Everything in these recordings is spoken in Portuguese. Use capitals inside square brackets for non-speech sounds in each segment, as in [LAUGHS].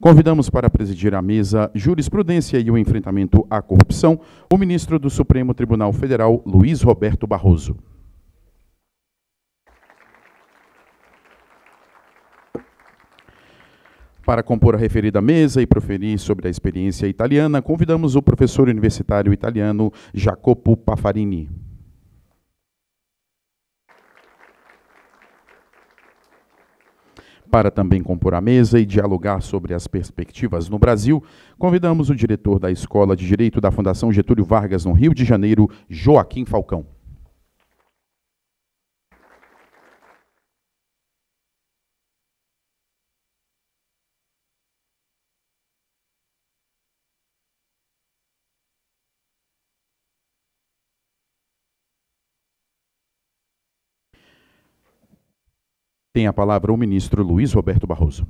Convidamos para presidir a mesa Jurisprudência e o Enfrentamento à Corrupção o ministro do Supremo Tribunal Federal, Luiz Roberto Barroso. Para compor a referida mesa e proferir sobre a experiência italiana, convidamos o professor universitário italiano Jacopo Pafarini. Para também compor a mesa e dialogar sobre as perspectivas no Brasil, convidamos o diretor da Escola de Direito da Fundação Getúlio Vargas, no Rio de Janeiro, Joaquim Falcão. Tem a palavra o ministro Luiz Roberto Barroso.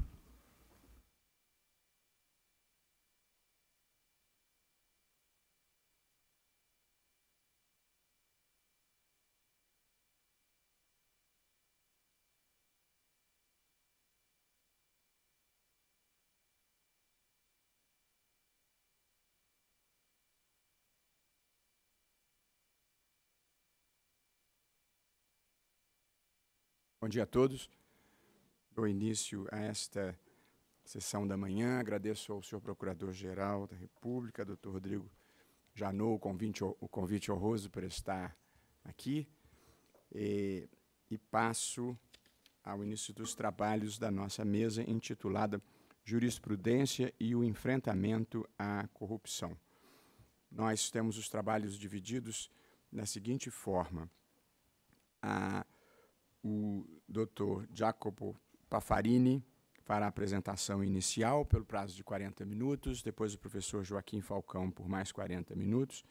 dia a todos. Dou início a esta sessão da manhã. Agradeço ao senhor Procurador-Geral da República, doutor Rodrigo Janot, o convite, o convite honroso para estar aqui. E, e passo ao início dos trabalhos da nossa mesa intitulada Jurisprudência e o Enfrentamento à Corrupção. Nós temos os trabalhos divididos na seguinte forma. A, o Dr. Jacopo Pafarini para a apresentação inicial, pelo prazo de 40 minutos, depois o professor Joaquim Falcão por mais 40 minutos,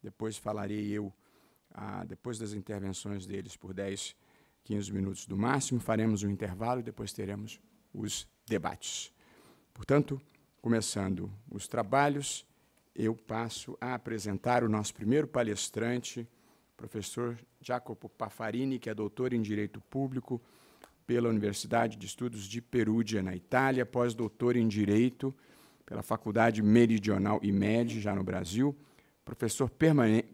depois falarei eu, ah, depois das intervenções deles, por 10, 15 minutos do máximo, faremos um intervalo e depois teremos os debates. Portanto, começando os trabalhos, eu passo a apresentar o nosso primeiro palestrante, professor Jacopo Pafarini, que é doutor em Direito Público pela Universidade de Estudos de Perúdia, na Itália, pós-doutor em Direito pela Faculdade Meridional e Med já no Brasil, professor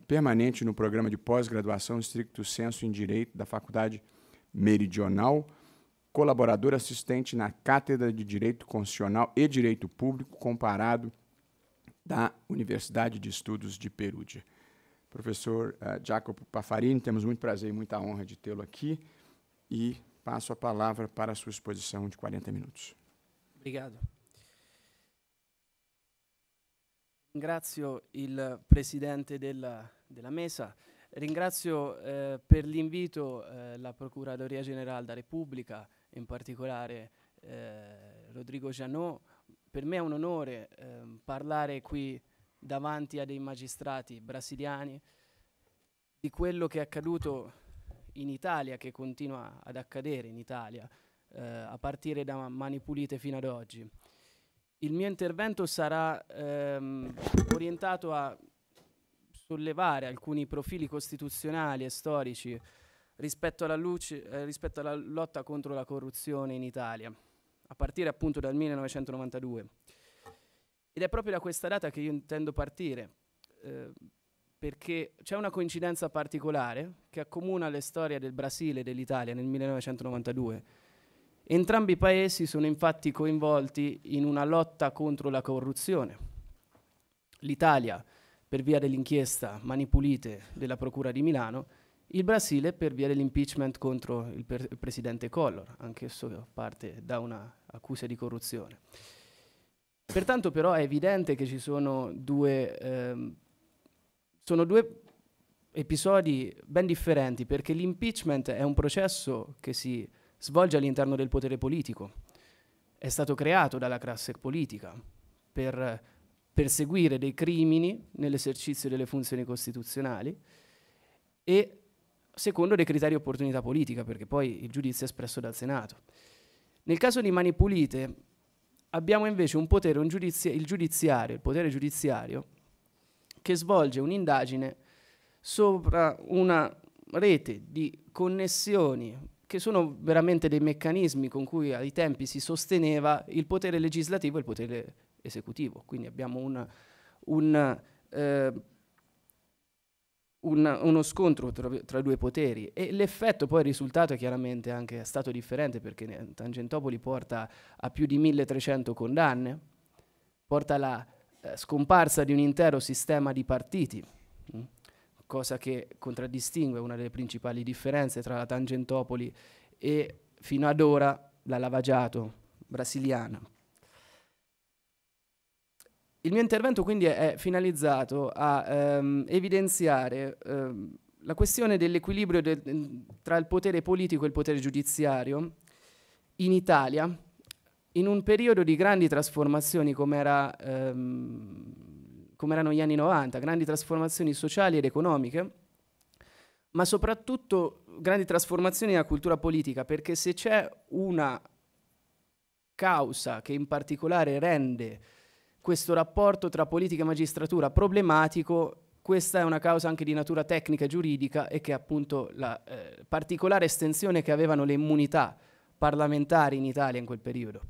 permanente no programa de pós-graduação Stricto Senso em Direito da Faculdade Meridional, colaborador assistente na Cátedra de Direito Constitucional e Direito Público Comparado da Universidade de Estudos de Perúdia. professor uh, Jacopo Pafarini. Temos muito prazer e muita honra de tê-lo aqui. E passo a palavra para a sua exposição de 40 minutos. Obrigado. Ringrazio il presidente della, della Mesa, ringrazio eh, per l'invito eh, la Procuradoria Generale della Repubblica, in particolare eh, Rodrigo Janot. Per me è un onore ehm, parlare qui davanti a dei magistrati brasiliani, di quello che è accaduto in Italia, che continua ad accadere in Italia, eh, a partire da Mani Pulite fino ad oggi. Il mio intervento sarà ehm, orientato a sollevare alcuni profili costituzionali e storici rispetto alla, luce, eh, rispetto alla lotta contro la corruzione in Italia, a partire appunto dal 1992. Ed è proprio da questa data che io intendo partire, eh, perché c'è una coincidenza particolare che accomuna le storie del Brasile e dell'Italia nel 1992. Entrambi i paesi sono infatti coinvolti in una lotta contro la corruzione. L'Italia per via dell'inchiesta Manipulite della Procura di Milano, il Brasile per via dell'impeachment contro il, per- il presidente Collor, anch'esso parte da un'accusa di corruzione. Pertanto però è evidente che ci sono due, ehm, sono due episodi ben differenti perché l'impeachment è un processo che si svolge all'interno del potere politico, è stato creato dalla classe politica per perseguire dei crimini nell'esercizio delle funzioni costituzionali e secondo dei criteri di opportunità politica, perché poi il giudizio è espresso dal Senato. Nel caso di Mani Pulite abbiamo invece un potere, un giudizio, il giudiziario, il potere giudiziario, che svolge un'indagine sopra una rete di connessioni che sono veramente dei meccanismi con cui ai tempi si sosteneva il potere legislativo e il potere esecutivo. Quindi abbiamo un, un eh, una, uno scontro tra, tra, i due poteri e l'effetto poi il risultato è chiaramente anche stato differente perché Tangentopoli porta a più di 1300 condanne, porta alla eh, scomparsa di un intero sistema di partiti, mh? Mm, cosa che contraddistingue una delle principali differenze tra la Tangentopoli e fino ad ora la Lavagiato brasiliana. Il mio intervento quindi è finalizzato a ehm, evidenziare ehm, la questione dell'equilibrio del, tra il potere politico e il potere giudiziario in Italia in un periodo di grandi trasformazioni come, era, ehm, come erano gli anni 90, grandi trasformazioni sociali ed economiche, ma soprattutto grandi trasformazioni nella cultura politica, perché se c'è una causa che in particolare rende questo rapporto tra politica e magistratura problematico, questa è una causa anche di natura tecnica e giuridica e che appunto la eh, particolare estensione che avevano le immunità parlamentari in Italia in quel periodo.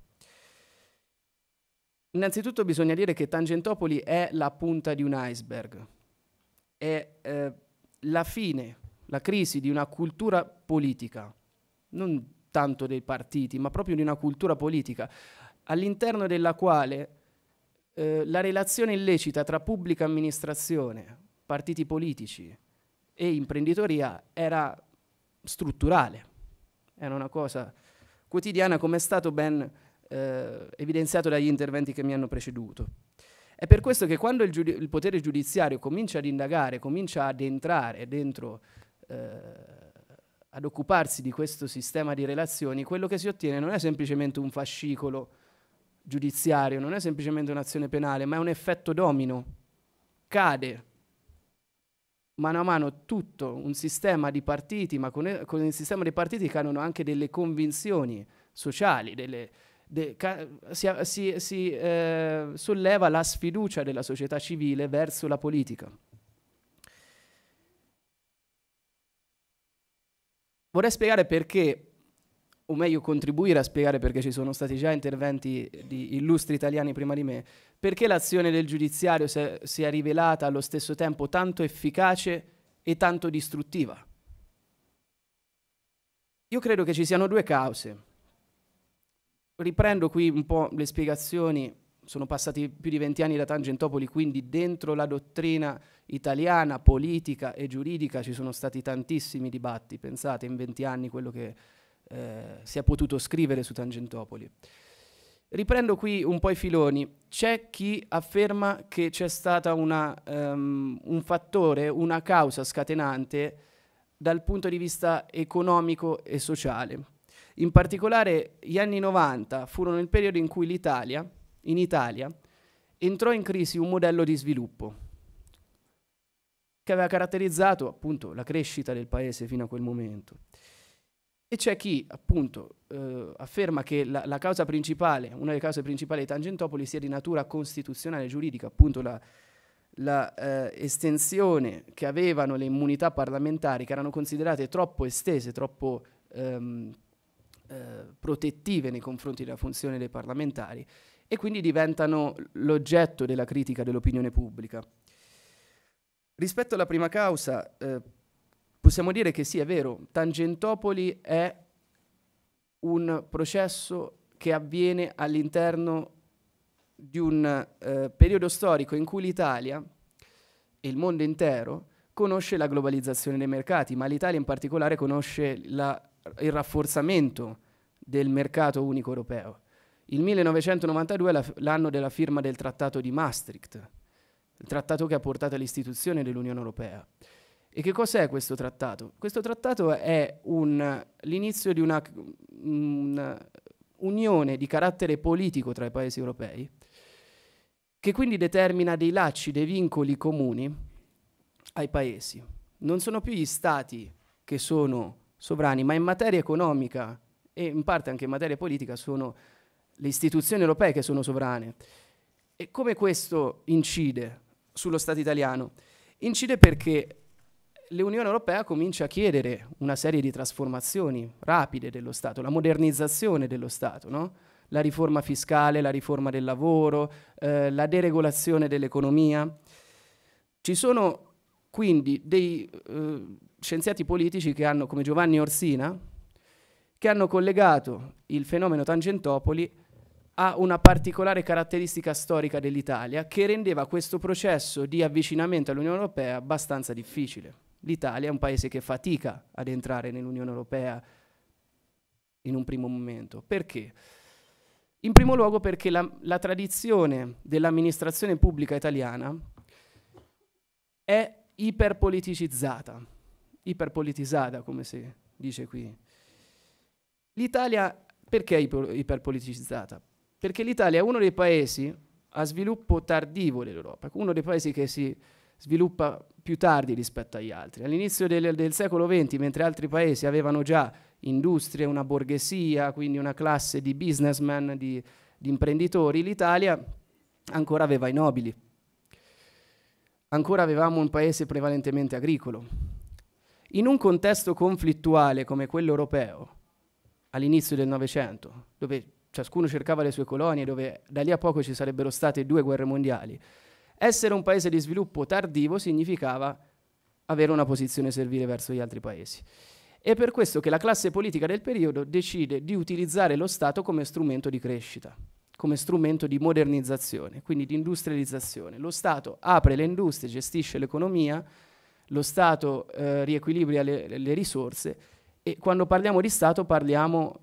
Innanzitutto bisogna dire che Tangentopoli è la punta di un iceberg, è eh, la fine, la crisi di una cultura politica, non tanto dei partiti, ma proprio di una cultura politica, all'interno della quale eh, la relazione illecita tra pubblica amministrazione, partiti politici e imprenditoria era strutturale, era una cosa quotidiana come è stato ben eh, evidenziato dagli interventi che mi hanno preceduto. È per questo che quando il, giudi il potere giudiziario comincia ad indagare, comincia ad entrare dentro, eh, ad occuparsi di questo sistema di relazioni, quello che si ottiene non è semplicemente un fascicolo giudiziario, non è semplicemente un'azione penale, ma è un effetto domino. Cade mano a mano tutto un sistema di partiti, ma con, con il sistema dei partiti cadono anche delle convinzioni sociali, delle, de- ca- si, si, si eh, solleva la sfiducia della società civile verso la politica. Vorrei spiegare perché o meglio contribuire a spiegare perché ci sono stati già interventi di illustri italiani prima di me, perché l'azione del giudiziario si è, si è rivelata allo stesso tempo tanto efficace e tanto distruttiva. Io credo che ci siano due cause. Riprendo qui un po' le spiegazioni, sono passati più di anni da Tangentopoli, quindi dentro la dottrina italiana, politica e giuridica ci sono stati tantissimi dibatti, pensate in anni quello che eh, è potuto scrivere su Tangentopoli. Riprendo qui un po' i filoni. C'è chi afferma che c'è stato um, ehm, un fattore, una causa scatenante dal punto di vista economico e sociale. In particolare gli anni 90 furono il periodo in cui l'Italia, in Italia, entrò in crisi un modello di sviluppo che aveva caratterizzato appunto la crescita del paese fino a quel momento. E c'è chi appunto eh, afferma che la, la, causa principale, una delle cause principali di Tangentopoli sia di natura costituzionale e giuridica, appunto la, la eh, estensione che avevano le immunità parlamentari, che erano considerate troppo estese, troppo ehm, eh, protettive nei confronti della funzione dei parlamentari, e quindi diventano l'oggetto della critica dell'opinione pubblica. Rispetto alla prima causa, eh, possiamo dire che sì, è vero, Tangentopoli è un processo che avviene all'interno di un eh, periodo storico in cui l'Italia e il mondo intero conosce la globalizzazione dei mercati, ma l'Italia in particolare conosce la, il rafforzamento del mercato unico europeo. Il 1992 è la, l'anno della firma del Trattato di Maastricht, il trattato che ha portato all'istituzione dell'Unione Europea. E che cos'è questo trattato? Questo trattato è un, l'inizio di una, un'unione di carattere politico tra i paesi europei, che quindi determina dei lacci, dei vincoli comuni ai paesi. Non sono più gli stati che sono sovrani, ma in materia economica e in parte anche in materia politica sono le istituzioni europee che sono sovrane. E come questo incide sullo Stato italiano? Incide perché l'Unione Europea comincia a chiedere una serie di trasformazioni rapide dello Stato, la modernizzazione dello Stato, no? la riforma fiscale, la riforma del lavoro, eh, la deregolazione dell'economia. Ci sono quindi dei eh, scienziati politici che hanno, come Giovanni Orsina, che hanno collegato il fenomeno Tangentopoli a una particolare caratteristica storica dell'Italia che rendeva questo processo di avvicinamento all'Unione Europea abbastanza difficile l'Italia è un paese che fatica ad entrare nell'Unione Europea in un primo momento. Perché? In primo luogo perché la, la tradizione dell'amministrazione pubblica italiana è iperpoliticizzata, iperpolitizzata come si dice qui. L'Italia perché è iperpoliticizzata? Perché l'Italia è uno dei paesi a sviluppo tardivo dell'Europa, uno dei paesi che si sviluppa più tardi rispetto agli altri. All'inizio del, del secolo XX, mentre altri paesi avevano già industrie, una borghesia, quindi una classe di businessmen, di, di imprenditori, l'Italia ancora aveva i nobili. Ancora avevamo un paese prevalentemente agricolo. In un contesto conflittuale come quello europeo, all'inizio del Novecento, dove ciascuno cercava le sue colonie, dove da lì a poco ci sarebbero state due guerre mondiali, essere un paese di sviluppo tardivo significava avere una posizione servile verso gli altri paesi. È per questo che la classe politica del periodo decide di utilizzare lo Stato come strumento di crescita, come strumento di modernizzazione, quindi di industrializzazione. Lo Stato apre le industrie, gestisce l'economia, lo Stato eh, riequilibra le, le risorse e quando parliamo di Stato parliamo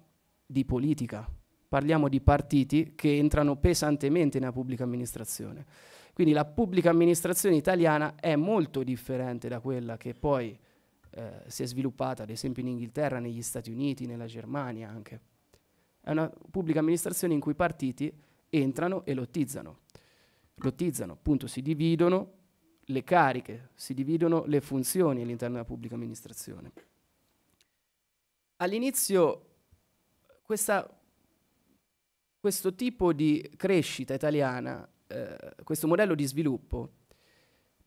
di politica, parliamo di partiti che entrano pesantemente nella pubblica amministrazione. Quindi la pubblica amministrazione italiana è molto differente da quella che poi eh, si è sviluppata, ad esempio, in Inghilterra, negli Stati Uniti, nella Germania anche. È una pubblica amministrazione in cui i partiti entrano e lottizzano. Lottizzano, appunto, si dividono le cariche, si dividono le funzioni all'interno della pubblica amministrazione. All'inizio questa, questo tipo di crescita italiana eh, questo modello di sviluppo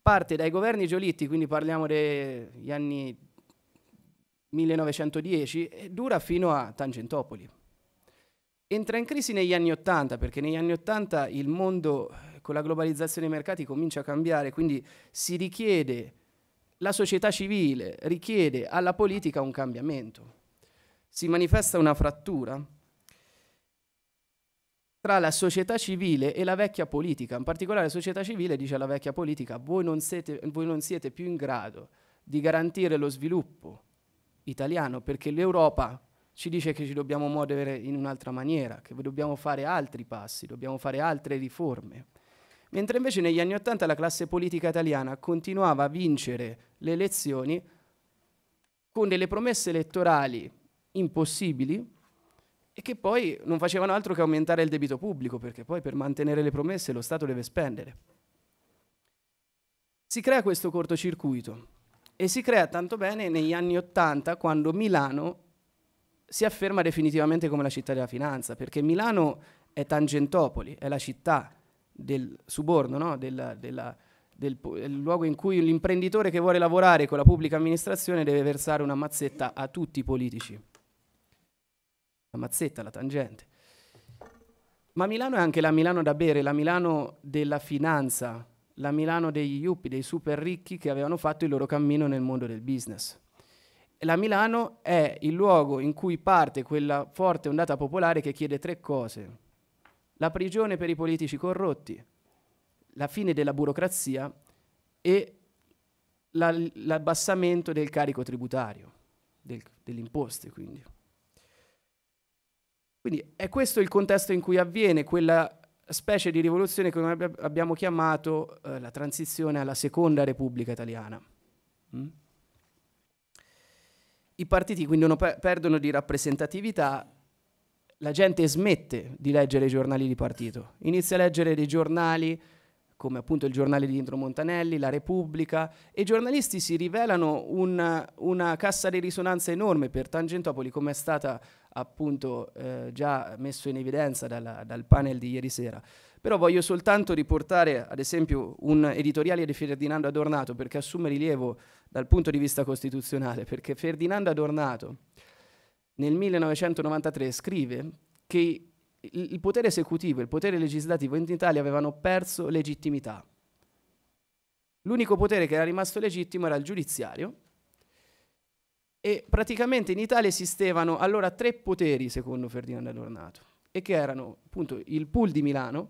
parte dai governi giolitti, quindi parliamo degli anni 1910, e dura fino a Tangentopoli. Entra in crisi negli anni 80, perché negli anni 80 il mondo eh, con la globalizzazione dei mercati comincia a cambiare, quindi si richiede, la società civile richiede alla politica un cambiamento. Si manifesta una frattura tra la società civile e la vecchia politica. In particolare la società civile dice alla vecchia politica voi non siete, voi non siete più in grado di garantire lo sviluppo italiano perché l'Europa ci dice che ci dobbiamo muovere in un'altra maniera, che dobbiamo fare altri passi, dobbiamo fare altre riforme. Mentre invece negli anni Ottanta la classe politica italiana continuava a vincere le elezioni con delle promesse elettorali impossibili, e che poi non facevano altro che aumentare il debito pubblico, perché poi per mantenere le promesse lo Stato deve spendere. Si crea questo cortocircuito e si crea tanto bene negli anni Ottanta quando Milano si afferma definitivamente come la città della finanza, perché Milano è Tangentopoli, è la città del suborno, no? della, della, del, del luogo in cui l'imprenditore che vuole lavorare con la pubblica amministrazione deve versare una mazzetta a tutti i politici la mazzetta, la tangente. Ma Milano è anche la Milano da bere, la Milano della finanza, la Milano degli yuppi, dei super ricchi che avevano fatto il loro cammino nel mondo del business. La Milano è il luogo in cui parte quella forte ondata popolare che chiede tre cose. La prigione per i politici corrotti, la fine della burocrazia e l'abbassamento del carico tributario, del, delle imposte quindi. Quindi è questo il contesto in cui avviene quella specie di rivoluzione che noi abbiamo chiamato eh, la transizione alla seconda Repubblica italiana. Mm? I partiti quindi non per perdono di rappresentatività, la gente smette di leggere i giornali di partito, inizia a leggere dei giornali come appunto il giornale di Indro Montanelli, La Repubblica, e i giornalisti si rivelano una, una cassa di risonanza enorme per Tangentopoli, come è stata appunto eh, già messo in evidenza dalla, dal panel di ieri sera. Però voglio soltanto riportare, ad esempio, un editoriale di Ferdinando Adornato perché assume rilievo dal punto di vista costituzionale, perché Ferdinando Adornato nel 1993 scrive che il potere esecutivo e il potere legislativo in Italia avevano perso legittimità. L'unico potere che era rimasto legittimo era il giudiziario e praticamente in Italia esistevano allora tre poteri, secondo Ferdinando Adornato, e che erano appunto il pool di Milano,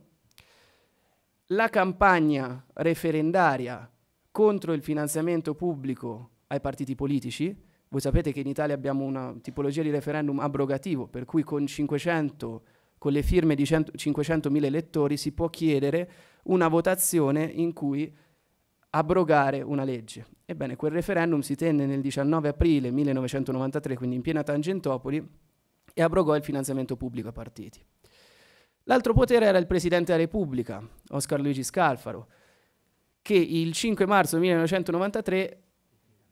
la campagna referendaria contro il finanziamento pubblico ai partiti politici. Voi sapete che in Italia abbiamo una tipologia di referendum abrogativo, per cui con 500 con le firme di 500.000 elettori si può chiedere una votazione in cui abrogare una legge. Ebbene, quel referendum si tenne nel 19 aprile 1993, quindi in piena Tangentopoli, e abrogò il finanziamento pubblico a partiti. L'altro potere era il Presidente della Repubblica, Oscar Luigi Scalfaro, che il 5 marzo 1993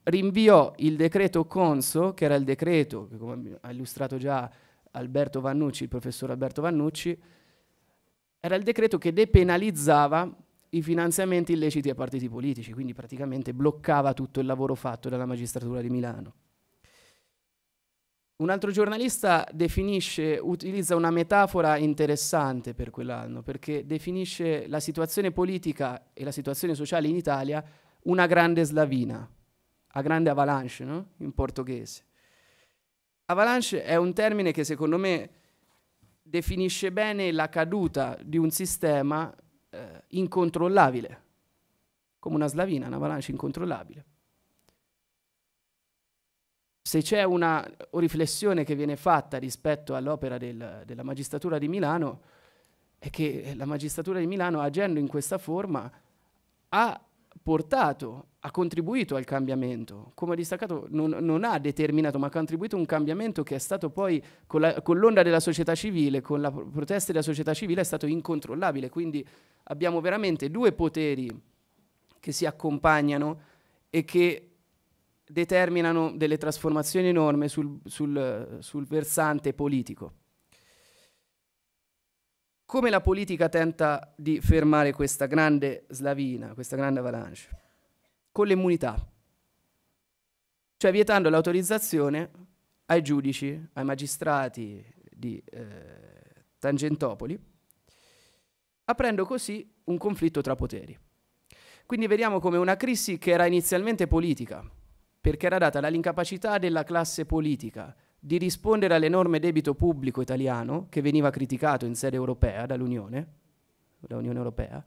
rinviò il decreto Conso, che era il decreto che come ha illustrato già Alberto Vannucci, il professor Alberto Vannucci, era il decreto che depenalizzava i finanziamenti illeciti ai partiti politici, quindi praticamente bloccava tutto il lavoro fatto dalla magistratura di Milano. Un altro giornalista definisce, utilizza una metafora interessante per quell'anno, perché definisce la situazione politica e la situazione sociale in Italia una grande slavina, a grande avalanche, no? in portoghese. Avalanche è un termine che secondo me definisce bene la caduta di un sistema eh, incontrollabile, come una slavina, una avalanche incontrollabile. Se c'è una riflessione che viene fatta rispetto all'opera del, della magistratura di Milano, è che la magistratura di Milano, agendo in questa forma, ha portato, ha contribuito al cambiamento, come distaccato non, non, ha determinato, ma ha contribuito a un cambiamento che è stato poi con, la, con l'onda della società civile, con la protesta della società civile, è stato incontrollabile. Quindi abbiamo veramente due poteri che si accompagnano e che determinano delle trasformazioni enormi sul, sul, sul versante politico. Come la politica tenta di fermare questa grande slavina, questa grande avalanche? Con l'immunità, cioè vietando l'autorizzazione ai giudici, ai magistrati di eh, Tangentopoli, aprendo così un conflitto tra poteri. Quindi vediamo come una crisi che era inizialmente politica, perché era data dall'incapacità della classe politica di rispondere all'enorme debito pubblico italiano, che veniva criticato in sede europea dall'Unione, dall'Unione Europea,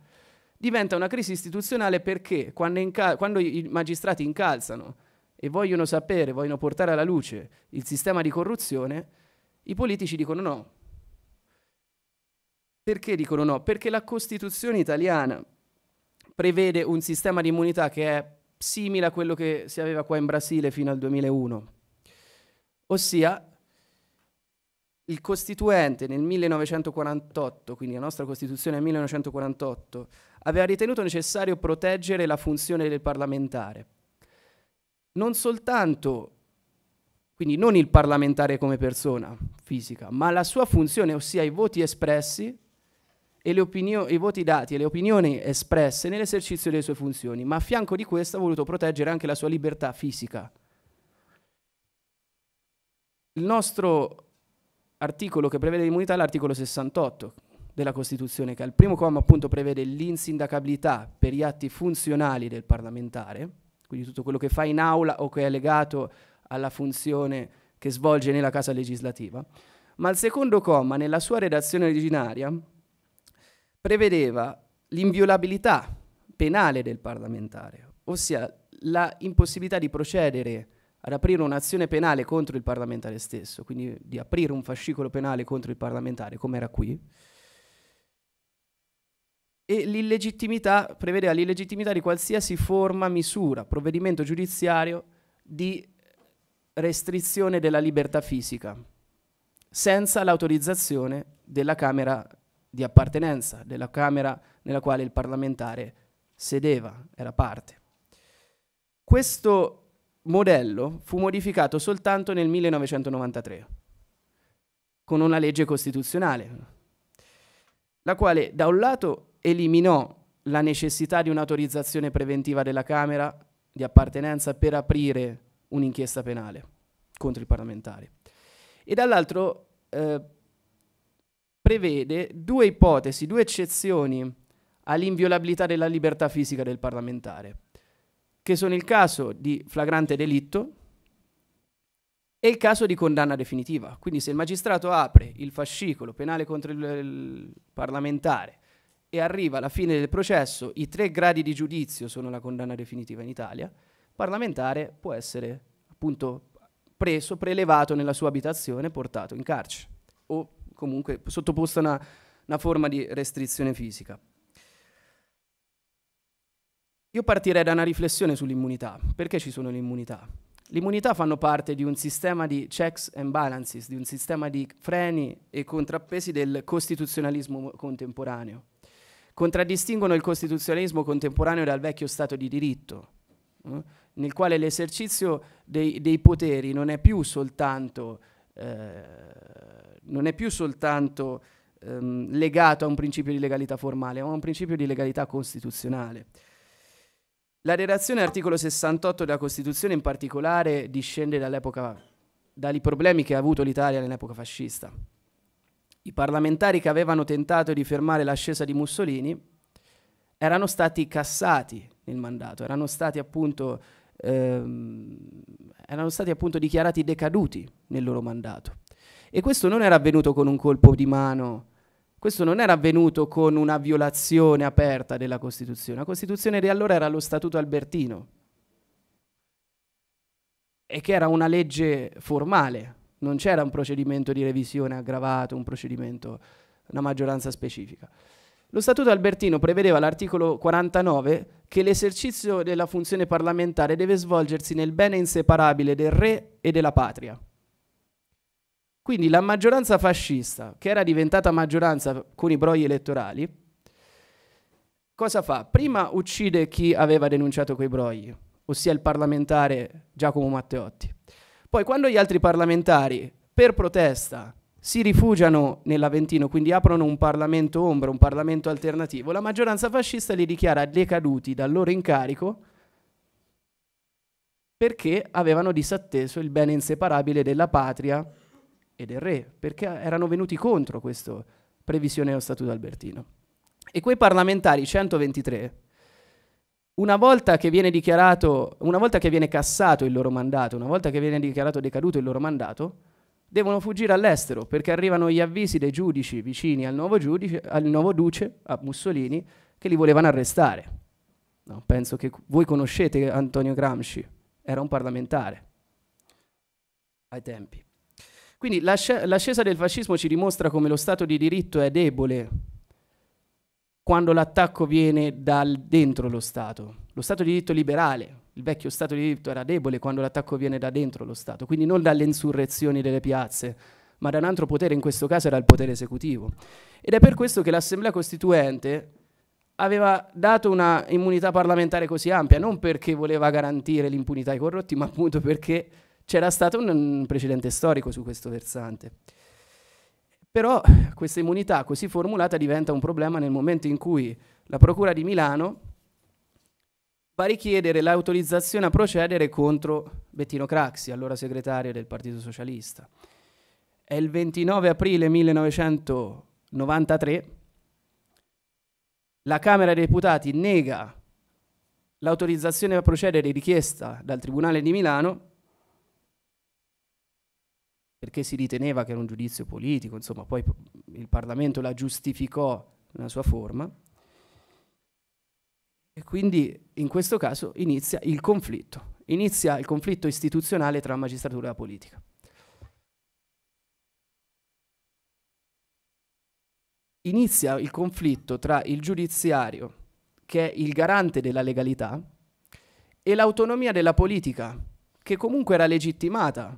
diventa una crisi istituzionale perché quando, quando i magistrati incalzano e vogliono sapere, vogliono portare alla luce il sistema di corruzione, i politici dicono no. Perché dicono no? Perché la Costituzione italiana prevede un sistema di immunità che è simile a quello che si aveva qua in Brasile fino al 2001 ossia il Costituente nel 1948, quindi la nostra Costituzione nel 1948, aveva ritenuto necessario proteggere la funzione del parlamentare. Non soltanto, quindi non il parlamentare come persona fisica, ma la sua funzione, ossia i voti espressi e i voti dati e le opinioni espresse nell'esercizio delle sue funzioni, ma a fianco di questo ha voluto proteggere anche la sua libertà fisica il nostro articolo che prevede l'immunità è l'articolo 68 della Costituzione, che al primo comma appunto prevede l'insindacabilità per gli atti funzionali del parlamentare, quindi tutto quello che fa in aula o che è legato alla funzione che svolge nella casa legislativa, ma il secondo comma, nella sua redazione originaria, prevedeva l'inviolabilità penale del parlamentare, ossia la impossibilità di procedere ad aprire un'azione penale contro il parlamentare stesso, quindi di aprire un fascicolo penale contro il parlamentare, come era qui, e l'illegittimità prevedeva l'illegittimità di qualsiasi forma, misura, provvedimento giudiziario di restrizione della libertà fisica, senza l'autorizzazione della Camera di appartenenza, della Camera nella quale il parlamentare sedeva, era parte. Questo modello fu modificato soltanto nel 1993 con una legge costituzionale, la quale da un lato eliminò la necessità di un'autorizzazione preventiva della Camera di appartenenza per aprire un'inchiesta penale contro i parlamentari e dall'altro eh, prevede due ipotesi, due eccezioni all'inviolabilità della libertà fisica del parlamentare che sono il caso di flagrante delitto e il caso di condanna definitiva. Quindi se il magistrato apre il fascicolo penale contro il, il parlamentare e arriva alla fine del processo, i tre gradi di giudizio sono la condanna definitiva in Italia, il parlamentare può essere appunto preso, prelevato nella sua abitazione, portato in carcere o comunque sottoposto a una, una forma di restrizione fisica. Io partirei da una riflessione sull'immunità. Perché ci sono le immunità? Le immunità fanno parte di un sistema di checks and balances, di un sistema di freni e contrappesi del costituzionalismo contemporaneo. Contraddistinguono il costituzionalismo contemporaneo dal vecchio Stato di diritto, eh, nel quale l'esercizio dei, dei, poteri non è più soltanto, eh, è più soltanto ehm, legato a un principio di legalità formale, ma a un principio di legalità costituzionale. La redazione articolo 68 della Costituzione in particolare discende dall'epoca, dai problemi che ha avuto l'Italia nell'epoca fascista. I parlamentari che avevano tentato di fermare l'ascesa di Mussolini erano stati cassati nel mandato, erano stati appunto, ehm, erano stati appunto dichiarati decaduti nel loro mandato. E questo non era avvenuto con un colpo di mano questo non era avvenuto con una violazione aperta della Costituzione. La Costituzione di allora era lo Statuto Albertino e che era una legge formale, non c'era un procedimento di revisione aggravato, un procedimento, una maggioranza specifica. Lo Statuto Albertino prevedeva all'articolo 49 che l'esercizio della funzione parlamentare deve svolgersi nel bene inseparabile del re e della patria. Quindi la maggioranza fascista, che era diventata maggioranza con i brogli elettorali, cosa fa? Prima uccide chi aveva denunciato quei brogli, ossia il parlamentare Giacomo Matteotti. Poi quando gli altri parlamentari, per protesta, si rifugiano nell'Aventino, quindi aprono un Parlamento ombra, un Parlamento alternativo, la maggioranza fascista li dichiara decaduti dal loro incarico perché avevano disatteso il bene inseparabile della patria e del re, perché erano venuti contro questa previsione dello Statuto Albertino. E quei parlamentari 123, una volta che viene dichiarato, una volta che viene cassato il loro mandato, una volta che viene dichiarato decaduto il loro mandato, devono fuggire all'estero perché arrivano gli avvisi dei giudici vicini al nuovo, giudice, al nuovo duce, a Mussolini, che li volevano arrestare. No, penso che voi conoscete Antonio Gramsci, era un parlamentare ai tempi. Quindi l'ascesa del fascismo ci dimostra come lo Stato di diritto è debole quando l'attacco viene dal dentro lo Stato. Lo Stato di diritto liberale, il vecchio Stato di diritto era debole quando l'attacco viene da dentro lo Stato, quindi non dalle insurrezioni delle piazze, ma da un altro potere, in questo caso era il potere esecutivo. Ed è per questo che l'Assemblea Costituente aveva dato una immunità parlamentare così ampia, non perché voleva garantire l'impunità ai corrotti, ma appunto perché c'era stato un, precedente storico su questo versante. Però questa immunità così formulata diventa un problema nel momento in cui la Procura di Milano va a richiedere l'autorizzazione a procedere contro Bettino Craxi, allora segretario del Partito Socialista. È il 29 aprile 1993, la Camera dei Deputati nega l'autorizzazione a procedere richiesta dal Tribunale di Milano perché si riteneva che era un giudizio politico, insomma poi il Parlamento la giustificò nella sua forma. E quindi in questo caso inizia il conflitto, inizia il conflitto istituzionale tra magistratura e la politica. Inizia il conflitto tra il giudiziario, che è il garante della legalità, e l'autonomia della politica, che comunque era legittimata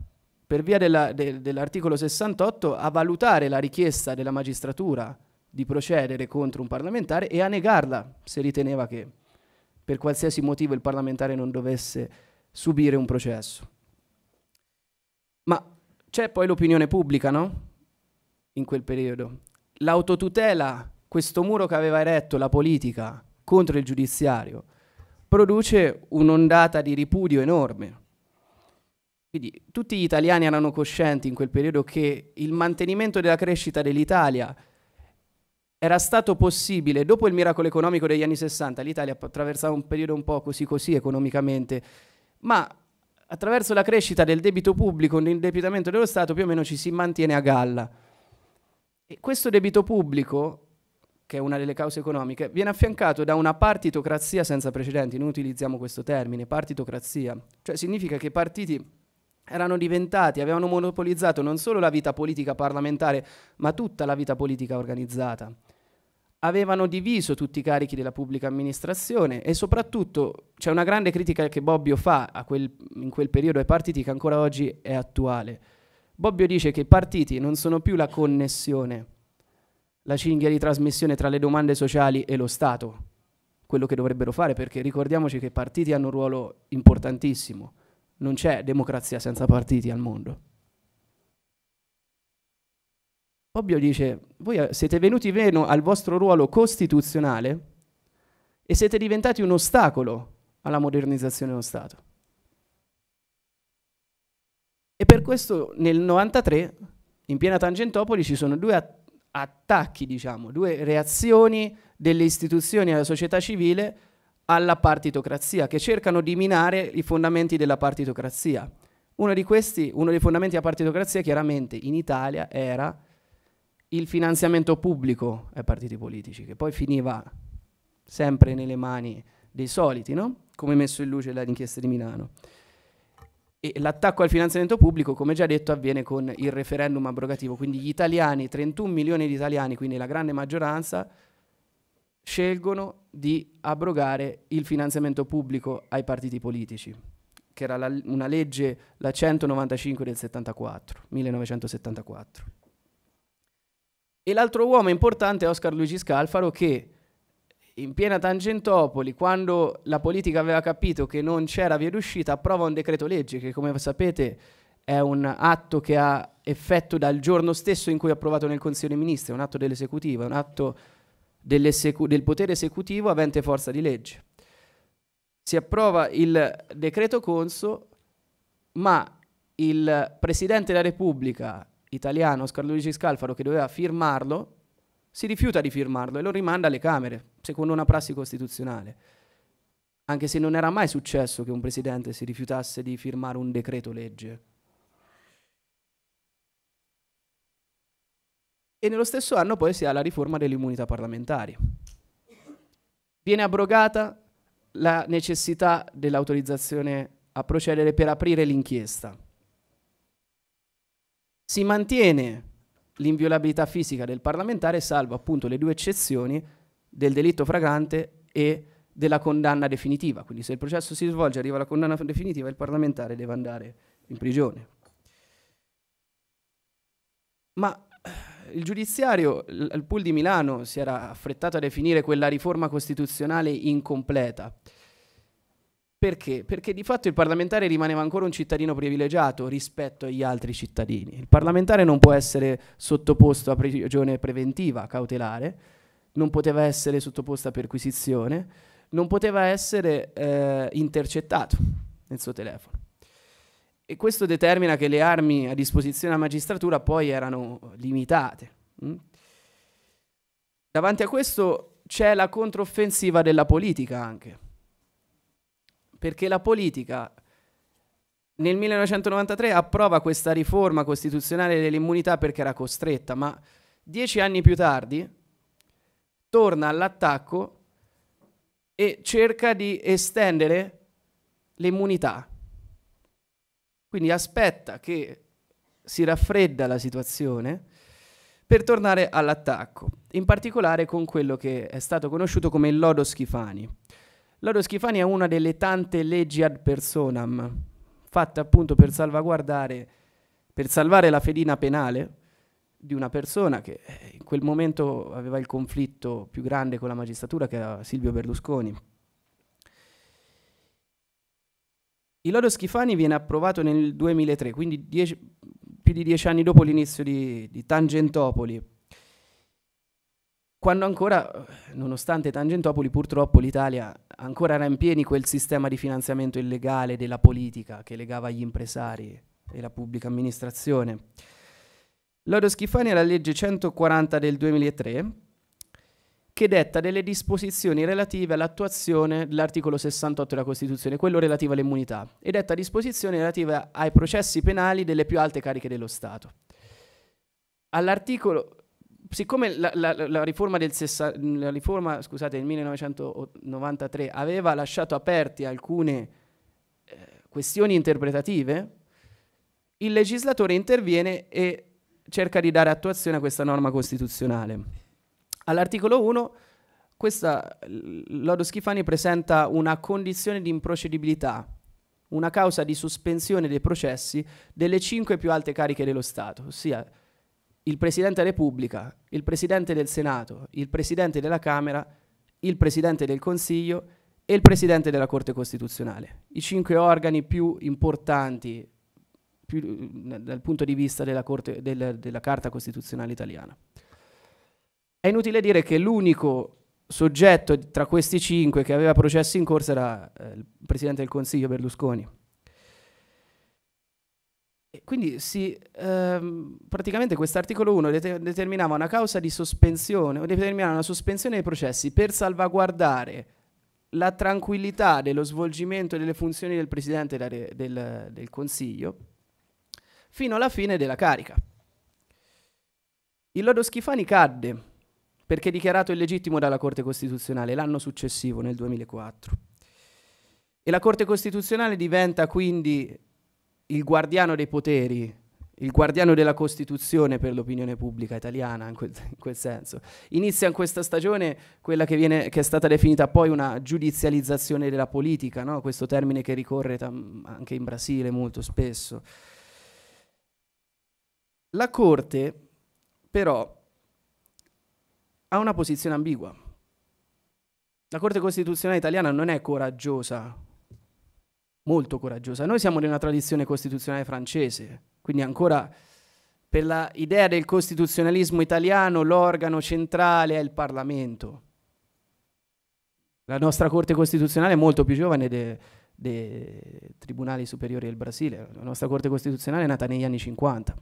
per via della, de, dell'articolo 68, a valutare la richiesta della magistratura di procedere contro un parlamentare e a negarla se riteneva che per qualsiasi motivo il parlamentare non dovesse subire un processo. Ma c'è poi l'opinione pubblica, no? In quel periodo. L'autotutela, questo muro che aveva eretto la politica contro il giudiziario, produce un'ondata di ripudio enorme quindi tutti gli italiani erano coscienti in quel periodo che il mantenimento della crescita dell'Italia era stato possibile dopo il miracolo economico degli anni 60, l'Italia attraversava un periodo un po' così così economicamente, ma attraverso la crescita del debito pubblico, l'indebitamento dello Stato, più o meno ci si mantiene a galla. E questo debito pubblico, che è una delle cause economiche, viene affiancato da una partitocrazia senza precedenti, noi utilizziamo questo termine, partitocrazia, cioè significa che i partiti erano diventati, avevano monopolizzato non solo la vita politica parlamentare, ma tutta la vita politica organizzata. Avevano diviso tutti i carichi della pubblica amministrazione e soprattutto c'è una grande critica che Bobbio fa quel, in quel periodo ai partiti che ancora oggi è attuale. Bobbio dice che i partiti non sono più la connessione, la cinghia di trasmissione tra le domande sociali e lo Stato, quello che dovrebbero fare perché ricordiamoci che i partiti hanno un ruolo importantissimo non c'è democrazia senza partiti al mondo. Bobbio dice, voi eh, siete venuti meno al vostro ruolo costituzionale e siete diventati un ostacolo alla modernizzazione dello Stato. E per questo nel 93, in piena Tangentopoli, ci sono due att attacchi, diciamo, due reazioni delle istituzioni alla società civile alla partitocrazia, che cercano di minare i fondamenti della partitocrazia. Uno di questi, uno dei fondamenti della partitocrazia chiaramente in Italia era il finanziamento pubblico ai partiti politici, che poi finiva sempre nelle mani dei soliti, no? come messo in luce dall'inchiesta di Milano. E l'attacco al finanziamento pubblico, come già detto, avviene con il referendum abrogativo, quindi gli italiani, 31 milioni di italiani, quindi la grande maggioranza, scelgono di abrogare il finanziamento pubblico ai partiti politici, che era la, una legge, la 195 del 74, 1974. E l'altro uomo importante è Oscar Luigi Scalfaro che in piena Tangentopoli, quando la politica aveva capito che non c'era via d'uscita, approva un decreto legge che, come sapete, è un atto che ha effetto dal giorno stesso in cui è approvato nel Consiglio dei Ministri, è un atto dell'esecutivo, è un atto del potere esecutivo avente forza di legge. Si approva il decreto conso, ma il Presidente della Repubblica italiano, Oscar Luigi Scalfaro, che doveva firmarlo, si rifiuta di firmarlo e lo rimanda alle Camere, secondo una prassi costituzionale. Anche se non era mai successo che un Presidente si rifiutasse di firmare un decreto legge. e nello stesso anno poi si ha la riforma delle immunità parlamentari. Viene abrogata la necessità dell'autorizzazione a procedere per aprire l'inchiesta. Si mantiene l'inviolabilità fisica del parlamentare, salvo appunto le due eccezioni del delitto fragrante e della condanna definitiva. Quindi se il processo si svolge e arriva la condanna definitiva, il parlamentare deve andare in prigione. Ma il giudiziario, il pool di Milano si era affrettato a definire quella riforma costituzionale incompleta. Perché? Perché di fatto il parlamentare rimaneva ancora un cittadino privilegiato rispetto agli altri cittadini. Il parlamentare non può essere sottoposto a prigione preventiva cautelare, non poteva essere sottoposto a perquisizione, non poteva essere eh, intercettato nel suo telefono e questo determina che le armi a disposizione della magistratura poi erano limitate. Mm? Davanti a questo c'è la controffensiva della politica anche, perché la politica nel 1993 approva questa riforma costituzionale dell'immunità perché era costretta, ma dieci anni più tardi torna all'attacco e cerca di estendere l'immunità quindi aspetta che si raffredda la situazione per tornare all'attacco, in particolare con quello che è stato conosciuto come il lodo Schifani. Lodo Schifani è una delle tante leggi ad personam, fatte appunto per salvaguardare, per salvare la fedina penale di una persona che in quel momento aveva il conflitto più grande con la magistratura, che era Silvio Berlusconi, Il Ilario Schifani viene approvato nel 2003, quindi dieci, più di dieci anni dopo l'inizio di, di Tangentopoli, quando ancora, nonostante Tangentopoli, purtroppo l'Italia ancora era in pieni quel sistema di finanziamento illegale della politica che legava gli impresari e la pubblica amministrazione. Lodo Schifani è la legge 140 del 2003 che detta delle disposizioni relative all'attuazione dell'articolo 68 della Costituzione, quello relativo all'immunità, e detta disposizioni relative ai processi penali delle più alte cariche dello Stato. All'articolo, siccome la, la, la riforma, del, la riforma scusate, 1993 aveva lasciato aperte alcune eh, questioni interpretative, il legislatore interviene e cerca di dare attuazione a questa norma costituzionale. All'articolo 1 questa Lodo Schifani presenta una condizione di improcedibilità, una causa di sospensione dei processi delle cinque più alte cariche dello Stato, ossia il Presidente della Repubblica, il Presidente del Senato, il Presidente della Camera, il Presidente del Consiglio e il Presidente della Corte Costituzionale, i cinque organi più importanti più, dal punto di vista della, corte, del, della Carta Costituzionale italiana. È inutile dire che l'unico soggetto tra questi cinque che aveva processi in corso era eh, il Presidente del Consiglio Berlusconi. E quindi si, ehm, praticamente quest'articolo 1 det determinava una causa di sospensione o determinava una sospensione dei processi per salvaguardare la tranquillità dello svolgimento delle funzioni del Presidente del, del, del Consiglio fino alla fine della carica. Il lodo Schifani cadde perché dichiarato illegittimo dalla Corte Costituzionale l'anno successivo, nel 2004. E la Corte Costituzionale diventa quindi il guardiano dei poteri, il guardiano della Costituzione per l'opinione pubblica italiana, in quel, in quel senso. Inizia in questa stagione quella che, viene, che, è stata definita poi una giudizializzazione della politica, no? questo termine che ricorre anche in Brasile molto spesso. La Corte, però, ha una posizione ambigua. La Corte Costituzionale italiana non è coraggiosa, molto coraggiosa. Noi siamo di una tradizione costituzionale francese, quindi ancora per l'idea del costituzionalismo italiano l'organo centrale è il Parlamento. La nostra Corte Costituzionale è molto più giovane dei de tribunali superiori del Brasile, la nostra Corte Costituzionale è nata negli anni 50.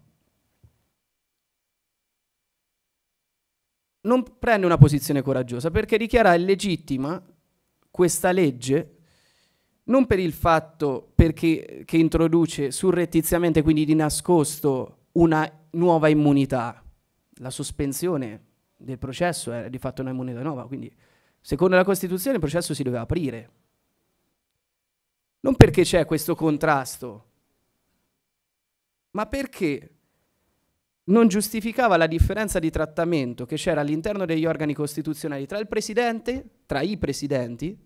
non prende una posizione coraggiosa perché dichiara illegittima questa legge non per il fatto perché, che introduce surrettiziamente, quindi di nascosto, una nuova immunità. La sospensione del processo era di fatto una immunità nuova, quindi secondo la Costituzione il processo si doveva aprire. Non perché c'è questo contrasto, ma perché non giustificava la differenza di trattamento che c'era all'interno degli organi costituzionali tra il presidente, tra i presidenti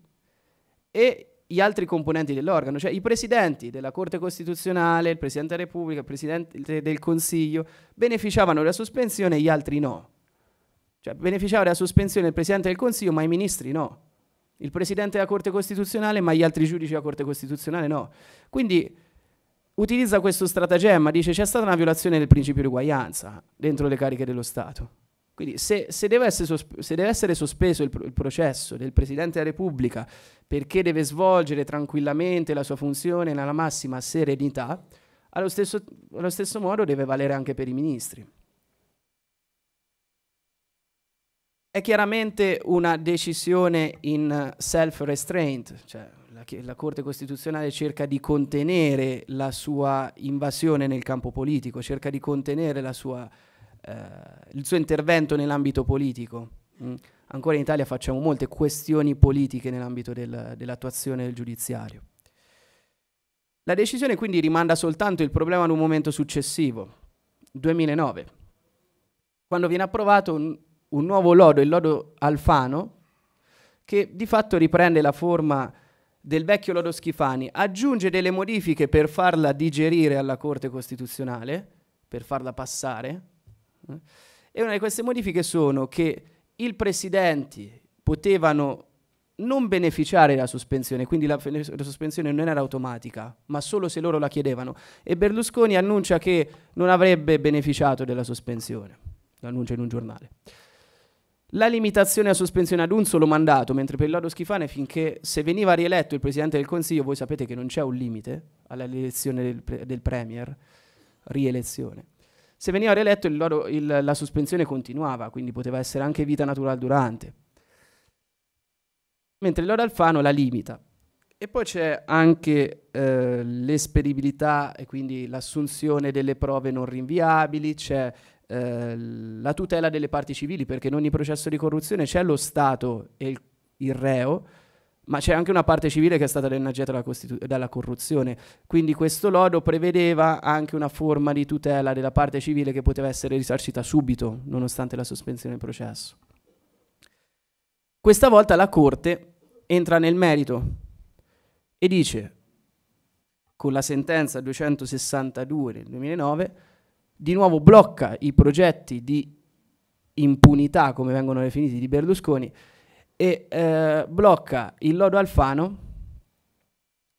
e gli altri componenti dell'organo, cioè i presidenti della Corte Costituzionale, il Presidente della Repubblica, il Presidente del Consiglio, beneficiavano della sospensione e gli altri no. Cioè beneficiava della sospensione il Presidente del Consiglio, ma i ministri no. Il Presidente della Corte Costituzionale, ma gli altri giudici della Corte Costituzionale no. Quindi utilizza questo stratagemma, dice c'è stata una violazione del principio di uguaglianza dentro le cariche dello Stato. Quindi se, se, deve, essere sospe- se deve, essere sospeso il, pro- il, processo del Presidente della Repubblica perché deve svolgere tranquillamente la sua funzione nella massima serenità, allo stesso, allo stesso modo deve valere anche per i ministri. È chiaramente una decisione in self-restraint, cioè la, la Corte Costituzionale cerca di contenere la sua invasione nel campo politico, cerca di contenere sua, eh, il suo intervento nell'ambito politico. Mm. Ancora in Italia facciamo molte questioni politiche nell'ambito del, dell'attuazione del giudiziario. La decisione quindi rimanda soltanto il problema ad un momento successivo, 2009, quando viene approvato un, un nuovo lodo, il lodo Alfano, che di fatto riprende la forma del vecchio Lodo Schifani aggiunge delle modifiche per farla digerire alla Corte Costituzionale, per farla passare. Eh? E una di queste modifiche sono che i presidenti potevano non beneficiare della sospensione, quindi la, la, sospensione non era automatica, ma solo se loro la chiedevano. E Berlusconi annuncia che non avrebbe beneficiato della sospensione, lo annuncia in un giornale. La limitazione a sospensione ad un solo mandato, mentre per il Lodo Schifane finché se veniva rieletto il Presidente del Consiglio, voi sapete che non c'è un limite all'elezione del, del Premier, rielezione. Se veniva rieletto il Lodo, il, la sospensione continuava, quindi poteva essere anche vita naturale durante. Mentre il Lodo Alfano la limita. E poi c'è anche eh, l'esperibilità e quindi l'assunzione delle prove non rinviabili, c'è eh, la tutela delle parti civili, perché in ogni processo di corruzione c'è lo Stato e il, il reo, ma c'è anche una parte civile che è stata danneggiata dalla, Costitu- dalla corruzione. Quindi questo lodo prevedeva anche una forma di tutela della parte civile che poteva essere risarcita subito, nonostante la sospensione del processo. Questa volta la Corte entra nel merito e dice, con la sentenza 262 del 2009, di nuovo blocca i progetti di impunità, come vengono definiti, di Berlusconi e eh, blocca il lodo Alfano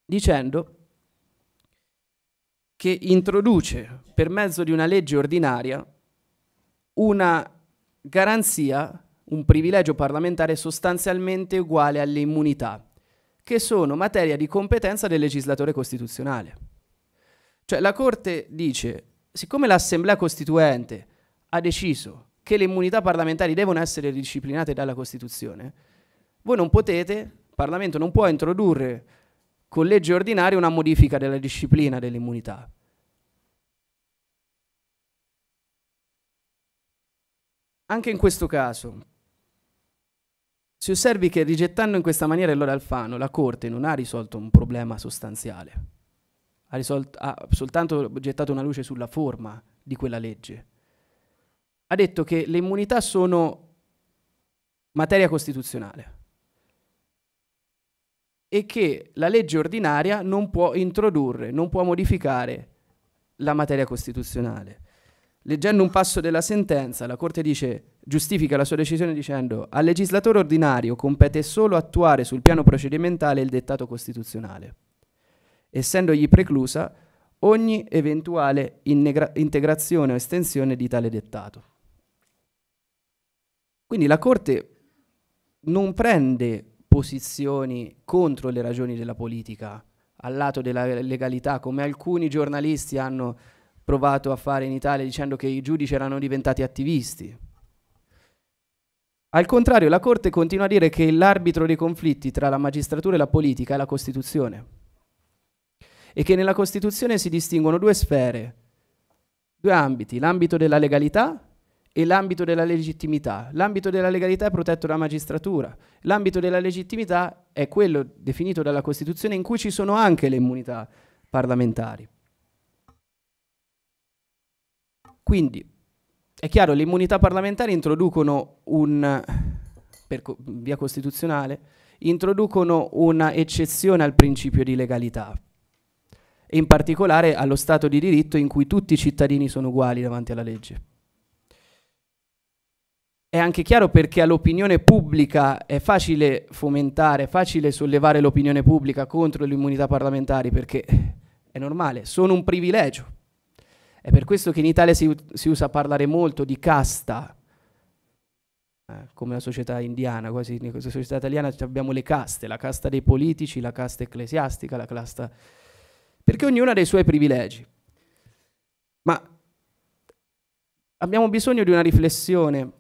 dicendo che introduce per mezzo di una legge ordinaria una garanzia, un privilegio parlamentare sostanzialmente uguale alle immunità, che sono materia di competenza del legislatore costituzionale. Cioè la Corte dice siccome l'Assemblea Costituente ha deciso che le immunità parlamentari devono essere disciplinate dalla Costituzione, voi non potete, il Parlamento non può introdurre con legge ordinaria una modifica della disciplina dell'immunità. Anche in questo caso, si osservi che rigettando in questa maniera il loro Alfano, la Corte non ha risolto un problema sostanziale ha, risolt- ha soltanto gettato una luce sulla forma di quella legge. Ha detto che le immunità sono materia costituzionale e che la legge ordinaria non può introdurre, non può modificare la materia costituzionale. Leggendo un passo della sentenza, la Corte dice, giustifica la sua decisione dicendo al legislatore ordinario compete solo attuare sul piano procedimentale il dettato costituzionale essendogli preclusa ogni eventuale integrazione o estensione di tale dettato. Quindi la Corte non prende posizioni contro le ragioni della politica al lato della legalità, come alcuni giornalisti hanno provato a fare in Italia dicendo che i giudici erano diventati attivisti. Al contrario, la Corte continua a dire che l'arbitro dei conflitti tra la magistratura e la politica è la Costituzione e che nella Costituzione si distinguono due sfere, due ambiti, l'ambito della legalità e l'ambito della legittimità. L'ambito della legalità è protetto dalla magistratura, l'ambito della legittimità è quello definito dalla Costituzione in cui ci sono anche le immunità parlamentari. Quindi è chiaro, le immunità parlamentari introducono un, per via costituzionale, introducono una eccezione al principio di legalità, e in particolare allo Stato di diritto in cui tutti i cittadini sono uguali davanti alla legge. È anche chiaro perché all'opinione pubblica è facile fomentare, è facile sollevare l'opinione pubblica contro le immunità parlamentari perché è normale, sono un privilegio. È per questo che in Italia si, si usa parlare molto di casta, eh, come la società indiana, quasi in questa società italiana abbiamo le caste, la casta dei politici, la casta ecclesiastica, la casta perché ognuno ha dei suoi privilegi. Ma abbiamo bisogno di una riflessione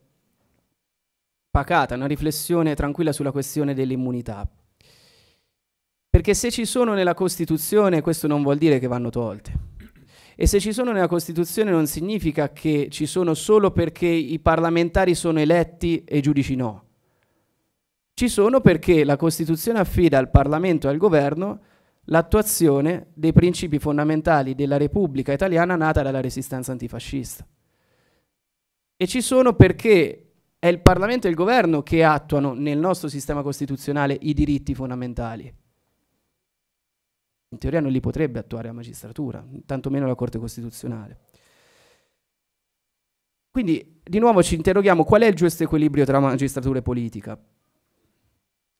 pacata, una riflessione tranquilla sulla questione dell'immunità. Perché se ci sono nella Costituzione, questo non vuol dire che vanno tolte. E se ci sono nella Costituzione non significa che ci sono solo perché i parlamentari sono eletti e i giudici no. Ci sono perché la Costituzione affida al Parlamento e al Governo l'attuazione dei principi fondamentali della Repubblica italiana nata dalla resistenza antifascista. E ci sono perché è il Parlamento e il governo che attuano nel nostro sistema costituzionale i diritti fondamentali. In teoria non li potrebbe attuare la magistratura, tantomeno la Corte Costituzionale. Quindi di nuovo ci interroghiamo qual è il giusto equilibrio tra magistratura e politica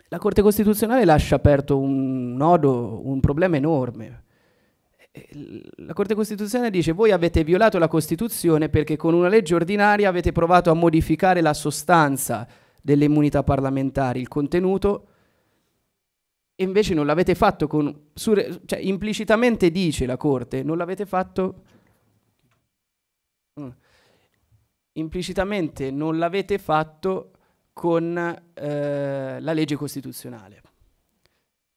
la Corte Costituzionale lascia aperto un nodo, un problema enorme. La Corte Costituzionale dice voi avete violato la Costituzione perché con una legge ordinaria avete provato a modificare la sostanza delle immunità parlamentari, il contenuto, e invece non l'avete fatto con... Sur, cioè, implicitamente dice la Corte, non l'avete fatto... Mm. Implicitamente non l'avete fatto con eh, la legge costituzionale.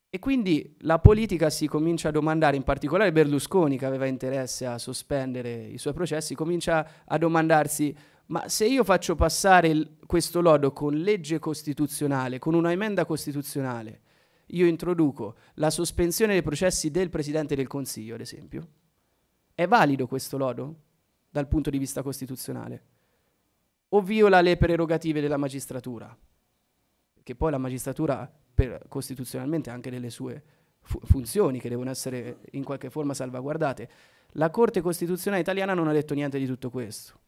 E quindi la politica si comincia a domandare, in particolare Berlusconi che aveva interesse a sospendere i suoi processi, comincia a domandarsi ma se io faccio passare il, questo lodo con legge costituzionale, con una emenda costituzionale, io introduco la sospensione dei processi del Presidente del Consiglio, ad esempio, è valido questo lodo dal punto di vista costituzionale? o viola le prerogative della magistratura, che poi la magistratura per, costituzionalmente ha anche delle sue fu funzioni che devono essere in qualche forma salvaguardate. La Corte Costituzionale italiana non ha detto niente di tutto questo.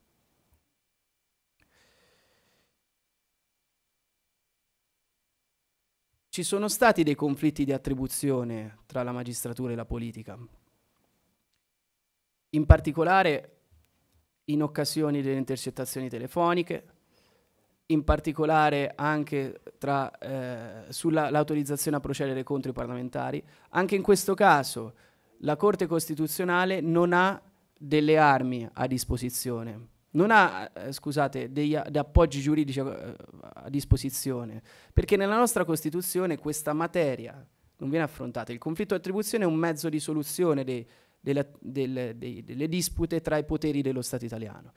Ci sono stati dei conflitti di attribuzione tra la magistratura e la politica. In particolare in occasione delle intercettazioni telefoniche, in particolare anche eh, sull'autorizzazione a procedere contro i parlamentari. Anche in questo caso la Corte Costituzionale non ha delle armi a disposizione, non ha, eh, scusate, degli, degli, appoggi giuridici a, eh, a disposizione, perché nella nostra Costituzione questa materia non viene affrontata. Il conflitto di attribuzione è un mezzo di soluzione dei della, del, dei, delle dispute tra i poteri dello Stato italiano.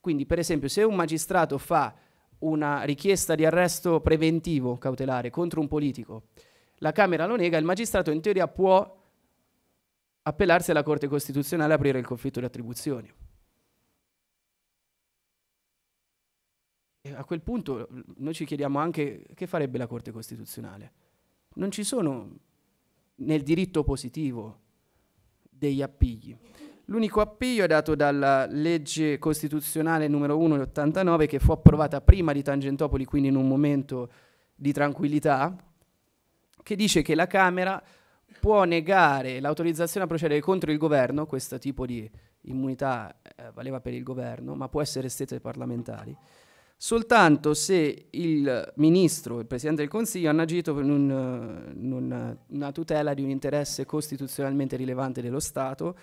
Quindi, per esempio, se un magistrato fa una richiesta di arresto preventivo cautelare contro un politico, la Camera lo nega, il magistrato in teoria può appellarsi alla Corte Costituzionale e aprire il conflitto di attribuzioni. E a quel punto noi ci chiediamo anche che farebbe la Corte Costituzionale. Non ci sono nel diritto positivo degli appigli. L'unico appiglio è dato dalla legge costituzionale numero 1 del 89 che fu approvata prima di Tangentopoli, quindi in un momento di tranquillità, che dice che la Camera può negare l'autorizzazione a procedere contro il governo, questo tipo di immunità eh, valeva per il governo, ma può essere estesa ai parlamentari, soltanto se il ministro, il Presidente del Consiglio, hanno agito per un, eh, un, eh, una tutela di un interesse costituzionalmente rilevante dello Stato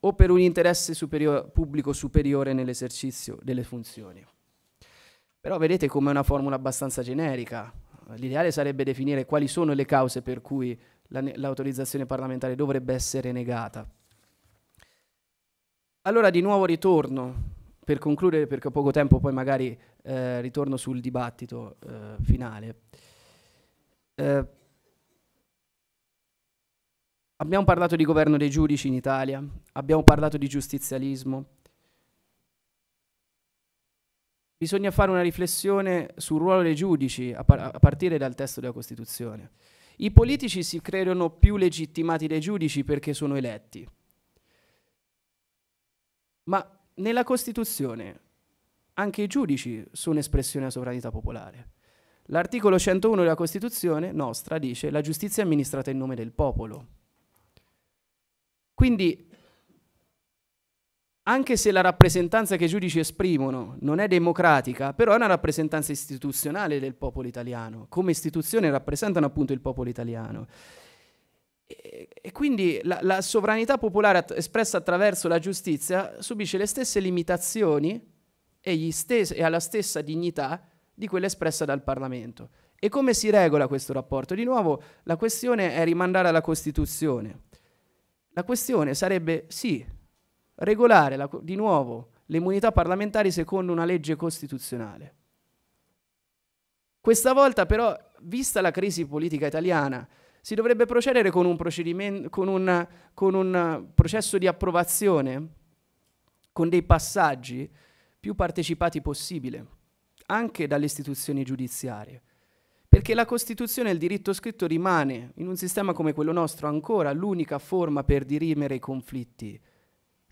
o per un interesse superiore, pubblico superiore nell'esercizio delle funzioni. Però vedete come è una formula abbastanza generica. L'ideale sarebbe definire quali sono le cause per cui l'autorizzazione parlamentare dovrebbe essere negata. Allora di nuovo ritorno per concludere, perché ho poco tempo, poi magari eh, ritorno sul dibattito eh, finale. Eh, abbiamo parlato di governo dei giudici in Italia, abbiamo parlato di giustizialismo. Bisogna fare una riflessione sul ruolo dei giudici a, par a partire dal testo della Costituzione. I politici si credono più legittimati dai giudici perché sono eletti. Ma nella Costituzione anche i giudici sono espressione della sovranità popolare. L'articolo 101 della Costituzione nostra dice la giustizia è amministrata in nome del popolo. Quindi, anche se la rappresentanza che i giudici esprimono non è democratica, però è una rappresentanza istituzionale del popolo italiano. Come istituzione rappresentano appunto il popolo italiano. E, quindi la, la, sovranità popolare att- espressa attraverso la giustizia subisce le stesse limitazioni e, stes- e ha la stessa dignità di quella espressa dal Parlamento. E come si regola questo rapporto? Di nuovo, la questione è rimandare alla Costituzione. La questione sarebbe, sì, regolare la, di nuovo le immunità parlamentari secondo una legge costituzionale. Questa volta però, vista la crisi politica italiana, si dovrebbe procedere con un, con un, con un processo di approvazione, con dei passaggi più partecipati possibile, anche dalle istituzioni giudiziarie. Perché la Costituzione e il diritto scritto rimane, in un sistema come quello nostro, ancora l'unica forma per dirimere i conflitti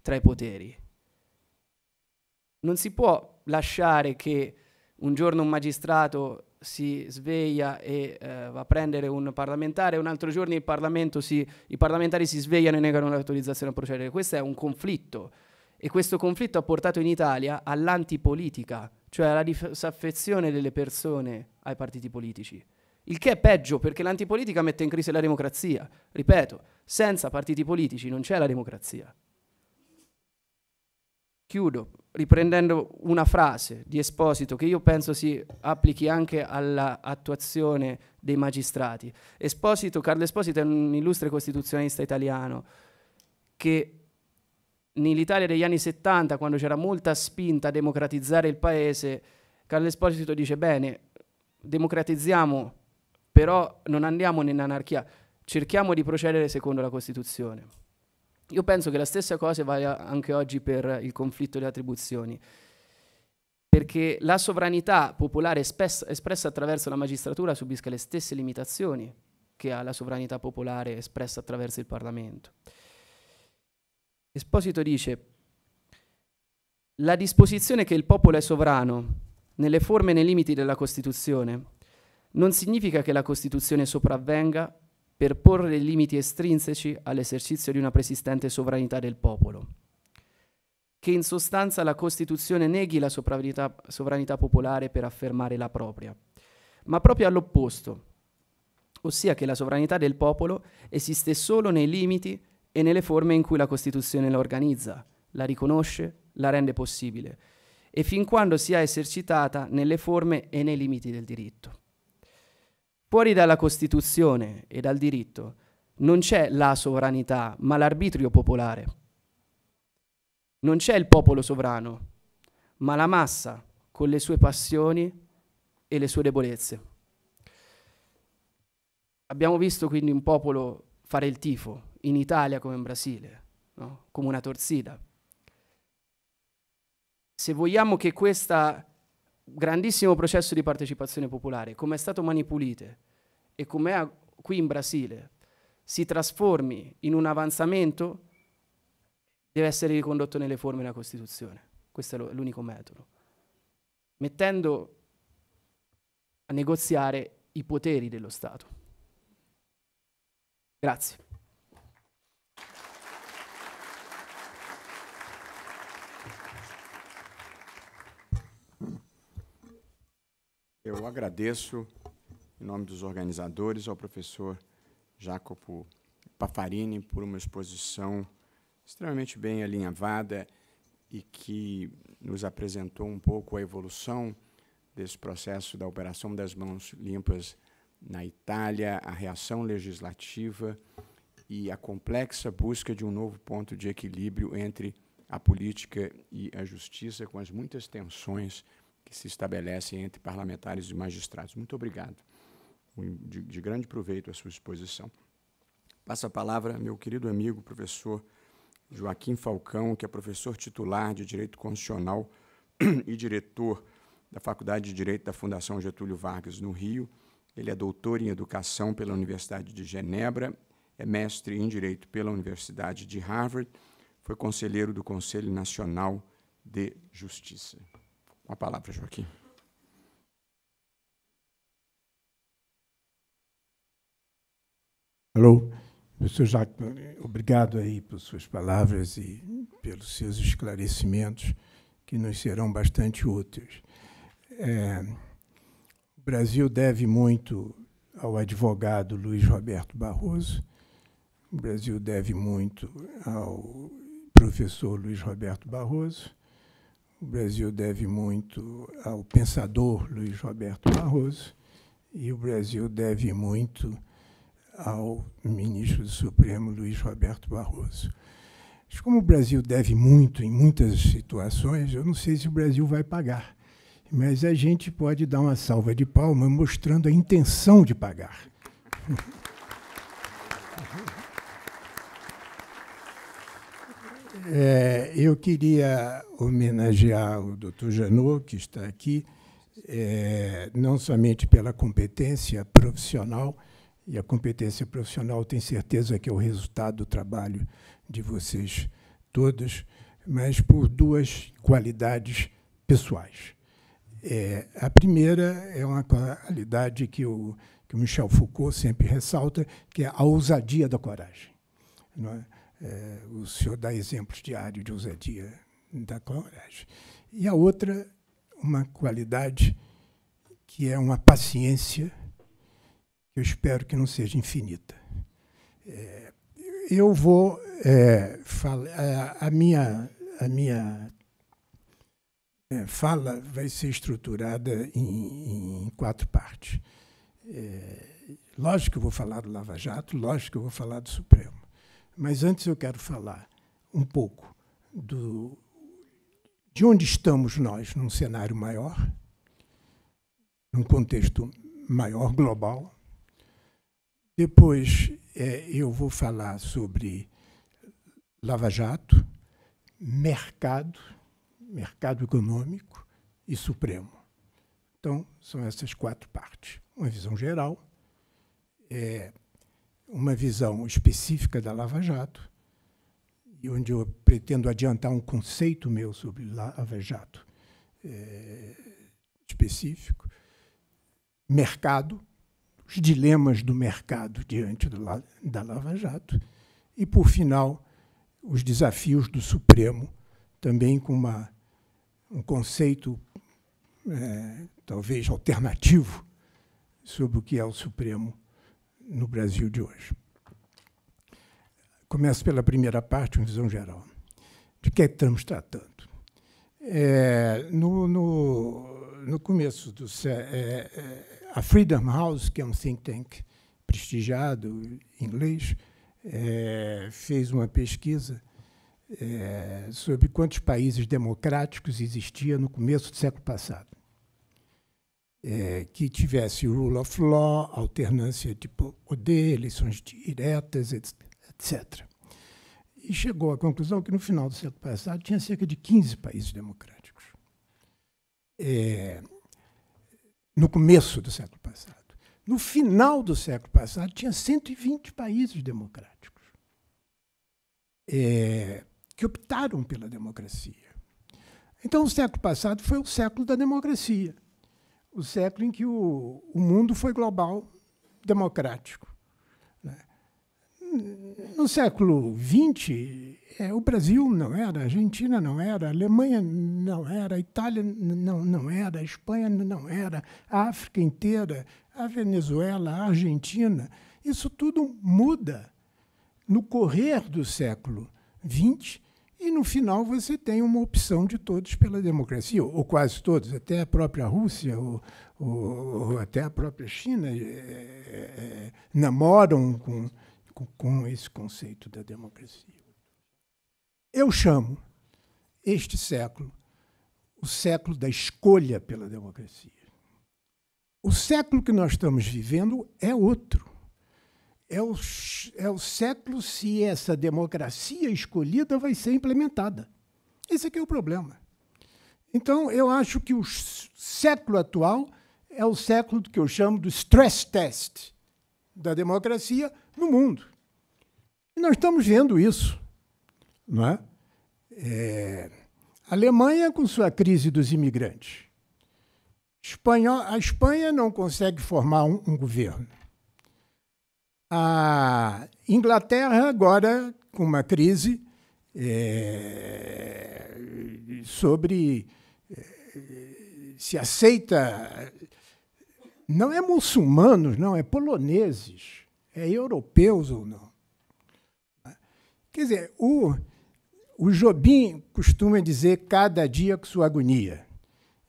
tra i poteri. Non si può lasciare che un giorno un magistrato si sveglia e eh, va a prendere un parlamentare, un altro giorno si, i parlamentari si svegliano e negano l'autorizzazione a procedere. Questo è un conflitto e questo conflitto ha portato in Italia all'antipolitica, cioè alla disaffezione delle persone ai partiti politici. Il che è peggio perché l'antipolitica mette in crisi la democrazia. Ripeto, senza partiti politici non c'è la democrazia. Chiudo riprendendo una frase di Esposito che io penso si applichi anche all'attuazione dei magistrati. Esposito, Carlo Esposito è un illustre costituzionalista italiano che nell'Italia degli anni 70, quando c'era molta spinta a democratizzare il paese, Carlo Esposito dice bene, democratizziamo, però non andiamo nell'anarchia, cerchiamo di procedere secondo la Costituzione. Io penso che la stessa cosa valga anche oggi per il conflitto delle attribuzioni, perché la sovranità popolare spessa, espressa attraverso la magistratura subisca le stesse limitazioni che ha la sovranità popolare espressa attraverso il Parlamento. Esposito dice, la disposizione che il popolo è sovrano nelle forme e nei limiti della Costituzione non significa che la Costituzione sopravvenga per porre limiti estrinseci all'esercizio di una persistente sovranità del popolo. Che in sostanza la Costituzione neghi la sovranità popolare per affermare la propria, ma proprio all'opposto, ossia che la sovranità del popolo esiste solo nei limiti e nelle forme in cui la Costituzione la organizza, la riconosce, la rende possibile, e fin quando sia esercitata nelle forme e nei limiti del diritto. Fuori dalla Costituzione e dal diritto non c'è la sovranità, ma l'arbitrio popolare. Non c'è il popolo sovrano, ma la massa con le sue passioni e le sue debolezze. Abbiamo visto quindi un popolo fare il tifo, in Italia come in Brasile, no? come una torsida. Se vogliamo che questa grandissimo processo di partecipazione popolare, come è stato Manipulite e come qui in Brasile, si trasformi in un avanzamento, deve essere ricondotto nelle forme della Costituzione. Questo è l'unico metodo. Mettendo a negoziare i poteri dello Stato. Grazie. Eu agradeço, em nome dos organizadores, ao professor Jacopo Pafarini por uma exposição extremamente bem alinhavada e que nos apresentou um pouco a evolução desse processo da operação das mãos limpas na Itália, a reação legislativa e a complexa busca de um novo ponto de equilíbrio entre a política e a justiça, com as muitas tensões que se estabelece entre parlamentares e magistrados. Muito obrigado. De, de grande proveito a sua exposição. Passo a palavra meu querido amigo, professor Joaquim Falcão, que é professor titular de Direito Constitucional [CLEARS THROAT] e diretor da Faculdade de Direito da Fundação Getúlio Vargas, no Rio. Ele é doutor em Educação pela Universidade de Genebra, é mestre em Direito pela Universidade de Harvard, foi conselheiro do Conselho Nacional de Justiça a palavra, Joaquim. Alô, professor Jacques, obrigado aí por suas palavras e pelos seus esclarecimentos que nos serão bastante úteis. É, o Brasil deve muito ao advogado Luiz Roberto Barroso, o Brasil deve muito ao professor Luiz Roberto Barroso, o Brasil deve muito ao pensador Luiz Roberto Barroso e o Brasil deve muito ao ministro do Supremo Luiz Roberto Barroso. Mas como o Brasil deve muito em muitas situações, eu não sei se o Brasil vai pagar, mas a gente pode dar uma salva de palmas mostrando a intenção de pagar. É, eu queria homenagear o Dr. Janot, que está aqui, é, não somente pela competência profissional, e a competência profissional tem certeza que é o resultado do trabalho de vocês todos, mas por duas qualidades pessoais. É, a primeira é uma qualidade que o, que o Michel Foucault sempre ressalta, que é a ousadia da coragem. Não é? É, o senhor dá exemplos diários de ousadia da coragem. E a outra, uma qualidade que é uma paciência que eu espero que não seja infinita. É, eu vou é, falar, a minha, a minha é, fala vai ser estruturada em, em quatro partes. É, lógico que eu vou falar do Lava Jato, lógico que eu vou falar do Supremo. Mas antes eu quero falar um pouco do, de onde estamos nós num cenário maior, num contexto maior global. Depois é, eu vou falar sobre Lava Jato, mercado, mercado econômico e Supremo. Então, são essas quatro partes. Uma visão geral, é, uma visão específica da Lava Jato, e onde eu pretendo adiantar um conceito meu sobre Lava Jato é, específico, mercado, os dilemas do mercado diante do, da Lava Jato, e, por final, os desafios do Supremo, também com uma, um conceito é, talvez alternativo sobre o que é o Supremo no Brasil de hoje. Começo pela primeira parte, uma visão geral. De que, é que estamos tratando? É, no, no, no, começo do é, é, a Freedom House, que é um think tank prestigiado inglês, é, fez uma pesquisa é, sobre quantos países democráticos existia no começo do século passado é, que tivesse rule of law, alternância de poder, eleições diretas, etc. E chegou à conclusão que, no final do século passado, tinha cerca de 15 países democráticos. É, no começo do século passado. No final do século passado, tinha 120 países democráticos é, que optaram pela democracia. Então, o século passado foi o século da democracia o século em que o, o mundo foi global, democrático. Né? No século XX, é, o Brasil não era, a Argentina não era, a Alemanha não era, a Itália não, não era, a Espanha não era, a África inteira, a Venezuela, a Argentina. Isso tudo muda no correr do século XX e no final você tem uma opção de todos pela democracia, ou, quase todos, até a própria Rússia, ou, ou, ou até a própria China é, é, é, namoram com, com, com esse conceito da democracia. Eu chamo este século o século da escolha pela democracia. O século que nós estamos vivendo é outro é o, é o século se essa democracia escolhida vai ser implementada. Esse aqui é o problema. Então, eu acho que o século atual é o século que eu chamo do stress test da democracia no mundo. E nós estamos vendo isso. Não é? é Alemanha com sua crise dos imigrantes. Espanhol, a Espanha não consegue formar um, um governo. A Inglaterra, agora, com uma crise é, sobre eh, se aceita. Não é muçulmanos, não, é poloneses, é europeus ou não. Quer dizer, o, o Jobim costuma dizer cada dia com sua agonia.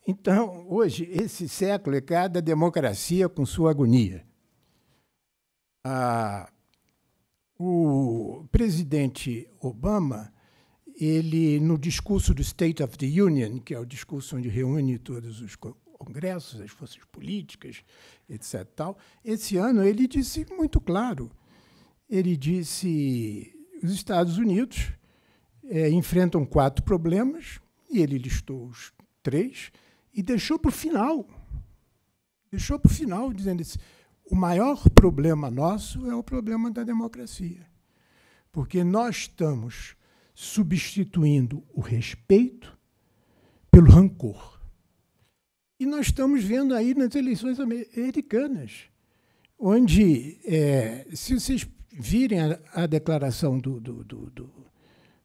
Então, hoje, esse século é cada democracia com sua agonia. Ah, o presidente Obama, ele no discurso do State of the Union, que é o discurso onde reúne todos os congressos, as forças políticas, etc. Tal, esse ano ele disse muito claro. Ele disse: os Estados Unidos é, enfrentam quatro problemas e ele listou os três e deixou para o final. Deixou para o final dizendo isso. Assim, o maior problema nosso é o problema da democracia. Porque nós estamos substituindo o respeito pelo rancor. E nós estamos vendo aí nas eleições americanas, onde, é, se vocês virem a, a declaração do, do, do, do,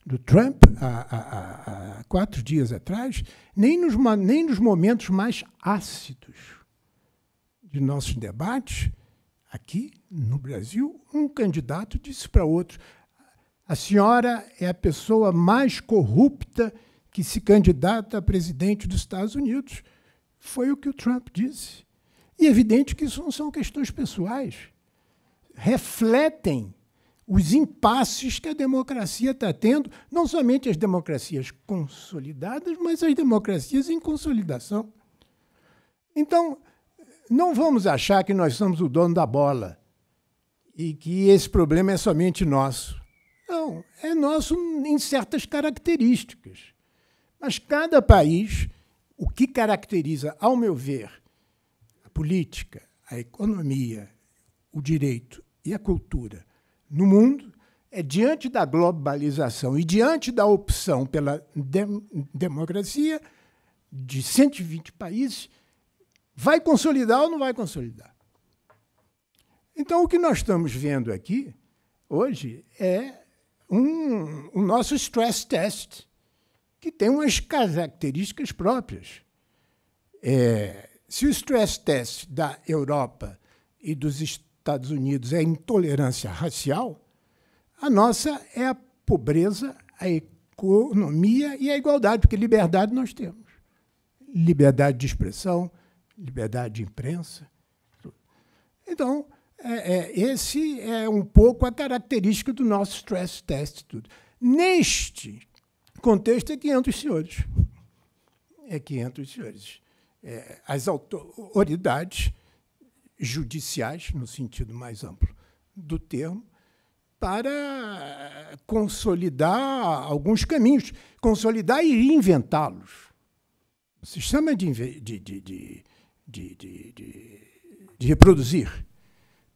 do Trump há, há, há, quatro dias atrás, nem nos, nem nos momentos mais ácidos de nossos debates, Aqui no Brasil, um candidato disse para outro: a senhora é a pessoa mais corrupta que se candidata a presidente dos Estados Unidos. Foi o que o Trump disse. E é evidente que isso não são questões pessoais. Refletem os impasses que a democracia está tendo, não somente as democracias consolidadas, mas as democracias em consolidação. Então, não vamos achar que nós somos o dono da bola e que esse problema é somente nosso. Não, é nosso em certas características. Mas cada país, o que caracteriza, ao meu ver, a política, a economia, o direito e a cultura no mundo é diante da globalização e diante da opção pela democracia de 120 países, Vai consolidar ou não vai consolidar? Então, o que nós estamos vendo aqui hoje é um, o nosso stress test, que tem umas características próprias. É, se o stress test da Europa e dos Estados Unidos é a intolerância racial, a nossa é a pobreza, a economia e a igualdade, porque liberdade nós temos. Liberdade de expressão, liberdade de imprensa. Então, é, é, esse é um pouco a característica do nosso stress test. Tudo. Neste contexto é que entram os senhores. É que entram os senhores. É, as autoridades judiciais, no sentido mais amplo do termo, para consolidar alguns caminhos, consolidar e reinventá los O sistema de, de, de, de de, de, de, de reproduzir.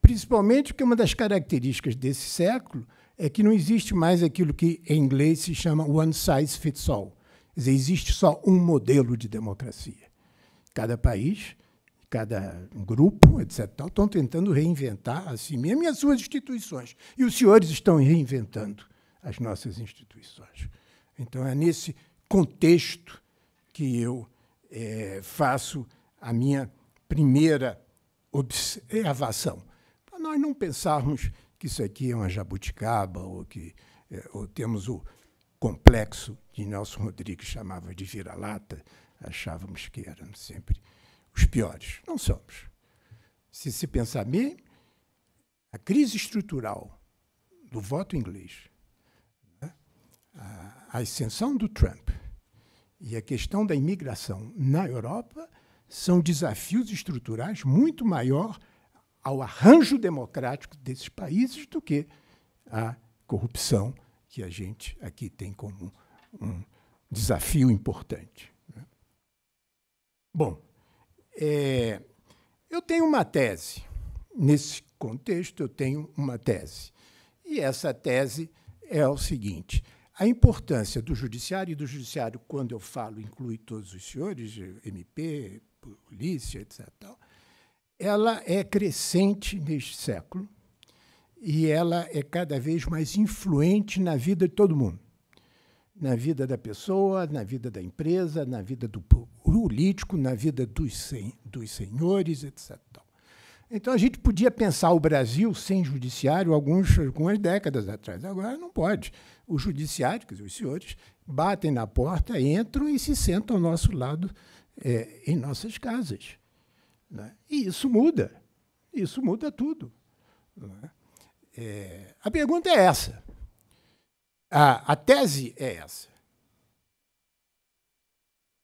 Principalmente porque uma das características desse século é que não existe mais aquilo que em inglês se chama one size fits all. Quer dizer, existe só um modelo de democracia. Cada país, cada grupo, etc., estão tentando reinventar a si mesmo e as suas instituições. E os senhores estão reinventando as nossas instituições. Então, é nesse contexto que eu é, faço a minha primeira observação. Para nós não pensarmos que isso aqui é uma jabuticaba ou que é, ou temos o complexo que Nelson Rodrigues chamava de vira-lata, achávamos que eram sempre os piores. Não somos. Se se pensar bem, a crise estrutural do voto inglês, né? a ascensão do Trump e a questão da imigração na Europa são desafios estruturais muito maior ao arranjo democrático desses países do que a corrupção que a gente aqui tem como um desafio importante. Né? Bom, é, eu tenho uma tese. Nesse contexto, eu tenho uma tese. E essa tese é o seguinte: a importância do judiciário, e do judiciário, quando eu falo, inclui todos os senhores, MP, polícia, etc. Tal, ela é crescente neste século e ela é cada vez mais influente na vida de todo mundo. Na vida da pessoa, na vida da empresa, na vida do político, na vida dos, sen dos senhores, etc. Tal. Então a gente podia pensar o Brasil sem judiciário alguns, algumas décadas atrás. Agora não pode. O judiciário, quer dizer, os senhores, batem na porta, entram e se sentam ao nosso lado é, em nossas casas. Né? E isso muda. Isso muda tudo. Né? É, a pergunta é essa. A, a tese é essa.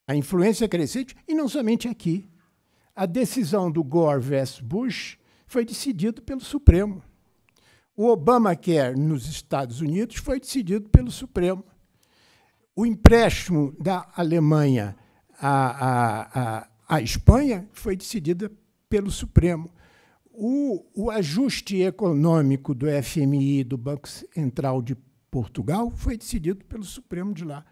A influência é crescente, e não somente aqui. A decisão do Gore vs. Bush foi decidida pelo Supremo. O Obamacare nos Estados Unidos foi decidido pelo Supremo. O empréstimo da Alemanha a, a, a, a Espanha foi decidida pelo Supremo. O, o, ajuste econômico do FMI, do Banco Central de Portugal, foi decidido pelo Supremo de lá.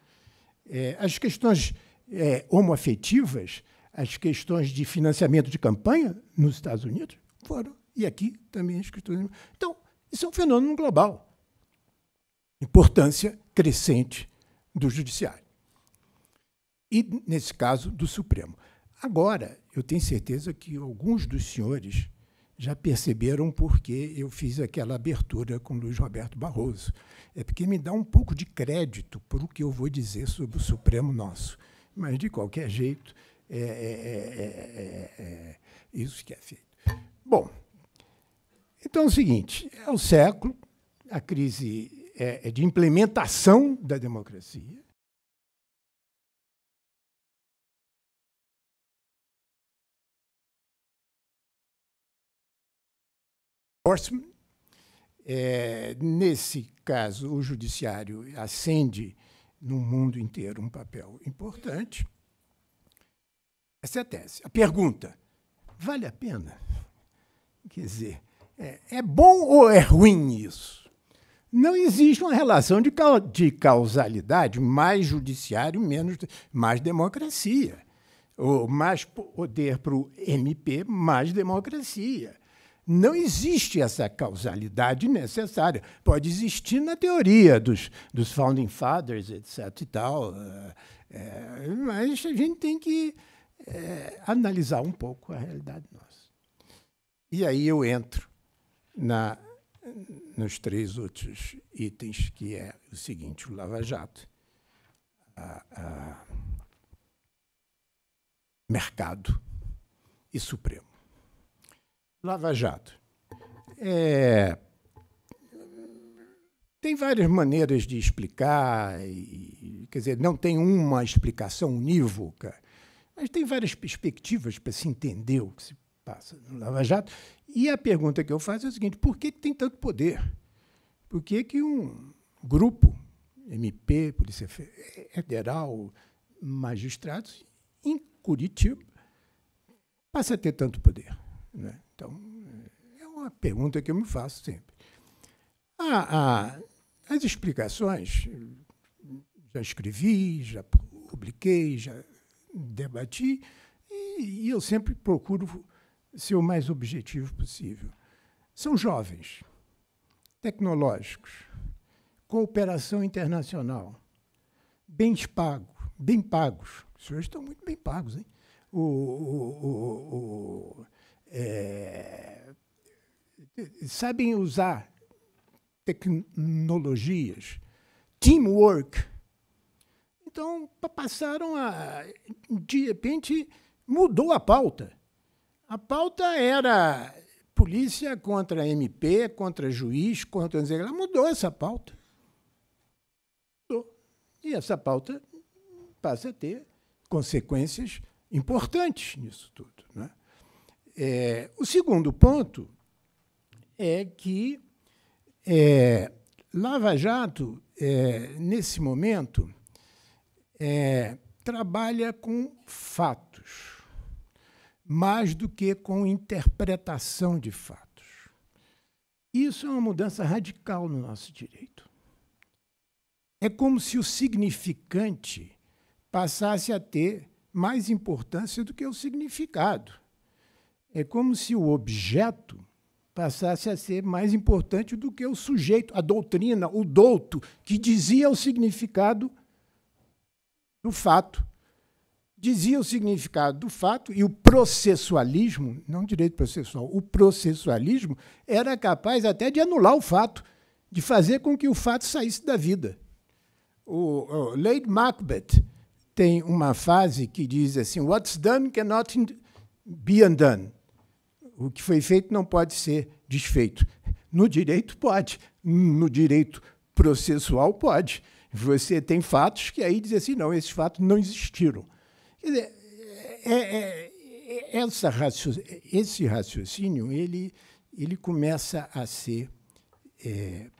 É, as questões é, homoafetivas, as questões de financiamento de campanha nos Estados Unidos foram, e aqui também as questões. Então, isso é um fenômeno global. Importância crescente do judiciário e, nesse caso, do Supremo. Agora, eu tenho certeza que alguns dos senhores já perceberam por que eu fiz aquela abertura com Luiz Roberto Barroso. É porque me dá um pouco de crédito por o que eu vou dizer sobre o Supremo nosso. Mas, de qualquer jeito, é, é, é, é isso que é feito. Bom, então é o seguinte: é o século, a crise é de implementação da democracia. enforcement. É, nesse caso, o judiciário acende no mundo inteiro um papel importante. Essa é a tese. A pergunta: vale a pena? Quer dizer, é, é bom ou é ruim isso? Não existe uma relação de, de causalidade, mais judiciário, menos, mais democracia. Ou mais poder para o MP, mais democracia. Não existe essa causalidade necessária. Pode existir na teoria dos, dos Founding Fathers, etc. e tal, é, mas a gente tem que é, analisar um pouco a realidade nossa. E aí eu entro na, nos três outros itens, que é o seguinte, o Lava Jato, a, a mercado e Supremo. Lava Jato. É, tem várias maneiras de explicar, e, quer dizer, não tem uma explicação unívoca, mas tem várias perspectivas para se entender o que se passa no Lava Jato. E a pergunta que eu faço é a seguinte: por que, tem tanto poder? Por que, que um grupo, MP, Polícia Federal, magistrados, em Curitiba, passa a ter tanto poder? Né? Então, é uma pergunta que eu me faço sempre. Ah, ah, as explicações, já escrevi, já publiquei, já debati, e, e eu sempre procuro ser o mais objetivo possível. São jovens, tecnológicos, cooperação internacional, bens pagos, bem pagos. Os senhores estão muito bem pagos, hein? O, o, o, é, sabem usar tecnologias, teamwork. Então, passaram a. De repente, mudou a pauta. A pauta era polícia contra MP, contra juiz, contra. Ela mudou essa pauta. E essa pauta passa a ter consequências importantes nisso tudo. É, o segundo ponto é que é, Lava Jato, é, nesse momento, é, trabalha com fatos, mais do que com interpretação de fatos. Isso é uma mudança radical no nosso direito. É como se o significante passasse a ter mais importância do que o significado. É como se o objeto passasse a ser mais importante do que o sujeito, a doutrina, o douto, que dizia o significado do fato. Dizia o significado do fato e o processualismo, não direito processual, o processualismo era capaz até de anular o fato, de fazer com que o fato saísse da vida. O, o Lady Macbeth tem uma fase que diz assim: What's done cannot be undone o que foi feito não pode ser desfeito. No direito, pode. No direito processual, pode. Você tem fatos que aí dizem assim: não, esses fatos não existiram. Quer dizer, é, é, é essa esse raciocínio ele, ele começa a ser. É,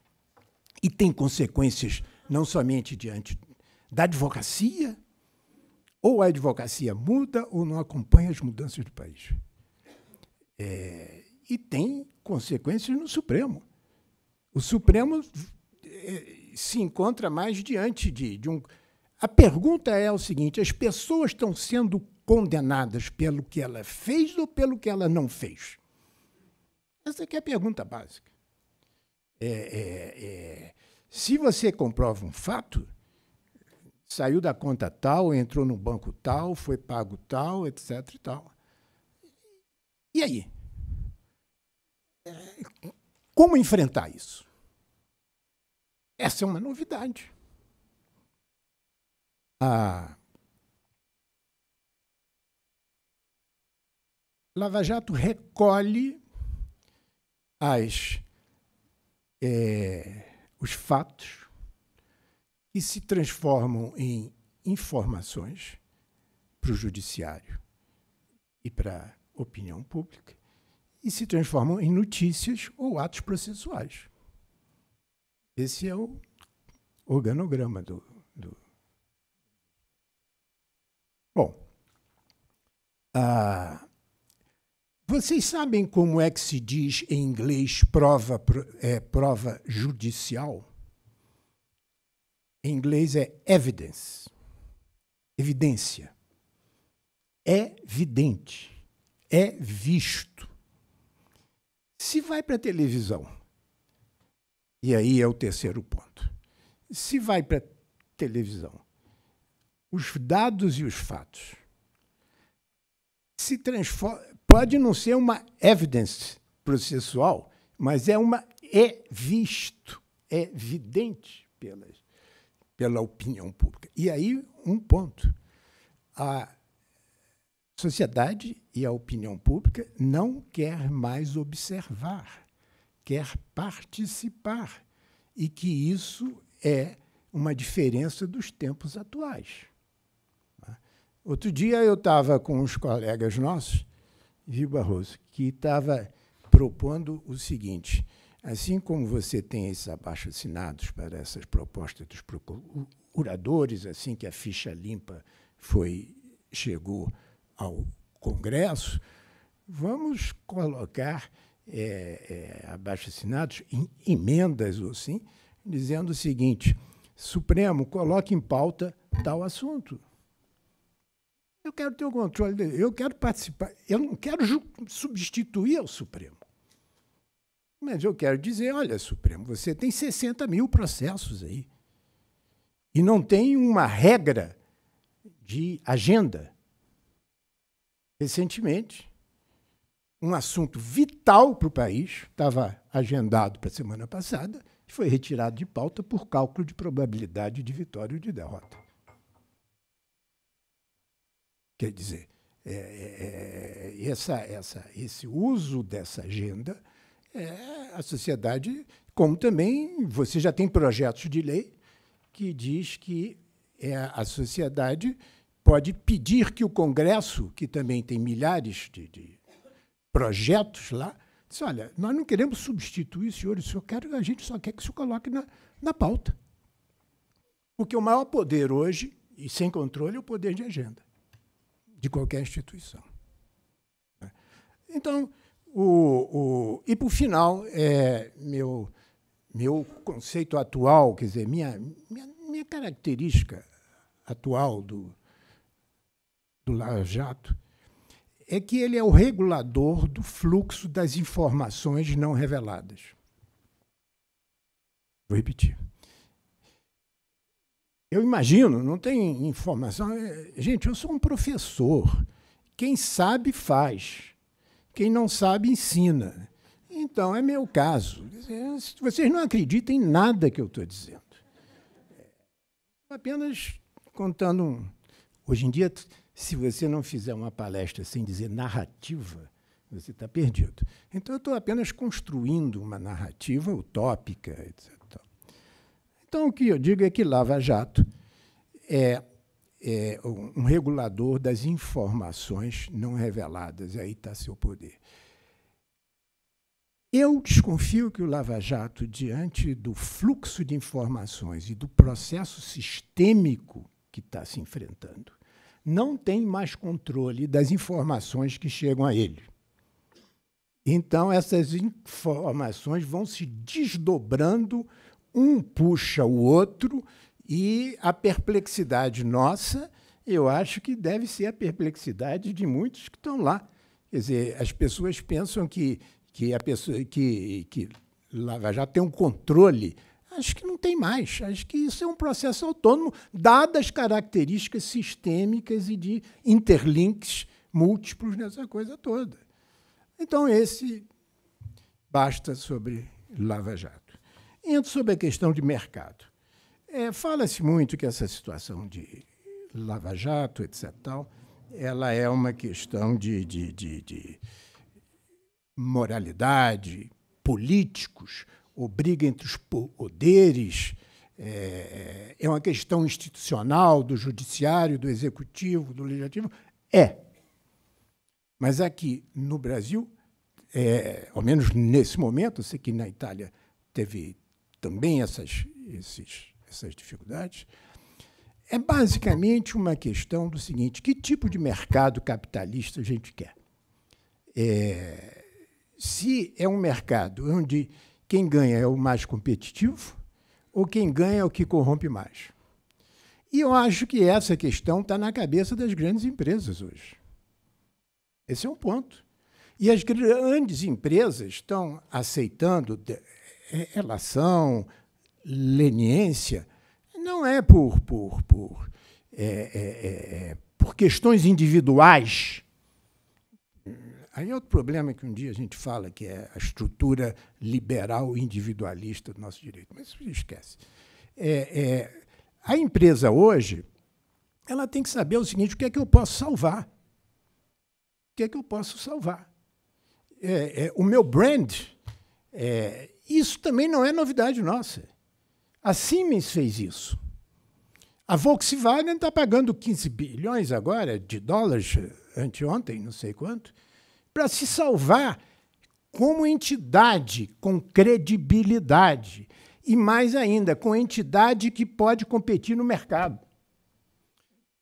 e tem consequências não somente diante da advocacia, ou a advocacia muda ou não acompanha as mudanças do país. É, e tem consequências no Supremo. O Supremo é, se encontra mais diante de, de um. A pergunta é o seguinte: as pessoas estão sendo condenadas pelo que ela fez ou pelo que ela não fez? Essa é a pergunta básica. É, é, é, se você comprova um fato, saiu da conta tal, entrou no banco tal, foi pago tal, etc. E tal. E aí? Como enfrentar isso? Essa é uma novidade. A ah, Lava Jato recolhe as, é, os fatos que se transformam em informações para o judiciário e para opinião pública e se transformam em notícias ou atos processuais. Esse é o organograma do. do... Bom, ah, vocês sabem como é que se diz em inglês prova, é, prova judicial? Em inglês é evidence, evidência. É evidente é visto. Se vai para a televisão, e aí é o terceiro ponto, se vai para a televisão, os dados e os fatos se transforma pode não ser uma evidence processual, mas é uma é visto, é evidente pelas, pela opinião pública. E aí um ponto. A sociedade e a opinião pública não quer mais observar, quer participar. E que isso é uma diferença dos tempos atuais. Outro dia eu estava com uns colegas nossos, viu, Barroso, que estava propondo o seguinte: assim como você tem esses abaixo-assinados para essas propostas dos procuradores, assim que a ficha limpa foi chegou ao Congresso, vamos colocar é, é, abaixo-assinados, em, emendas ou assim, dizendo o seguinte, Supremo, coloque em pauta tal assunto. Eu quero ter o controle dele, eu quero participar, eu não quero substituir o Supremo. Mas eu quero dizer, olha, Supremo, você tem 60 mil processos aí. E não tem uma regra de agenda recentemente, um assunto vital para o país, estava agendado para a semana passada, e foi retirado de pauta por cálculo de probabilidade de vitória ou de derrota. Quer dizer, é, é, é essa, essa, esse uso dessa agenda, é, a sociedade, como também você já tem projetos de lei que diz que é, a sociedade pode pedir que o Congresso, que também tem milhares de, de projetos lá, diz, olha, nós não queremos substituir os senhores, senhor quer, a gente só quer que o senhor coloque na, na pauta. Porque o maior poder hoje, e sem controle, é o poder de agenda de qualquer instituição. Né? Então, o, o, e por final, é, meu, meu conceito atual, quer dizer, minha, minha, minha característica atual do, do Lava Jato, é que ele é o regulador do fluxo das informações não reveladas. Vou repetir. Eu imagino, não tem informação. É, gente, eu sou um professor. Quem sabe, faz. Quem não sabe, ensina. Então, é meu caso. Vocês não acreditam em nada que eu estou dizendo. Apenas contando. Um... Hoje em dia se você não fizer uma palestra sem dizer narrativa, você está perdido. Então, eu estou apenas construindo uma narrativa utópica, etc. Então, o que eu digo é que Lava Jato é, é um regulador das informações não reveladas, aí está seu poder. Eu desconfio que o Lava Jato, diante do fluxo de informações e do processo sistêmico que está se enfrentando, não tem mais controle das informações que chegam a ele. Então, essas informações vão se desdobrando, um puxa o outro, e a perplexidade nossa, eu acho que deve ser a perplexidade de muitos que estão lá. Quer dizer, as pessoas pensam que, que a pessoa que, que Lava Jato tem um controle Acho que não tem mais. Acho que isso é um processo autônomo, dadas as características sistêmicas e de interlinks múltiplos nessa coisa toda. Então, esse basta sobre Lava Jato. Entro sobre a questão de mercado. É, Fala-se muito que essa situação de Lava Jato, etc., tal, ela é uma questão de, de, de, de moralidade, políticos, o briga entre os poderes, é, é uma questão institucional do judiciário, do executivo, do legislativo? É. Mas aqui no Brasil, é, ao menos nesse momento, eu sei que na Itália teve também essas, esses, essas dificuldades, é basicamente uma questão do seguinte: que tipo de mercado capitalista a gente quer? É, se é um mercado onde quem ganha é o mais competitivo ou quem ganha é o que corrompe mais? E eu acho que essa questão está na cabeça das grandes empresas hoje. Esse é um ponto. E as grandes empresas estão aceitando é, relação, leniência, não é por, por, por, é, é, é, por questões individuais Aí é outro problema que um dia a gente fala, que é a estrutura liberal individualista do nosso direito. Mas esquece. É, é, a empresa hoje ela tem que saber o seguinte: o que é que eu posso salvar? O que é que eu posso salvar? É, é o meu brand, é, isso também não é novidade nossa. A Siemens fez isso. A Volkswagen está pagando 15 bilhões agora de dólares anteontem, não sei quanto para se salvar como entidade com credibilidade e mais ainda com entidade que pode competir no mercado.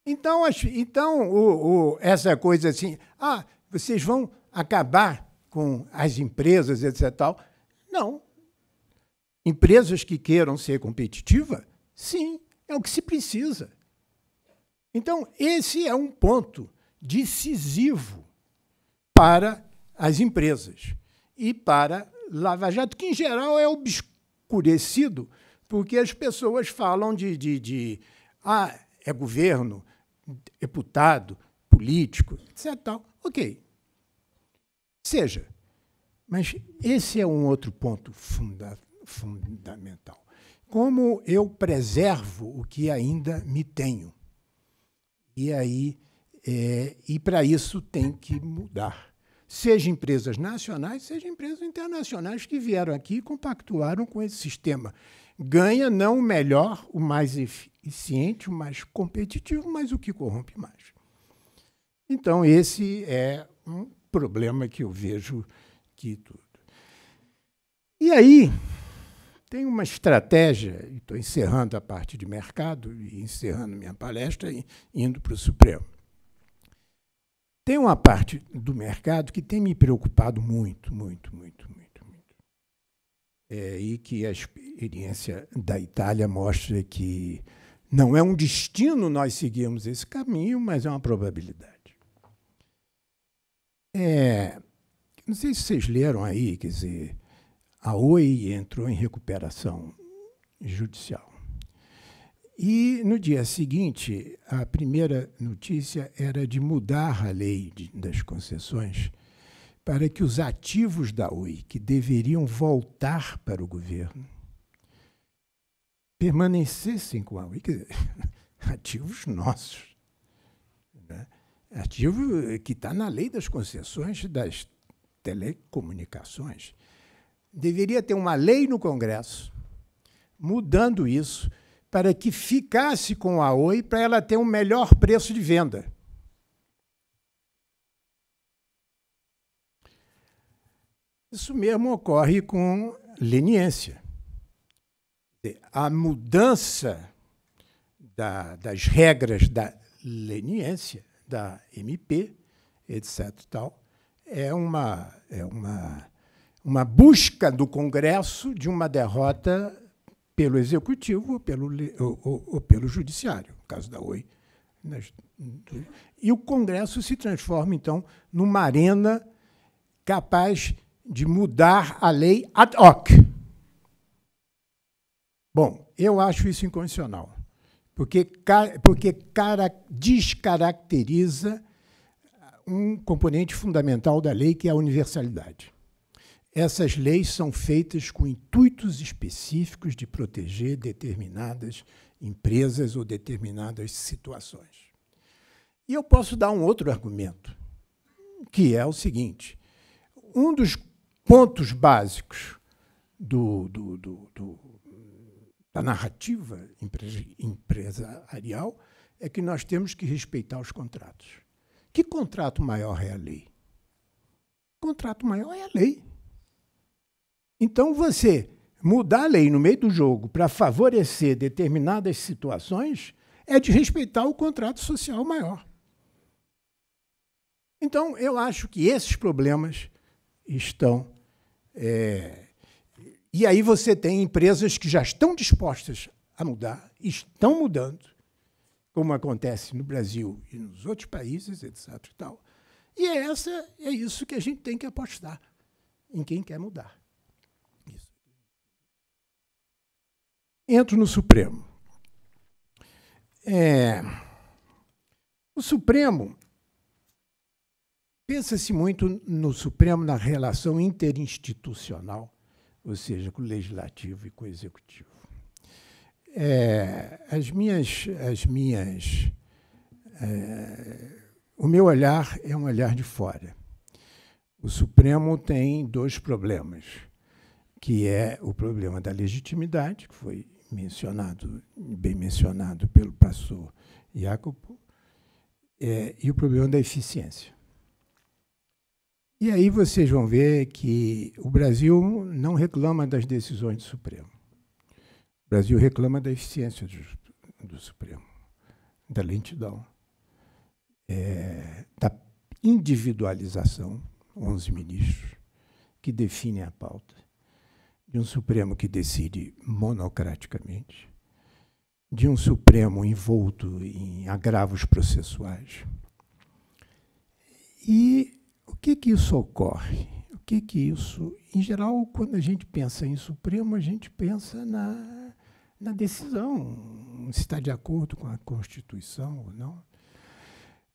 Então, então o, o, essa coisa assim, ah, vocês vão acabar com as empresas, etc. Tal. Não. Empresas que queiram ser competitiva, sim, é o que se precisa. Então, esse é um ponto decisivo para as empresas e para Lava Jato, que em geral é obscurecido, porque as pessoas falam de, de, de ah, é governo, deputado, político, etc. Tal. Ok. Seja. Mas esse é um outro ponto funda fundamental. Como eu preservo o que ainda me tenho? E aí, é, e para isso tem que mudar seja empresas nacionais, seja empresas internacionais que vieram aqui e compactuaram com esse sistema. Ganha não o melhor, o mais eficiente, o mais competitivo, mas o que corrompe mais. Então, esse é um problema que eu vejo que tudo. E aí, tem uma estratégia, estou encerrando a parte de mercado e encerrando minha palestra, indo para o Supremo. Tem uma parte do mercado que tem me preocupado muito, muito, muito, muito, muito. É, e que a experiência da Itália mostra que não é um destino nós seguirmos esse caminho, mas é uma probabilidade. É, não sei se vocês leram aí, quer dizer, a OI entrou em recuperação judicial. E no dia seguinte, a primeira notícia era de mudar a lei de, das concessões para que os ativos da Oi, que deveriam voltar para o governo, permanecessem com a Oi, dizer, [LAUGHS] ativos nossos. Né? Ativo que está na lei das concessões das telecomunicações. Deveria ter uma lei no Congresso mudando isso para que ficasse com a Oi para ela ter um melhor preço de venda. Isso mesmo ocorre com leniência. A mudança da, das regras da leniência, da MP, etc. Tal, é uma, é uma, uma busca do Congresso de uma derrota pelo executivo ou pelo, ou, ou, ou pelo judiciário, no caso da OI. E o Congresso se transforma, então, numa arena capaz de mudar a lei ad hoc. Bom, eu acho isso incondicional, porque, porque cara, descaracteriza um componente fundamental da lei, que é a universalidade. Essas leis são feitas com intuitos específicos de proteger determinadas empresas ou determinadas situações. E eu posso dar um outro argumento, que é o seguinte: um dos pontos básicos do, do, do, da narrativa empresarial é que nós temos que respeitar os contratos. Que contrato maior é a lei? Contrato maior é a lei. Então, você mudar a lei no meio do jogo para favorecer determinadas situações é de respeitar o contrato social maior. Então, eu acho que esses problemas estão. É... E aí você tem empresas que já estão dispostas a mudar, estão mudando, como acontece no Brasil e nos outros países, etc. E, tal. e essa, é isso que a gente tem que apostar em quem quer mudar. entro no Supremo. É, o Supremo, pensa-se muito no Supremo na relação interinstitucional, ou seja, com o legislativo e com o executivo. É, as minhas. As minhas é, o meu olhar é um olhar de fora. O Supremo tem dois problemas, que é o problema da legitimidade, que foi mencionado, bem mencionado pelo pastor Jacopo, é, e o problema da eficiência. E aí vocês vão ver que o Brasil não reclama das decisões do Supremo. O Brasil reclama da eficiência do, do Supremo, da lentidão, é, da individualização, 11 ministros, que definem a pauta, de um Supremo que decide monocraticamente, de um Supremo envolto em agravos processuais. E o que, que isso ocorre? O que, que isso. Em geral, quando a gente pensa em Supremo, a gente pensa na, na decisão, se está de acordo com a Constituição ou não.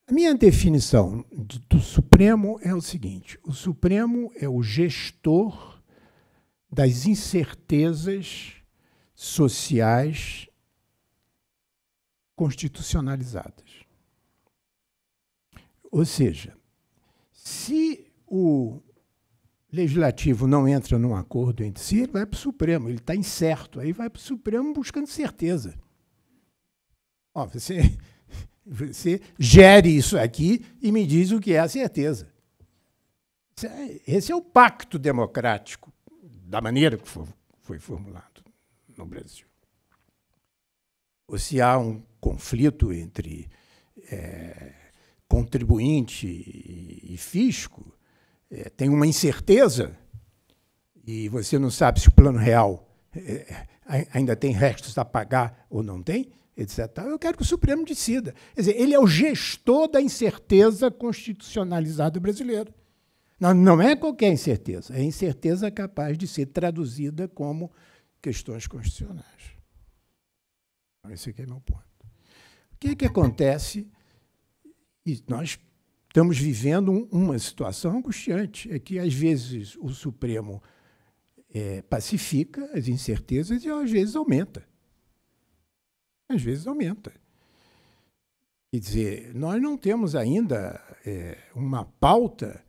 A minha definição do Supremo é o seguinte: o Supremo é o gestor das incertezas sociais constitucionalizadas. Ou seja, se o legislativo não entra num acordo entre si, ele vai para o Supremo, ele está incerto, aí vai para o Supremo buscando certeza. Ó, você, [LAUGHS] você gere isso aqui e me diz o que é a certeza. É, esse é o pacto democrático da maneira que foi formulado no Brasil. Ou se há um conflito entre é, contribuinte e, e fisco, é, tem uma incerteza e você não sabe se o plano real é, ainda tem restos a pagar ou não tem, etc. Eu quero que o Supremo decida. Quer dizer, ele é o gestor da incerteza constitucionalizada brasileira. Não, não é qualquer incerteza, é incerteza capaz de ser traduzida como questões constitucionais. Esse aqui é meu ponto. O que é que acontece? E nós estamos vivendo uma situação angustiante, é que às vezes o Supremo é, pacifica as incertezas e às vezes aumenta. Às vezes aumenta. Quer dizer, nós não temos ainda é, uma pauta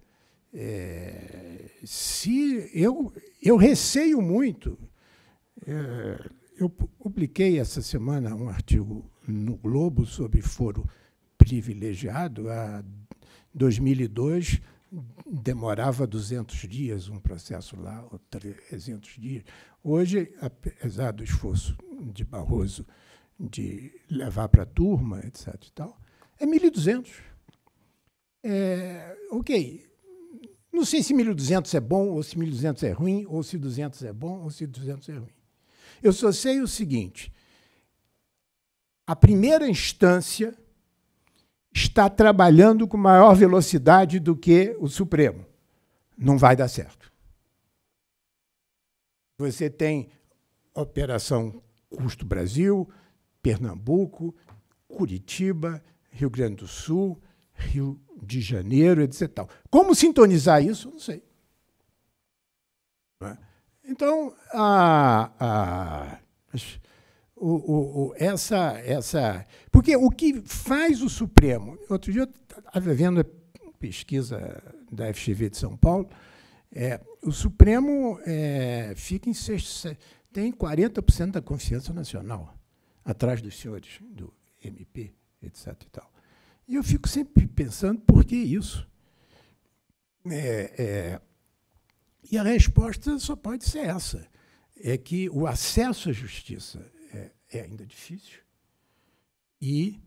é, se eu, eu receio muito. É, eu publiquei essa semana um artigo no Globo sobre foro privilegiado. A 2002 demorava 200 dias um processo lá, ou 300 dias. Hoje, apesar do esforço de Barroso de levar para a turma, etc. E tal, é 1.200. É, ok, não sei se 1.200 é bom, ou se 1.200 é ruim, ou se 200 é bom, ou se 200 é ruim. Eu só sei o seguinte: a primeira instância está trabalhando com maior velocidade do que o Supremo. Não vai dar certo. Você tem operação Custo Brasil, Pernambuco, Curitiba, Rio Grande do Sul, Rio de janeiro, etc. Tal. Como sintonizar isso? Não sei. Né? Então, a, a, o, o, o, essa, essa. Porque o que faz o Supremo. Outro dia estava vendo a pesquisa da FGV de São Paulo. É, o Supremo é, fica em sexto, tem 40% da confiança nacional, atrás dos senhores, do MP, etc. E tal. E eu fico sempre pensando por que isso. É, é, e a resposta só pode ser essa: é que o acesso à justiça é, é ainda difícil e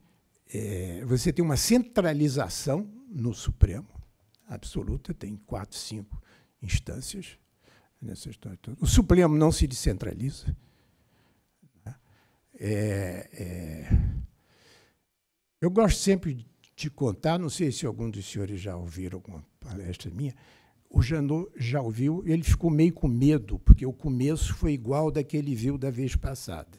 é, você tem uma centralização no Supremo absoluta, tem quatro, cinco instâncias nessa história toda. O Supremo não se descentraliza. Né? É, é. Eu gosto sempre te contar, não sei se algum dos senhores já ouviram alguma palestra minha, o Janot já ouviu, ele ficou meio com medo, porque o começo foi igual daquele viu da vez passada.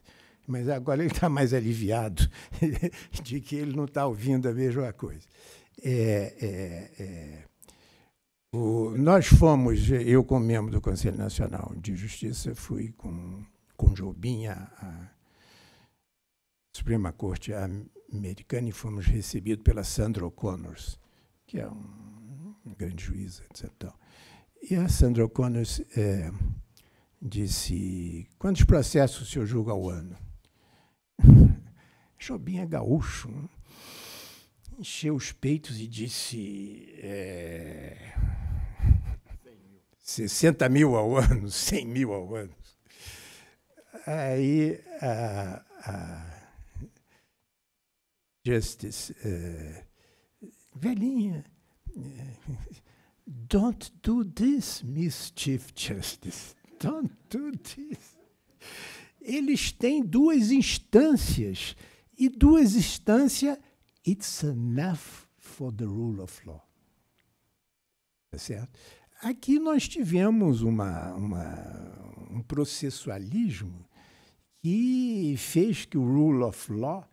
Mas agora ele está mais aliviado [LAUGHS] de que ele não está ouvindo a mesma coisa. É, é, é. O, nós fomos, eu como membro do Conselho Nacional de Justiça, fui com, com Jobim à, Suprema Corte, a americana e fomos recebidos pela Sandra O'Connors, que é um, grande juíza, etc. E a Sandra O'Connors é, disse: Quantos processos o senhor julga ao ano? [LAUGHS] Jobim é gaúcho. Né? Encheu os peitos e disse: é, 60 mil ao ano, 100 mil ao ano. Aí a, a Justice, é, velhinha, eh, don't do this, Miss Chief Justice, don't do this. Eles têm duas instâncias, e duas instâncias, it's enough for the rule of law. Tá certo? Aqui nós tivemos uma, uma, um processualismo que fez que o rule of law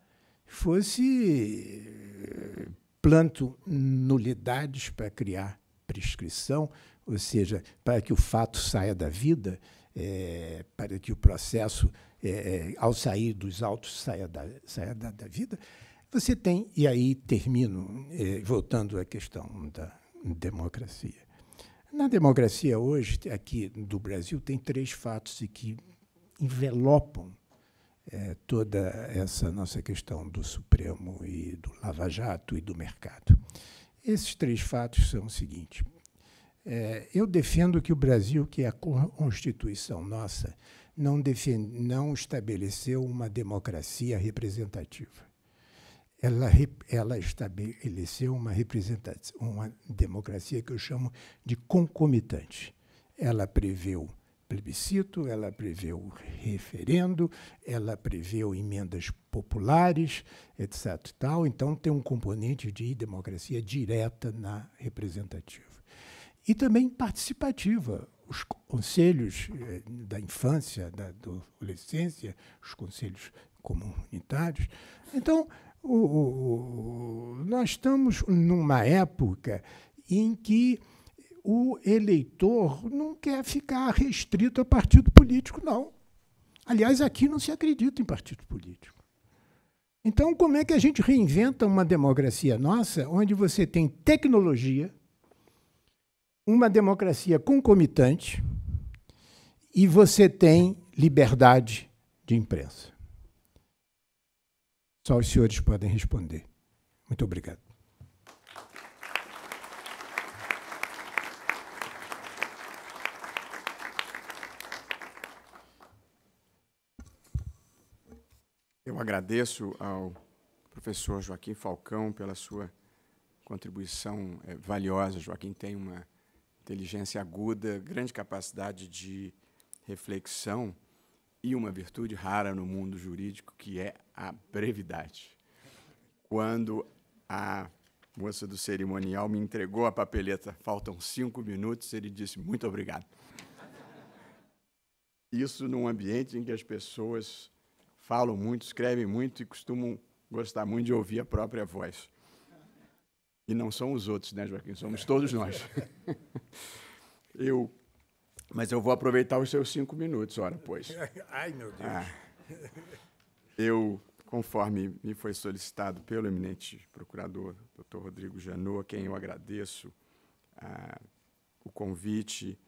fosse eh, planto nulidades para criar prescrição, ou seja, para que o fato saia da vida, é, para que o processo, é, ao sair dos autos, saia da, saia da, da vida, você tem, e aí termino, é, voltando à questão da democracia. Na democracia hoje, aqui do Brasil, tem três fatos que envelopam é, toda essa nossa questão do Supremo e do Lava Jato e do mercado. Esses três fatos são o seguinte: é, eu defendo que o Brasil, que é a Constituição nossa, não, defende, não estabeleceu uma democracia representativa. Ela, ela, estabeleceu uma, uma democracia que eu chamo de concomitante. Ela preveu plebiscito, ela preveu referendo, ela preveu emendas populares, etc. Tal. Então, tem um componente de democracia direta na representativa. E também participativa. Os conselhos eh, da infância, da adolescência, os conselhos comunitários. Então, o, o, nós estamos numa época em que o eleitor não quer ficar restrito a partido político, não. Aliás, aqui não se acredita em partido político. Então, como é que a gente reinventa uma democracia nossa onde você tem tecnologia, uma democracia concomitante e você tem liberdade de imprensa? Só os senhores podem responder. Muito obrigado. Eu agradeço ao professor Joaquim Falcão pela sua contribuição é, valiosa. Joaquim tem uma inteligência aguda, grande capacidade de reflexão e uma virtude rara no mundo jurídico, que é a brevidade. Quando a moça do cerimonial me entregou a papeleta, faltam cinco minutos, ele disse muito obrigado. Isso num ambiente em que as pessoas falam muito, escrevem muito e costumam gostar muito de ouvir a própria voz. E não são os outros, né, Joaquim? Somos todos nós. [LAUGHS] eu, mas eu vou aproveitar os seus cinco minutos, ora, pois. [LAUGHS] Ai, meu Deus. Ah, eu, conforme me foi solicitado pelo eminente procurador, Dr. Rodrigo Janot, a quem eu agradeço ah, o convite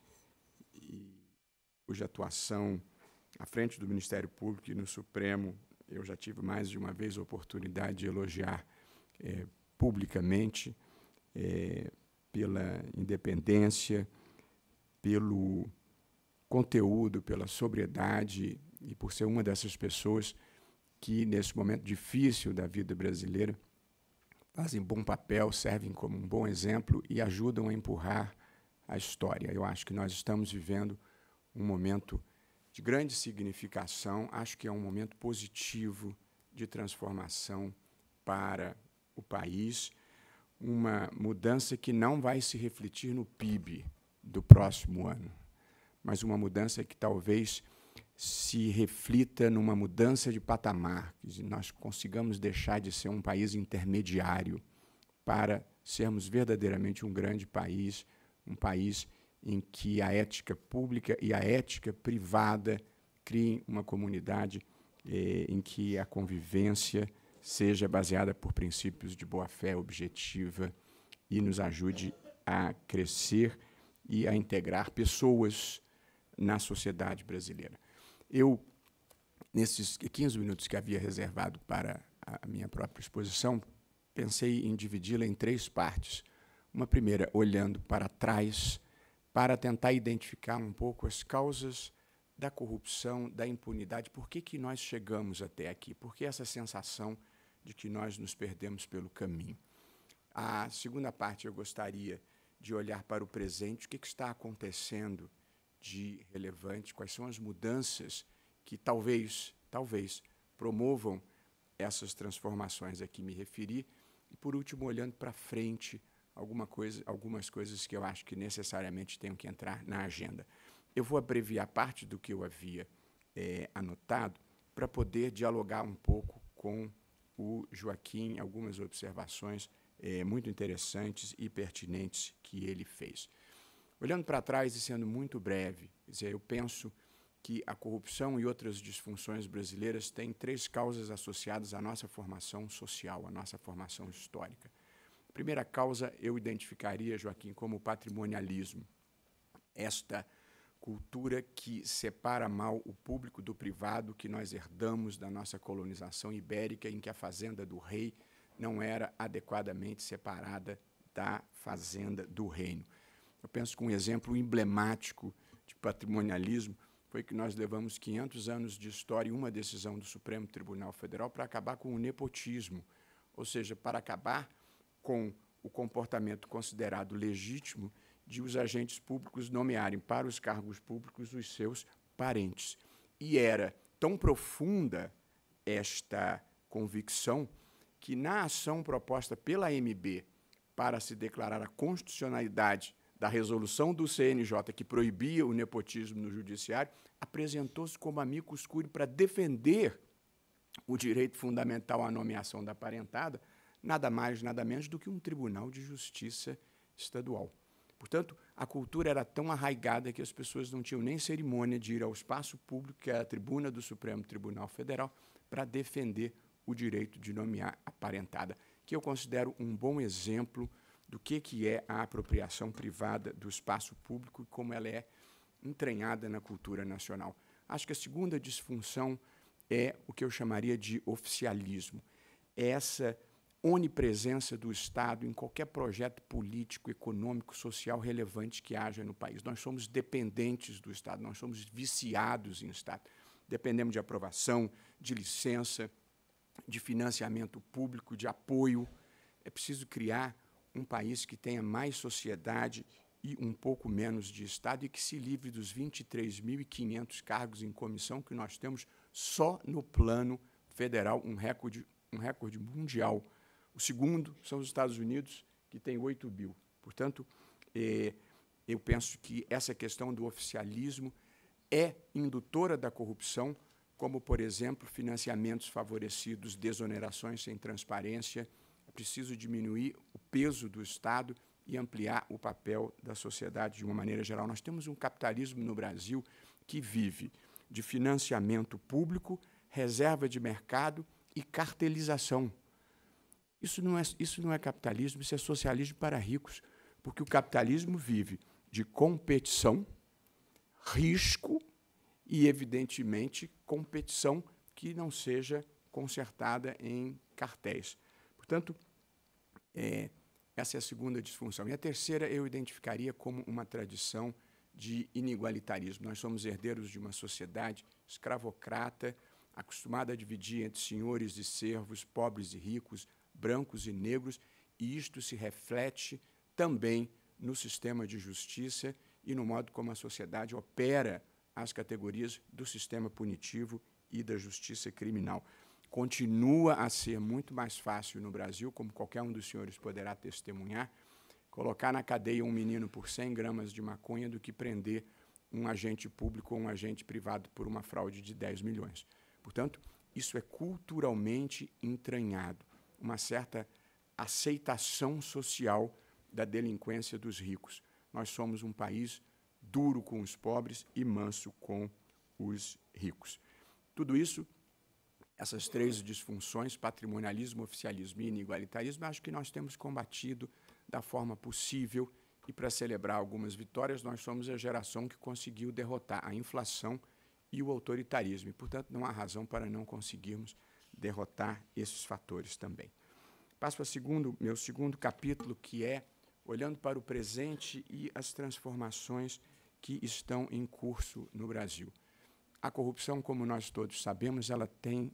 e cuja atuação à frente do Ministério Público e no Supremo, eu já tive mais de uma vez a oportunidade de elogiar é, publicamente é, pela independência, pelo conteúdo, pela sobriedade e por ser uma dessas pessoas que, nesse momento difícil da vida brasileira, fazem bom papel, servem como um bom exemplo e ajudam a empurrar a história. Eu acho que nós estamos vivendo um momento de grande significação. Acho que é um momento positivo de transformação para o país, uma mudança que não vai se refletir no PIB do próximo ano, mas uma mudança que talvez se reflita numa mudança de patamar, que nós consigamos deixar de ser um país intermediário para sermos verdadeiramente um grande país, um país em que a ética pública e a ética privada criem uma comunidade eh, em que a convivência seja baseada por princípios de boa-fé objetiva e nos ajude a crescer e a integrar pessoas na sociedade brasileira. Eu, nesses 15 minutos que havia reservado para a minha própria exposição, pensei em dividi-la em três partes. Uma primeira, olhando para trás, para tentar identificar um pouco as causas da corrupção, da impunidade. Por que, que nós chegamos até aqui? Por que essa sensação de que nós nos perdemos pelo caminho? A segunda parte eu gostaria de olhar para o presente, o que, que está acontecendo de relevante, quais são as mudanças que talvez, talvez promovam essas transformações a que me referi. E, por último, olhando para frente, alguma coisa, algumas coisas que eu acho que necessariamente tenham que entrar na agenda. Eu vou abreviar parte do que eu havia é, anotado para poder dialogar um pouco com o Joaquim, algumas observações é, muito interessantes e pertinentes que ele fez. Olhando para trás e sendo muito breve, dizer, eu penso que a corrupção e outras disfunções brasileiras têm três causas associadas à nossa formação social, à nossa formação histórica. Primeira causa eu identificaria, Joaquim, como patrimonialismo. Esta cultura que separa mal o público do privado que nós herdamos da nossa colonização ibérica, em que a fazenda do rei não era adequadamente separada da fazenda do reino. Eu penso que um exemplo emblemático de patrimonialismo foi que nós levamos 500 anos de história e uma decisão do Supremo Tribunal Federal para acabar com o nepotismo, ou seja, para acabar com o comportamento considerado legítimo de os agentes públicos nomearem para os cargos públicos os seus parentes. E era tão profunda esta convicção que, na ação proposta pela MB para se declarar a constitucionalidade da resolução do CNJ que proibia o nepotismo no judiciário, apresentou-se como amigo escuro para defender o direito fundamental à nomeação da parentada, nada mais, nada menos do que um tribunal de justiça estadual. Portanto, a cultura era tão arraigada que as pessoas não tinham nem cerimônia de ir ao espaço público, que é a tribuna do Supremo Tribunal Federal, para defender o direito de nomear a parentada, que eu considero um bom exemplo do que, que é a apropriação privada do espaço público e como ela é entranhada na cultura nacional. Acho que a segunda disfunção é o que eu chamaria de oficialismo. Essa onipresença do Estado em qualquer projeto político, econômico, social relevante que haja no país. Nós somos dependentes do Estado, nós somos viciados em Estado. Dependemos de aprovação, de licença, de financiamento público, de apoio. É preciso criar um país que tenha mais sociedade e um pouco menos de Estado e que se livre dos 23.500 cargos em comissão que nós temos só no plano federal, um recorde, um recorde mundial o segundo são os Estados Unidos, que tem 8 mil. Portanto, eh, eu penso que essa questão do oficialismo é indutora da corrupção, como, por exemplo, financiamentos favorecidos, desonerações sem transparência. É preciso diminuir o peso do Estado e ampliar o papel da sociedade de uma maneira geral. Nós temos um capitalismo no Brasil que vive de financiamento público, reserva de mercado e cartelização. Isso não é, isso não é capitalismo, isso é socialismo para ricos, porque o capitalismo vive de competição, risco e, evidentemente, competição que não seja consertada em cartéis. Portanto, é, essa é a segunda disfunção. E a terceira eu identificaria como uma tradição de inigualitarismo. Nós somos herdeiros de uma sociedade escravocrata, acostumada a dividir entre senhores e servos, pobres e ricos, brancos e negros, e isto se reflete também no sistema de justiça e no modo como a sociedade opera as categorias do sistema punitivo e da justiça criminal. Continua a ser muito mais fácil no Brasil, como qualquer um dos senhores poderá testemunhar, colocar na cadeia um menino por 100 gramas de maconha do que prender um agente público ou um agente privado por uma fraude de 10 milhões. Portanto, isso é culturalmente entranhado uma certa aceitação social da delinquência dos ricos. Nós somos um país duro com os pobres e manso com os ricos. Tudo isso, essas três disfunções, patrimonialismo, oficialismo e inigualitarismo, acho que nós temos combatido da forma possível e para celebrar algumas vitórias, nós somos a geração que conseguiu derrotar a inflação e o autoritarismo. E, portanto, não há razão para não conseguirmos derrotar esses fatores também. Passo ao segundo, meu segundo capítulo, que é olhando para o presente e as transformações que estão em curso no Brasil. A corrupção, como nós todos sabemos, ela tem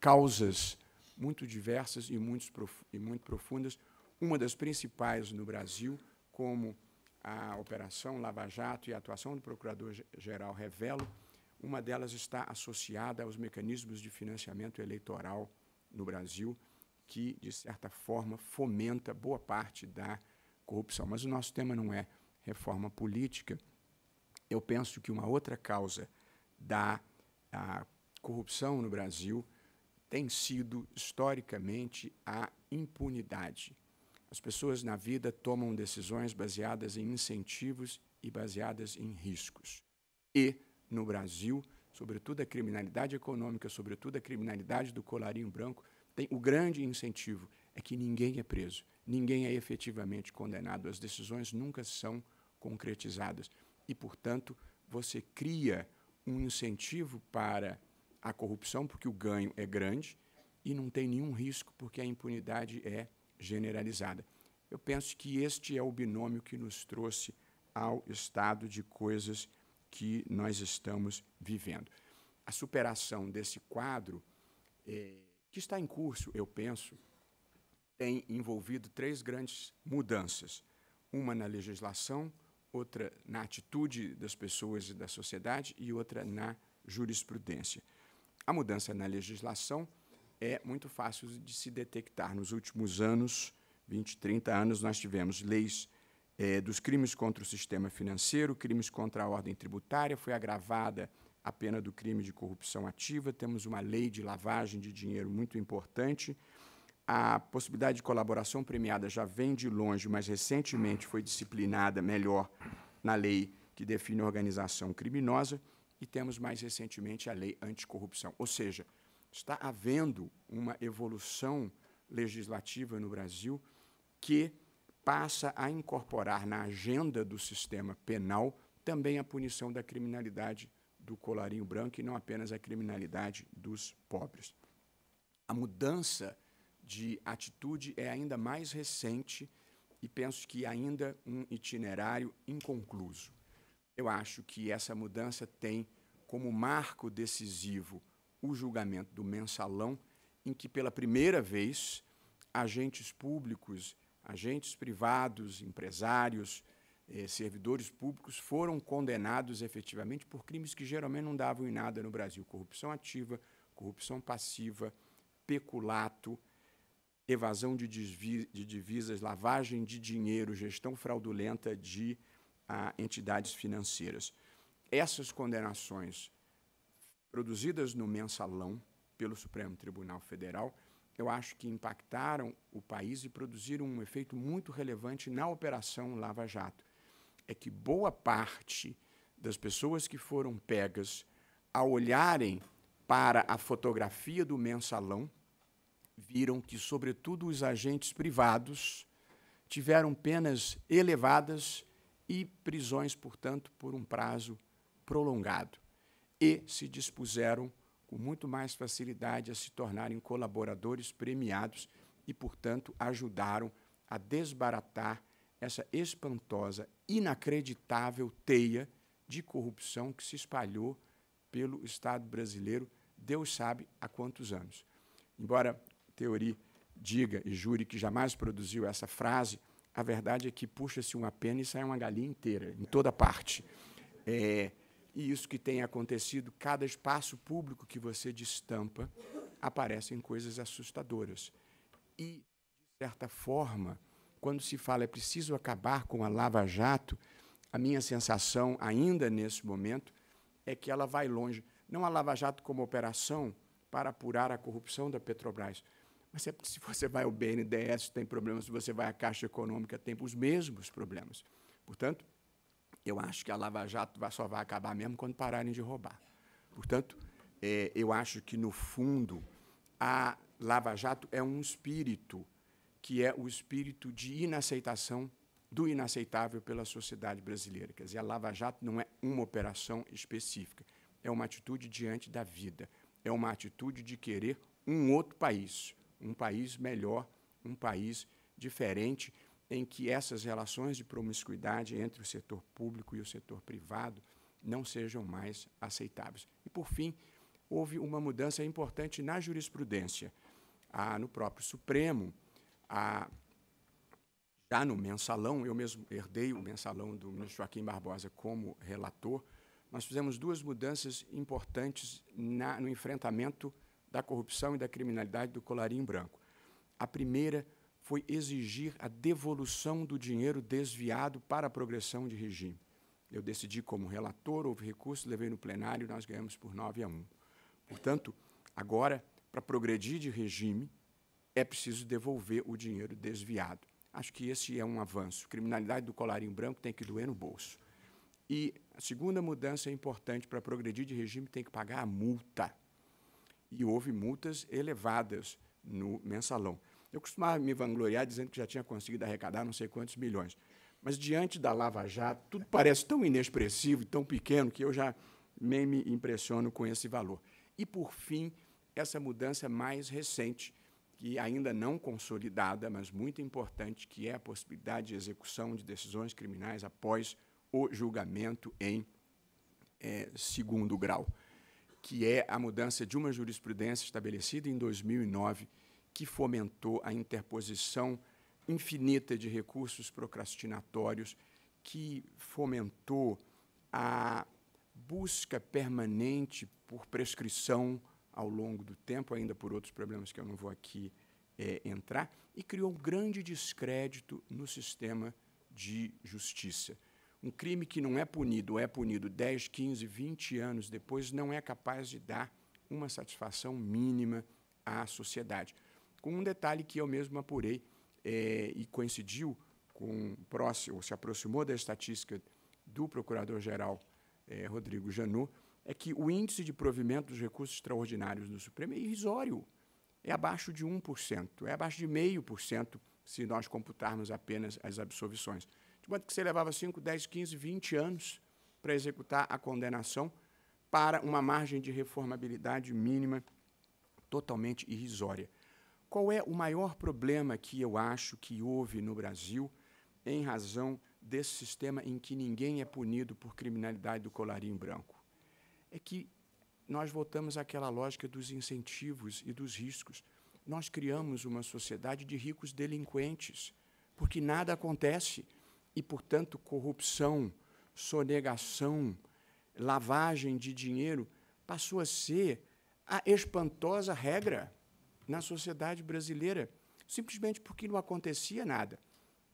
causas muito diversas e, e muito profundas. Uma das principais no Brasil, como a Operação Lava Jato e a atuação do Procurador-Geral Revelo, uma delas está associada aos mecanismos de financiamento eleitoral no Brasil, que, de certa forma, fomenta boa parte da corrupção. Mas o nosso tema não é reforma política. Eu penso que uma outra causa da corrupção no Brasil tem sido, historicamente, a impunidade. As pessoas na vida tomam decisões baseadas em incentivos e baseadas em riscos. E no Brasil, sobretudo a criminalidade econômica, sobretudo a criminalidade do colarinho branco, tem o grande incentivo é que ninguém é preso, ninguém é efetivamente condenado, as decisões nunca são concretizadas e, portanto, você cria um incentivo para a corrupção porque o ganho é grande e não tem nenhum risco porque a impunidade é generalizada. Eu penso que este é o binômio que nos trouxe ao estado de coisas que nós estamos vivendo. A superação desse quadro, é, que está em curso, eu penso, tem envolvido três grandes mudanças: uma na legislação, outra na atitude das pessoas e da sociedade e outra na jurisprudência. A mudança na legislação é muito fácil de se detectar. Nos últimos anos, 20, 30 anos, nós tivemos leis é, dos crimes contra o sistema financeiro, crimes contra a ordem tributária, foi agravada a pena do crime de corrupção ativa, temos uma lei de lavagem de dinheiro muito importante. A possibilidade de colaboração premiada já vem de longe, mas recentemente foi disciplinada melhor na lei que define organização criminosa e temos mais recentemente a lei anticorrupção. Ou seja, está havendo uma evolução legislativa no Brasil que passa a incorporar na agenda do sistema penal também a punição da criminalidade do colarinho branco e não apenas a criminalidade dos pobres. A mudança de atitude é ainda mais recente e penso que ainda um itinerário inconcluso. Eu acho que essa mudança tem como marco decisivo o julgamento do mensalão, em que pela primeira vez agentes públicos agentes privados, empresários, eh, servidores públicos foram condenados efetivamente por crimes que geralmente não davam em nada no Brasil: corrupção ativa, corrupção passiva, peculato, evasão de, de divisas, lavagem de dinheiro, gestão fraudulenta de ah, entidades financeiras. Essas condenações produzidas no mensalão pelo Supremo Tribunal Federal eu acho que impactaram o país e produziram um efeito muito relevante na operação Lava Jato. É que boa parte das pessoas que foram pegas ao olharem para a fotografia do mensalão viram que, sobretudo, os agentes privados tiveram penas elevadas e prisões, portanto, por um prazo prolongado, e se dispuseram com muito mais facilidade a se tornarem colaboradores premiados e, portanto, ajudaram a desbaratar essa espantosa, inacreditável teia de corrupção que se espalhou pelo Estado brasileiro, Deus sabe há quantos anos. Embora teoria diga e jure que jamais produziu essa frase, a verdade é que puxa-se uma pena e sai uma galinha inteira, em toda parte. É, e isso que tem acontecido, cada espaço público que você destampa, aparecem coisas assustadoras. E, de certa forma, quando se fala é preciso acabar com a Lava Jato, a minha sensação, ainda nesse momento, é que ela vai longe. Não a Lava Jato como operação para apurar a corrupção da Petrobras, mas é porque se você vai ao BNDES, tem problemas, se você vai à Caixa Econômica, tem os mesmos problemas. Portanto, eu acho que a Lava Jato só vai acabar mesmo quando pararem de roubar. Portanto, é, eu acho que, no fundo, a Lava Jato é um espírito, que é o espírito de inaceitação do inaceitável pela sociedade brasileira. Quer dizer, a Lava Jato não é uma operação específica, é uma atitude diante da vida, é uma atitude de querer um outro país, um país melhor, um país diferente em que essas relações de promiscuidade entre o setor público e o setor privado não sejam mais aceitáveis. E, por fim, houve uma mudança importante na jurisprudência. no próprio Supremo, já no mensalão, eu mesmo herdei o mensalão do ministro Joaquim Barbosa como relator, nós fizemos duas mudanças importantes na, no enfrentamento da corrupção e da criminalidade do colarinho branco. A primeira foi exigir a devolução do dinheiro desviado para a progressão de regime. Eu decidi como relator, houve recurso, levei no plenário, nós ganhamos por 9 a 1. Portanto, agora, para progredir de regime, é preciso devolver o dinheiro desviado. Acho que esse é um avanço. Criminalidade do colarinho branco tem que doer no bolso. E a segunda mudança é importante para progredir de regime tem que pagar a multa. E houve multas elevadas no mensalão. Eu costumava me vangloriar dizendo que já tinha conseguido arrecadar não sei quantos milhões. Mas, diante da Lava Jato, tudo parece tão inexpressivo e tão pequeno que eu já nem me impressiono com esse valor. E, por fim, essa mudança mais recente, que ainda não consolidada, mas muito importante, que é a possibilidade de execução de decisões criminais após o julgamento em é, segundo grau, que é a mudança de uma jurisprudência estabelecida em 2009 que fomentou a interposição infinita de recursos procrastinatórios, que fomentou a busca permanente por prescrição ao longo do tempo, ainda por outros problemas que eu não vou aqui é, entrar, e criou um grande descrédito no sistema de justiça. Um crime que não é punido, é punido 10, 15, 20 anos depois, não é capaz de dar uma satisfação mínima à sociedade com um detalhe que eu mesmo apurei é, e coincidiu com próximo, se aproximou da estatística do Procurador-Geral é, Rodrigo Janu é que o índice de provimento dos recursos extraordinários do Supremo é irrisório. É abaixo de 1%, é abaixo de 0,5% se nós computarmos apenas as absolvições. De modo que você levava 5, 10, 15, 20 anos para executar a condenação para uma margem de reformabilidade mínima totalmente irrisória. Qual é o maior problema que eu acho que houve no Brasil em razão desse sistema em que ninguém é punido por criminalidade do colarinho branco? É que nós voltamos àquela lógica dos incentivos e dos riscos. Nós criamos uma sociedade de ricos delinquentes, porque nada acontece e, portanto, corrupção, sonegação, lavagem de dinheiro passou a ser a espantosa regra na sociedade brasileira, simplesmente porque não acontecia nada.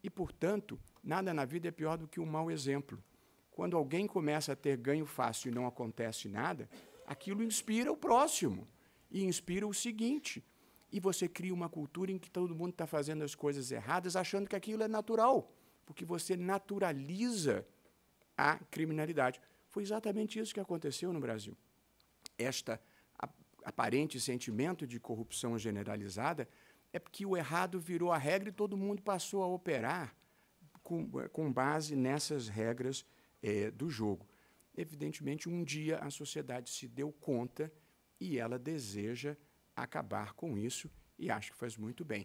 E, portanto, nada na vida é pior do que um mau exemplo. Quando alguém começa a ter ganho fácil e não acontece nada, aquilo inspira o próximo e inspira o seguinte. E você cria uma cultura em que todo mundo está fazendo as coisas erradas, achando que aquilo é natural, porque você naturaliza a criminalidade. Foi exatamente isso que aconteceu no Brasil. Esta aparente sentimento de corrupção generalizada é porque o errado virou a regra e todo mundo passou a operar com, eh, com base nessas regras é, do jogo. Evidentemente, um dia a sociedade se deu conta e ela deseja acabar com isso e acho que faz muito bem.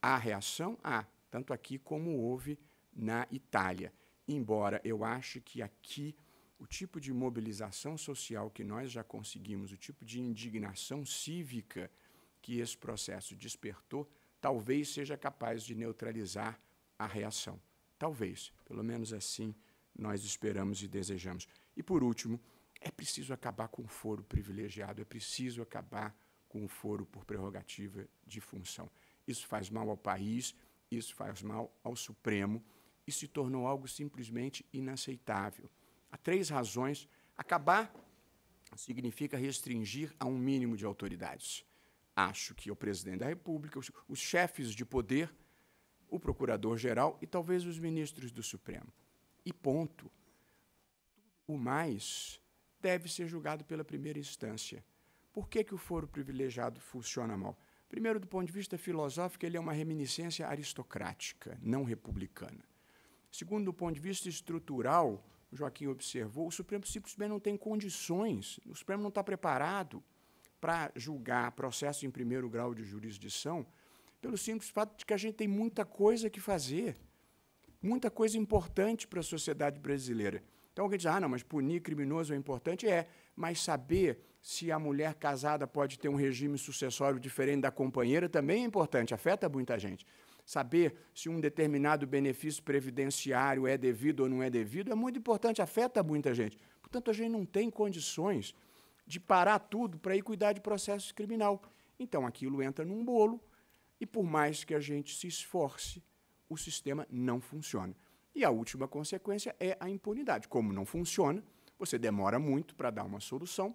Há reação? Há, tanto aqui como houve na Itália. Embora eu ache que aqui o tipo de mobilização social que nós já conseguimos, o tipo de indignação cívica que esse processo despertou, talvez seja capaz de neutralizar a reação. Talvez, pelo menos assim nós esperamos e desejamos. E por último, é preciso acabar com o foro privilegiado, é preciso acabar com o foro por prerrogativa de função. Isso faz mal ao país, isso faz mal ao Supremo e se tornou algo simplesmente inaceitável. Há três razões. Acabar significa restringir a um mínimo de autoridades. Acho que o presidente da República, os, chefes de poder, o procurador-geral e talvez os ministros do Supremo. E ponto. O mais deve ser julgado pela primeira instância. Por que, que o foro privilegiado funciona mal? Primeiro, do ponto de vista filosófico, ele é uma reminiscência aristocrática, não republicana. Segundo, do ponto de vista estrutural, Joaquim observou, o Supremo simplesmente não tem condições, o Supremo não está preparado para julgar processo em primeiro grau de jurisdição, pelo simples fato de que a gente tem muita coisa que fazer, muita coisa importante para a sociedade brasileira. Então alguém diz, ah, não, mas punir criminoso é importante? É, mas saber se a mulher casada pode ter um regime sucessório diferente da companheira também é importante, afeta muita gente saber se um determinado benefício previdenciário é devido ou não é devido é muito importante, afeta muita gente. Portanto, a gente não tem condições de parar tudo para ir cuidar de processos criminal. Então, aquilo entra num bolo e, por mais que a gente se esforce, o sistema não funciona. E a última consequência é a impunidade. Como não funciona, você demora muito para dar uma solução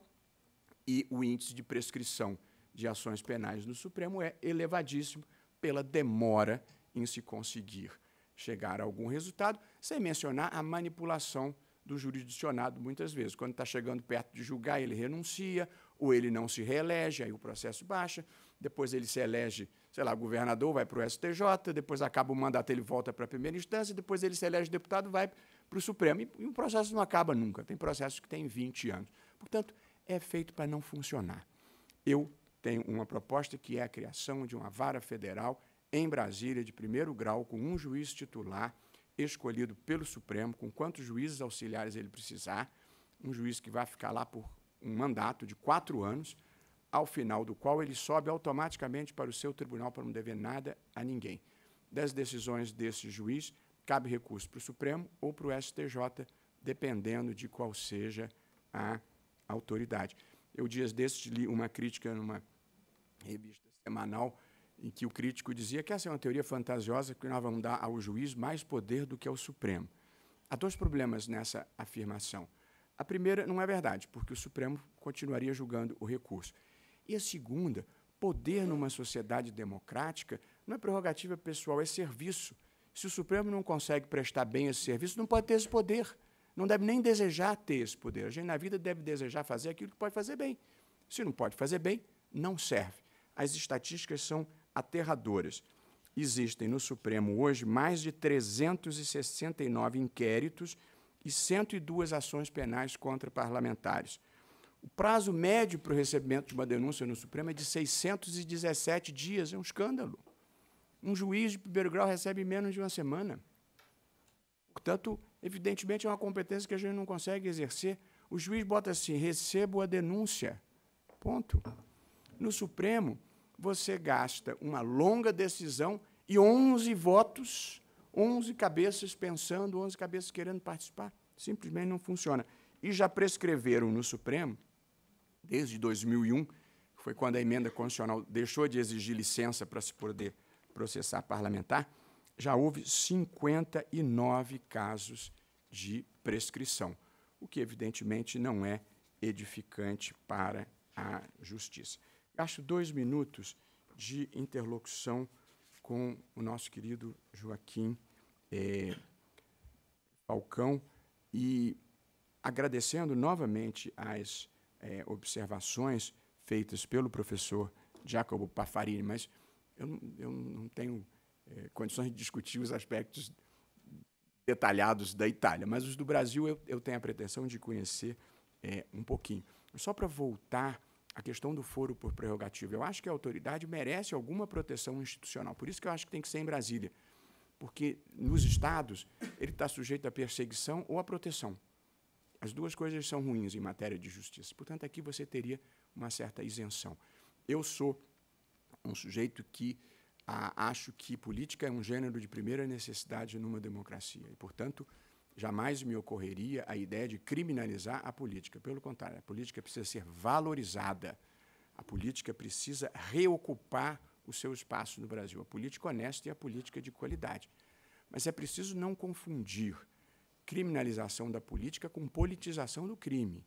e o índice de prescrição de ações penais no Supremo é elevadíssimo pela demora em se conseguir chegar a algum resultado, sem mencionar a manipulação do jurisdicionado muitas vezes. Quando está chegando perto de julgar, ele renuncia, ou ele não se reelege, aí o processo baixa, depois ele se elege, sei lá, governador, vai para o STJ, depois acaba o mandato, ele volta para a primeira instância, depois ele se elege deputado, vai para o Supremo. E, e o processo não acaba nunca, tem processos que têm 20 anos. Portanto, é feito para não funcionar. Eu tem uma proposta que é a criação de uma vara federal em Brasília de primeiro grau, com um juiz titular escolhido pelo Supremo, com quantos juízes auxiliares ele precisar, um juiz que vai ficar lá por um mandato de quatro anos, ao final do qual ele sobe automaticamente para o seu tribunal para não dever nada a ninguém. Das decisões desse juiz, cabe recurso para o Supremo ou para o STJ, dependendo de qual seja a autoridade. Eu, dias desses, li uma crítica numa revista semanal, em que o crítico dizia que essa é uma teoria fantasiosa que nós vamos dar ao juiz mais poder do que ao Supremo. Há dois problemas nessa afirmação. A primeira não é verdade, porque o Supremo continuaria julgando o recurso. E a segunda, poder numa sociedade democrática não é prerrogativa pessoal, é serviço. Se o Supremo não consegue prestar bem esse serviço, não pode ter esse poder. Não deve nem desejar ter esse poder. A gente, na vida, deve desejar fazer aquilo que pode fazer bem. Se não pode fazer bem, não serve as estatísticas são aterradoras. Existem no Supremo hoje mais de 369 inquéritos e 102 ações penais contra parlamentares. O prazo médio para o recebimento de uma denúncia no Supremo é de 617 dias, é um escândalo. Um juiz de primeiro grau recebe menos de uma semana. Portanto, evidentemente, é uma competência que a gente não consegue exercer. O juiz bota assim: recebo a denúncia. Ponto. No Supremo, você gasta uma longa decisão e 11 votos, 11 cabeças pensando, 11 cabeças querendo participar. Simplesmente não funciona. E já prescreveram no Supremo, desde 2001, foi quando a emenda constitucional deixou de exigir licença para se poder processar parlamentar, já houve 59 casos de prescrição, o que evidentemente não é edificante para a justiça. Gasto dois minutos de interlocução com o nosso querido Joaquim é, Falcão e agradecendo novamente as é, observações feitas pelo professor Jacobo Pafarini, mas eu, eu não tenho é, condições de discutir os aspectos detalhados da Itália, mas os do Brasil eu, eu tenho a pretensão de conhecer é, um pouquinho. Só para voltar a questão do foro por prerrogativa. Eu acho que a autoridade merece alguma proteção institucional. Por isso que eu acho que tem que ser em Brasília. Porque nos estados ele está sujeito à perseguição ou à proteção. As duas coisas são ruins em matéria de justiça. Portanto, aqui você teria uma certa isenção. Eu sou um sujeito que ah, acho que política é um gênero de primeira necessidade numa democracia. E, portanto, jamais me ocorreria a ideia de criminalizar a política. Pelo contrário, a política precisa ser valorizada. A política precisa reocupar o seu espaço no Brasil, a política honesta e a política de qualidade. Mas é preciso não confundir criminalização da política com politização do crime.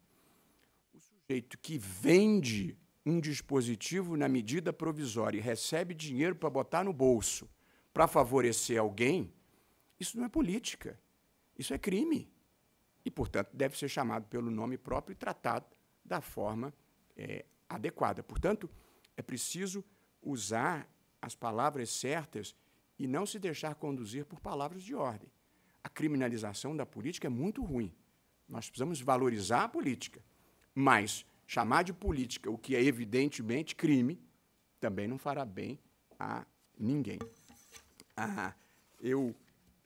O sujeito que vende um dispositivo na medida provisória e recebe dinheiro para botar no bolso para favorecer alguém, isso não é política. Isso é crime. E, portanto, deve ser chamado pelo nome próprio e tratado da forma é, adequada. Portanto, é preciso usar as palavras certas e não se deixar conduzir por palavras de ordem. A criminalização da política é muito ruim. Nós precisamos valorizar a política, mas chamar de política o que é evidentemente crime também não fará bem a ninguém. Ah, eu,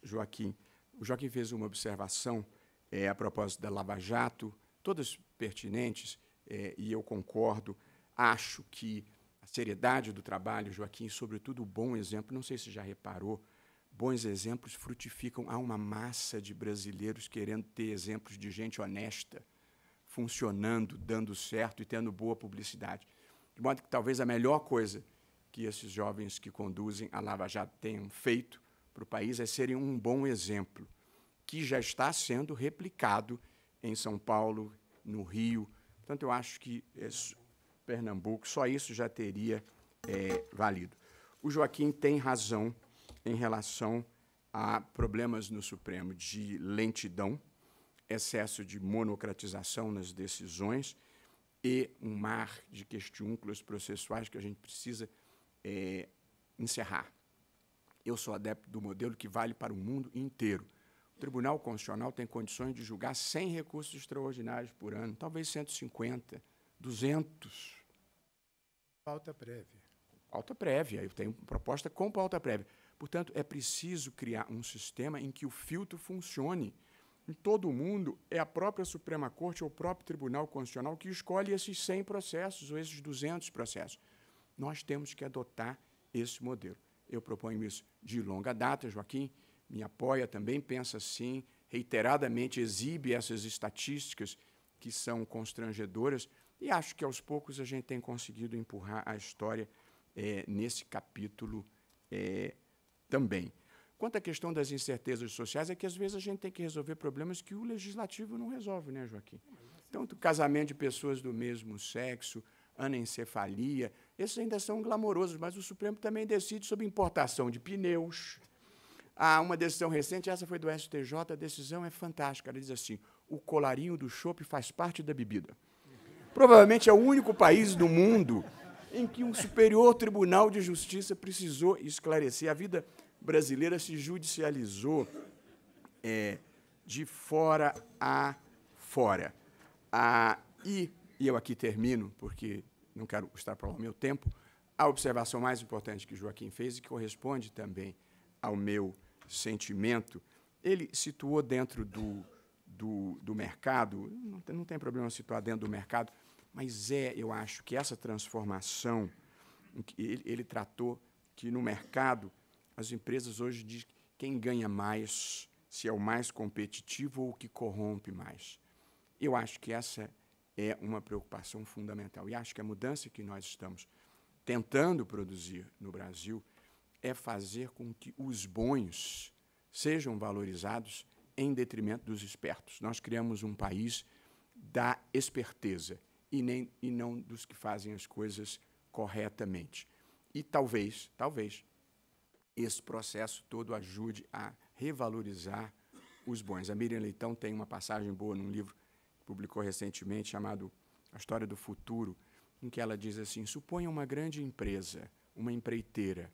Joaquim, o Joaquim fez uma observação é, a propósito da Lava Jato, todas pertinentes, é, e eu concordo. Acho que a seriedade do trabalho, Joaquim, e, sobretudo, o bom exemplo, não sei se já reparou, bons exemplos frutificam. Há uma massa de brasileiros querendo ter exemplos de gente honesta, funcionando, dando certo e tendo boa publicidade. De modo que talvez a melhor coisa que esses jovens que conduzem a Lava Jato tenham feito para o país é serem um bom exemplo, que já está sendo replicado em São Paulo, no Rio. Portanto, eu acho que é, Pernambuco, só isso já teria é, valido. O Joaquim tem razão em relação a problemas no Supremo de lentidão, excesso de monocratização nas decisões e um mar de questiúnculos processuais que a gente precisa é, encerrar. Eu sou adepto do modelo que vale para o mundo inteiro. O Tribunal Constitucional tem condições de julgar 100 recursos extraordinários por ano, talvez 150, 200. Pauta prévia. Pauta prévia. Eu tenho proposta com pauta prévia. Portanto, é preciso criar um sistema em que o filtro funcione. Em todo o mundo, é a própria Suprema Corte ou o próprio Tribunal Constitucional que escolhe esses 100 processos ou esses 200 processos. Nós temos que adotar esse modelo. Eu proponho isso de longa data, Joaquim me apoia também pensa assim, reiteradamente exibe essas estatísticas que são constrangedoras, e acho que aos poucos a gente tem conseguido empurrar a história é, nesse capítulo é, também. Quanto à questão das incertezas sociais, é que às vezes a gente tem que resolver problemas que o legislativo não resolve, né, Joaquim? Então, casamento de pessoas do mesmo sexo, anencefalia, esses ainda são glamourosos, mas o Supremo também decide sobre importação de pneus. Há ah, uma decisão recente, essa foi do STJ, a decisão é fantástica. Ela diz assim: o colarinho do chope faz parte da bebida. Provavelmente é o único país do mundo em que um superior tribunal de justiça precisou esclarecer. A vida brasileira se judicializou é, de fora a fora. Ah, e e eu aqui termino, porque não quero extrapolar o meu tempo, a observação mais importante que Joaquim fez e que corresponde também ao meu sentimento, ele situou dentro do, do, do mercado, não tem, não tem problema situar dentro do mercado, mas é, eu acho, que essa transformação, ele, ele tratou que no mercado as empresas hoje dizem quem ganha mais, se é o mais competitivo ou o que corrompe mais. Eu acho que essa é uma preocupação fundamental. E acho que a mudança que nós estamos tentando produzir no Brasil é fazer com que os bons sejam valorizados em detrimento dos espertos. Nós criamos um país da esperteza e, nem, e não dos que fazem as coisas corretamente. E talvez, talvez, esse processo todo ajude a revalorizar os bons. A Miriam Leitão tem uma passagem boa num livro publicou recentemente, chamado A História do Futuro, em que ela diz assim: suponha uma grande empresa, uma empreiteira,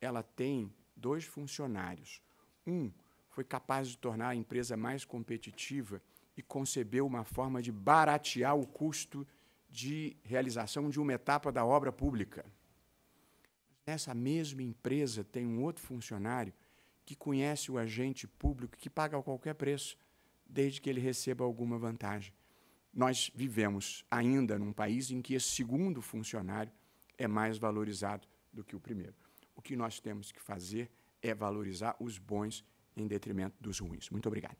ela tem dois funcionários. Um foi capaz de tornar a empresa mais competitiva e concebeu uma forma de baratear o custo de realização de uma etapa da obra pública. Nessa mesma empresa tem um outro funcionário que conhece o agente público que paga a qualquer preço desde que ele receba alguma vantagem. Nós vivemos ainda num país em que esse segundo funcionário é mais valorizado do que o primeiro. O que nós temos que fazer é valorizar os bons em detrimento dos ruins. Muito obrigado.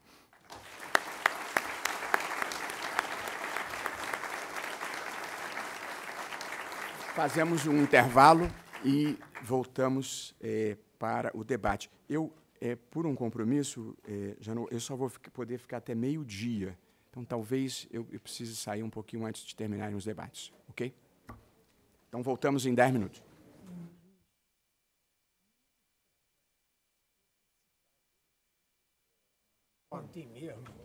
Fazemos um intervalo e voltamos eh, para o debate. Eu é, por um compromisso, é, já não, eu só vou ficar, poder ficar até meio-dia. Então, talvez eu, eu precise sair um pouquinho antes de terminarem os debates, ok? Então, voltamos em 10 minutos. Ontem mesmo.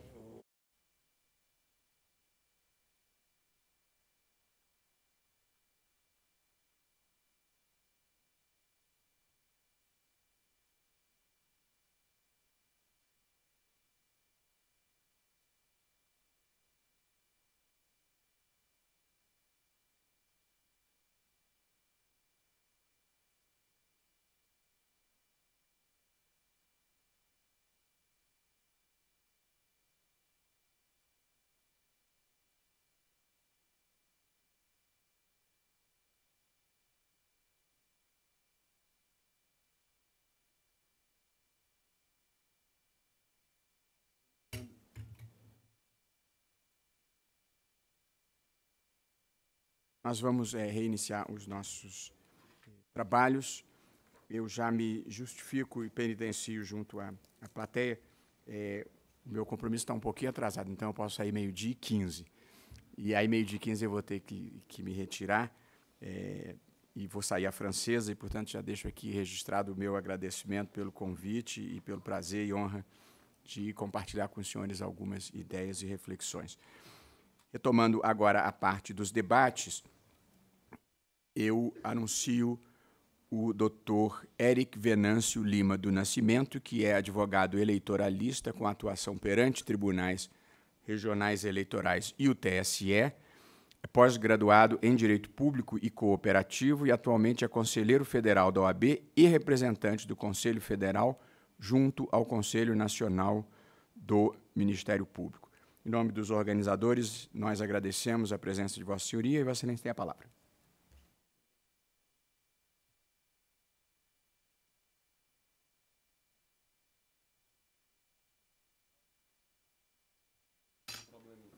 Nós vamos é, reiniciar os nossos eh, trabalhos. Eu já me justifico e penitencio junto à, à plateia. É, o meu compromisso está um pouquinho atrasado, então eu posso sair meio-dia e 15. E aí, meio-dia e 15, eu vou ter que, que me retirar é, e vou sair à francesa, e, portanto, já deixo aqui registrado o meu agradecimento pelo convite e pelo prazer e honra de compartilhar com os senhores algumas ideias e reflexões. Retomando agora a parte dos debates, eu anuncio o doutor Eric Venâncio Lima do Nascimento, que é advogado eleitoralista com atuação perante tribunais regionais eleitorais e o TSE, é pós-graduado em Direito Público e Cooperativo e atualmente é conselheiro federal da OAB e representante do Conselho Federal junto ao Conselho Nacional do Ministério Público. Em nome dos organizadores, nós agradecemos a presença de Vossa Senhoria e Vossa Excelência tem a palavra.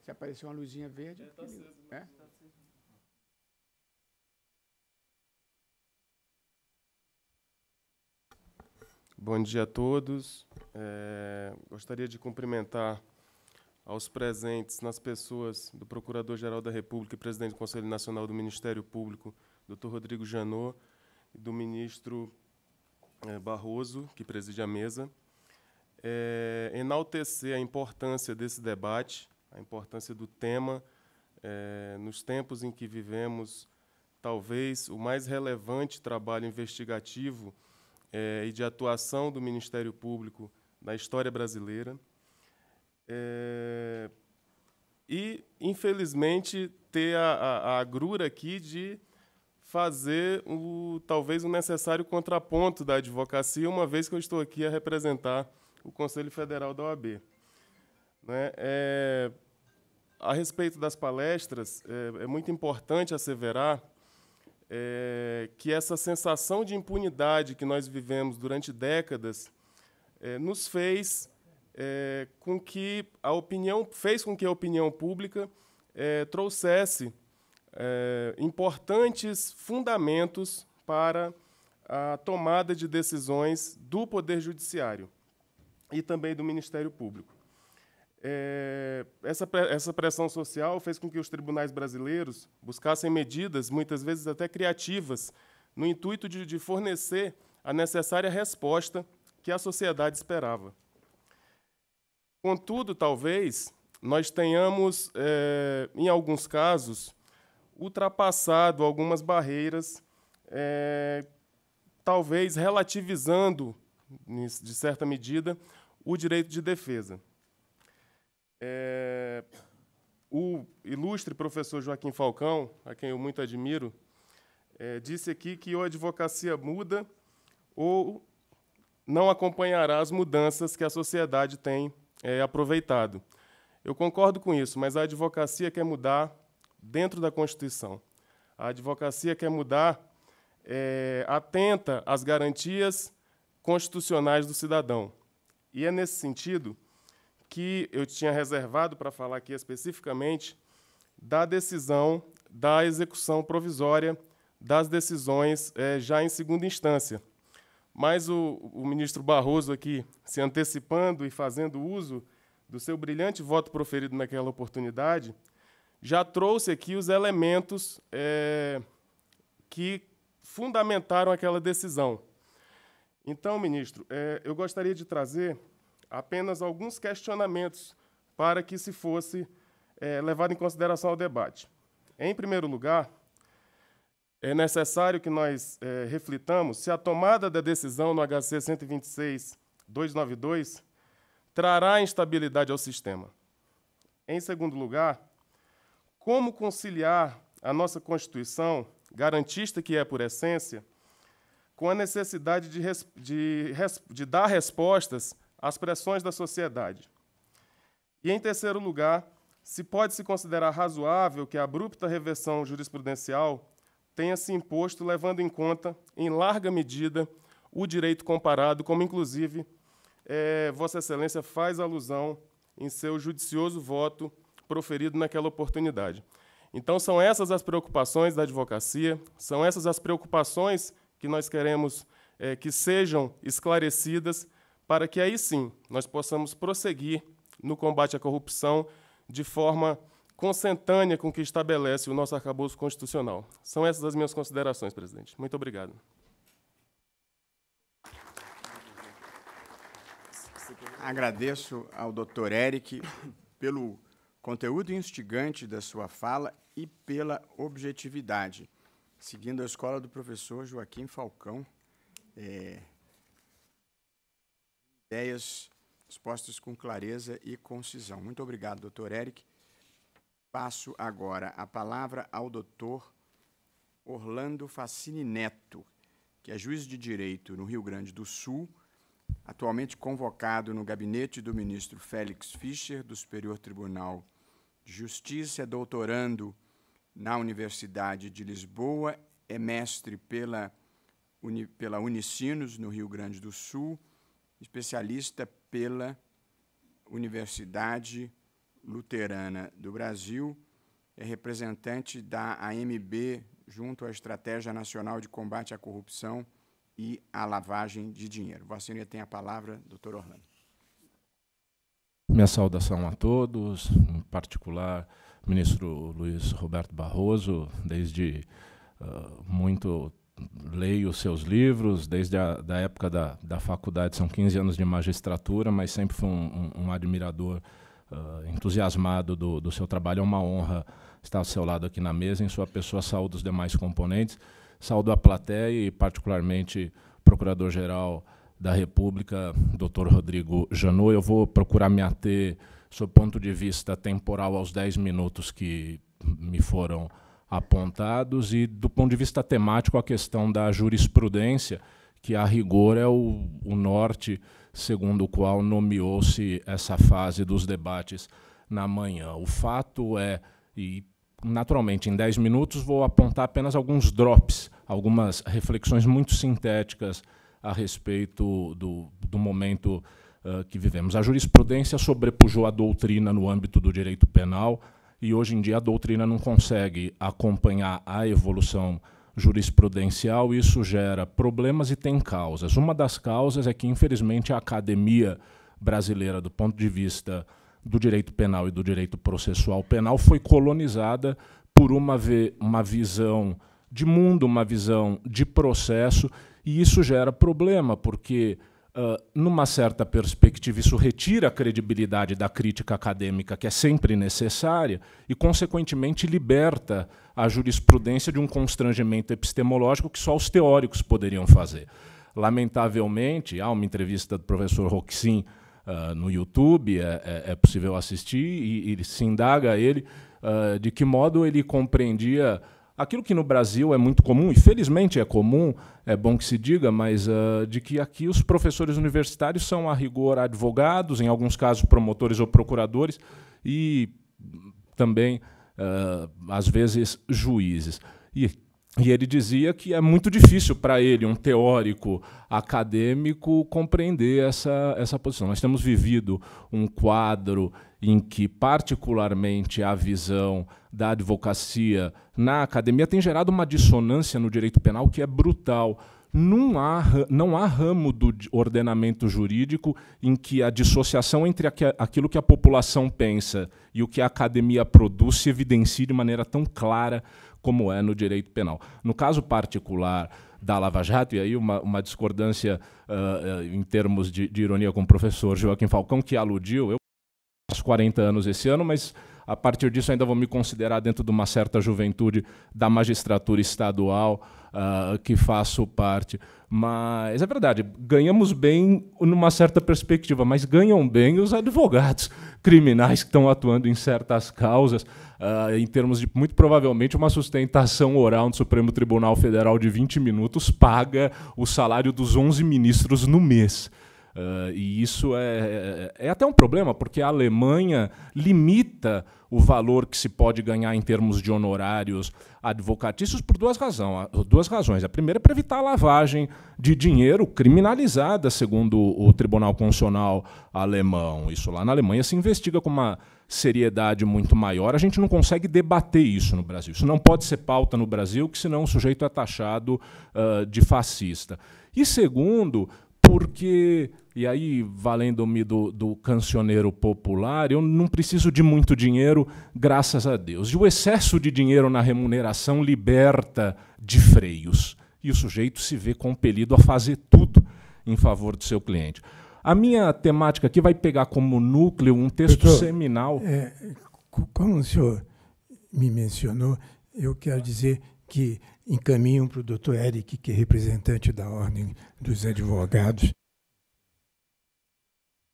Se aparecer uma luzinha verde. Tá né? É, tá é? Tá Bom dia a todos. É, gostaria de cumprimentar aos presentes nas pessoas do Procurador-Geral da República e presidente do Conselho Nacional do Ministério Público, Dr. Rodrigo Janot, e do ministro eh, Barroso, que preside a mesa, é, enaltecer a importância desse debate, a importância do tema, é, nos tempos em que vivemos, talvez o mais relevante trabalho investigativo é, e de atuação do Ministério Público na história brasileira. É... E, infelizmente, ter a, a, a, agrura aqui de fazer o, talvez o necessário contraponto da advocacia, uma vez que eu estou aqui a representar o Conselho Federal da OAB. Né? É... a respeito das palestras, é, é muito importante asseverar é, que essa sensação de impunidade que nós vivemos durante décadas é, nos fez é, com que a opinião fez com que a opinião pública é, trouxesse é, importantes fundamentos para a tomada de decisões do Poder Judiciário e também do Ministério Público. É, essa, essa pressão social fez com que os tribunais brasileiros buscassem medidas, muitas vezes até criativas, no intuito de, de fornecer a necessária resposta que a sociedade esperava. Contudo, talvez nós tenhamos, é, em alguns casos, ultrapassado algumas barreiras, é, talvez relativizando, de certa medida, o direito de defesa. É, o ilustre professor Joaquim Falcão, a quem eu muito admiro, é, disse aqui que ou a advocacia muda ou não acompanhará as mudanças que a sociedade tem é, aproveitado. Eu concordo com isso, mas a advocacia quer mudar dentro da Constituição. A advocacia quer mudar é, atenta às garantias constitucionais do cidadão. E é nesse sentido que eu tinha reservado para falar aqui especificamente da decisão da execução provisória das decisões é, já em segunda instância. Mas o, o ministro Barroso aqui, se antecipando e fazendo uso do seu brilhante voto proferido naquela oportunidade, já trouxe aqui os elementos é, que fundamentaram aquela decisão. Então, ministro, é, eu gostaria de trazer apenas alguns questionamentos para que se fosse é, levado em consideração ao debate. Em primeiro lugar, é necessário que nós é, reflitamos se a tomada da decisão no HC 126 292 trará instabilidade ao sistema. Em segundo lugar, como conciliar a nossa Constituição, garantista que é por essência, com a necessidade de, de, de dar respostas às pressões da sociedade? E, em terceiro lugar, se pode se considerar razoável que a abrupta reversão jurisprudencial tenha se imposto levando em conta, em larga medida, o direito comparado, como inclusive é, Vossa Excelência faz alusão em seu judicioso voto proferido naquela oportunidade. Então, são essas as preocupações da advocacia, são essas as preocupações que nós queremos é, que sejam esclarecidas, para que aí sim nós possamos prosseguir no combate à corrupção de forma consentânea com o que estabelece o nosso arcabouço constitucional. São essas as minhas considerações, presidente. Muito obrigado. Agradeço ao doutor Eric pelo conteúdo instigante da sua fala e pela objetividade. Seguindo a escola do professor Joaquim Falcão, é, ideias expostas com clareza e concisão. Muito obrigado, doutor Eric. Passo agora a palavra ao doutor Orlando Facini Neto, que é juiz de direito no Rio Grande do Sul, atualmente convocado no gabinete do ministro Félix Fischer, do Superior Tribunal de Justiça, é doutorando na Universidade de Lisboa, é mestre pela, Uni, pela Unicinos, no Rio Grande do Sul, especialista pela Universidade Luterana do Brasil, é representante da AMB junto à Estratégia Nacional de Combate à Corrupção e à Lavagem de Dinheiro. Vacina tem a palavra, doutor Orlando. Minha saudação a todos, em particular ministro Luiz Roberto Barroso, desde uh, muito leio os seus livros, desde a da época da, da faculdade, são 15 anos de magistratura, mas sempre foi um, um, um admirador uh, uh, entusiasmado do, do seu trabalho. É uma honra estar ao seu lado aqui na mesa. Em sua pessoa, saúdo os demais componentes, saúdo a plateia e, particularmente, Procurador-Geral da República, Dr. Rodrigo Janot. Eu vou procurar me ater, sob ponto de vista temporal, aos 10 minutos que me foram apontados e, do ponto de vista temático, a questão da jurisprudência que a rigor é o, o norte segundo o qual nomeou-se essa fase dos debates na manhã. O fato é, e naturalmente em 10 minutos vou apontar apenas alguns drops, algumas reflexões muito sintéticas a respeito do, do momento uh, que vivemos. A jurisprudência sobrepujou a doutrina no âmbito do direito penal e hoje em dia a doutrina não consegue acompanhar a evolução jurisprudencial, isso gera problemas e tem causas. Uma das causas é que, infelizmente, a academia brasileira, do ponto de vista do direito penal e do direito processual penal, foi colonizada por uma, uma visão de mundo, uma visão de processo, e isso gera problema, porque. Uh, numa certa perspectiva, isso retira a credibilidade da crítica acadêmica, que é sempre necessária, e, consequentemente, liberta a jurisprudência de um constrangimento epistemológico que só os teóricos poderiam fazer. Lamentavelmente, há uma entrevista do professor Roxin uh, no YouTube, é, é, é, possível assistir, e, e se indaga a ele uh, de que modo ele compreendia aquilo que no Brasil é muito comum, e felizmente é comum, é bom que se diga, mas uh, de que aqui os professores universitários são, a rigor, advogados, em alguns casos promotores ou procuradores, e também uh, às vezes juízes. E, e ele dizia que é muito difícil para ele, um teórico acadêmico, compreender essa, essa posição. Nós temos vivido um quadro em que, particularmente, a visão da advocacia na academia tem gerado uma dissonância no direito penal que é brutal. Não há, não há ramo do ordenamento jurídico em que a dissociação entre aquilo que a população pensa e o que a academia produz se evidencie de maneira tão clara como é no direito penal. No caso particular da Lava Jato, e aí uma, uma discordância uh, em termos de, de, ironia com o professor Joaquim Falcão, que aludiu, eu aos 40 anos esse ano, mas a partir disso ainda vou me considerar dentro de uma certa juventude da magistratura estadual uh, que faço parte. Mas é verdade, ganhamos bem numa certa perspectiva, mas ganham bem os advogados criminais que estão atuando em certas causas, uh, em termos de, muito provavelmente, uma sustentação oral no Supremo Tribunal Federal de 20 minutos paga o salário dos 11 ministros no mês. Uh, e isso é, é, é até um problema, porque a Alemanha limita o valor que se pode ganhar em termos de honorários advocatícios por duas, razão, duas razões. A primeira é para evitar a lavagem de dinheiro criminalizada, segundo o Tribunal Constitucional alemão. Isso lá na Alemanha se investiga com uma seriedade muito maior. A gente não consegue debater isso no Brasil. Isso não pode ser pauta no Brasil, que senão o sujeito é taxado uh, de fascista. E segundo, porque, e aí valendo-me do, do cancioneiro popular, eu não preciso de muito dinheiro, graças a Deus. E o excesso de dinheiro na remuneração liberta de freios. E o sujeito se vê compelido a fazer tudo em favor do seu cliente. A minha temática aqui vai pegar como núcleo um texto Doutor, seminal. É, como o senhor me mencionou, eu quero dizer que encaminham para o doutor Eric, que é representante da Ordem dos Advogados.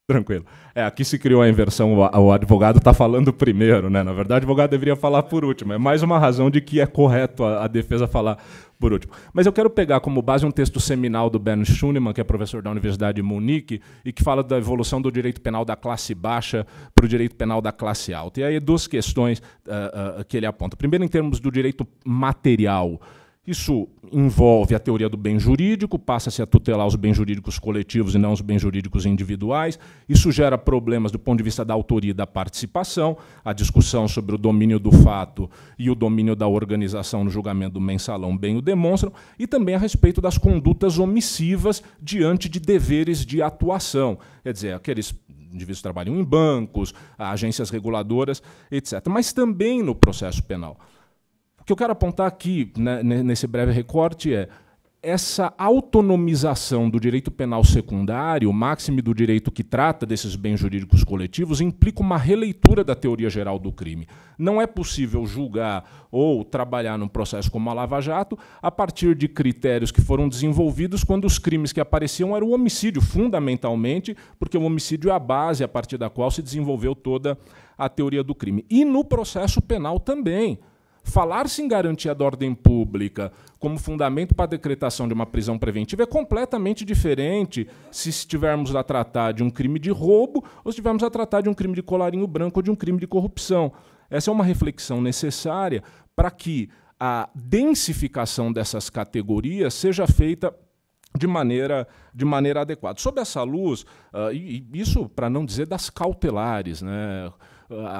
Tranquilo. É, aqui se criou a inversão, o advogado está falando primeiro, né? Na verdade, o advogado deveria falar por último. É mais uma razão de que é correto a, a defesa falar por último. Mas eu quero pegar como base um texto seminal do Ben Schunemann, que é professor da Universidade de Munique, e que fala da evolução do direito penal da classe baixa para o direito penal da classe alta. E aí duas questões uh, uh, que ele aponta. Primeiro, em termos do direito material. Isso envolve a teoria do bem jurídico, passa-se a tutelar os bens jurídicos coletivos e não os bens jurídicos individuais. Isso gera problemas do ponto de vista da autoria e da participação, a discussão sobre o domínio do fato e o domínio da organização no julgamento do mensalão bem o demonstram, e também a respeito das condutas omissivas diante de deveres de atuação. Quer dizer, aqueles indivíduos que trabalham em bancos, agências reguladoras, etc. Mas também no processo penal. O que eu quero apontar aqui, né, nesse breve recorte, é essa autonomização do direito penal secundário, máxime do direito que trata desses bens jurídicos coletivos, implica uma releitura da teoria geral do crime. Não é possível julgar ou trabalhar num processo como a Lava Jato a partir de critérios que foram desenvolvidos quando os crimes que apareciam eram o homicídio, fundamentalmente, porque o homicídio é a base a partir da qual se desenvolveu toda a teoria do crime. E no processo penal também. Falar-se em garantia da ordem pública como fundamento para a decretação de uma prisão preventiva é completamente diferente se estivermos a tratar de um crime de roubo ou se estivermos a tratar de um crime de colarinho branco ou de um crime de corrupção. Essa é uma reflexão necessária para que a densificação dessas categorias seja feita de maneira, de maneira adequada. Sob essa luz, uh, e, e isso para não dizer das cautelares, né?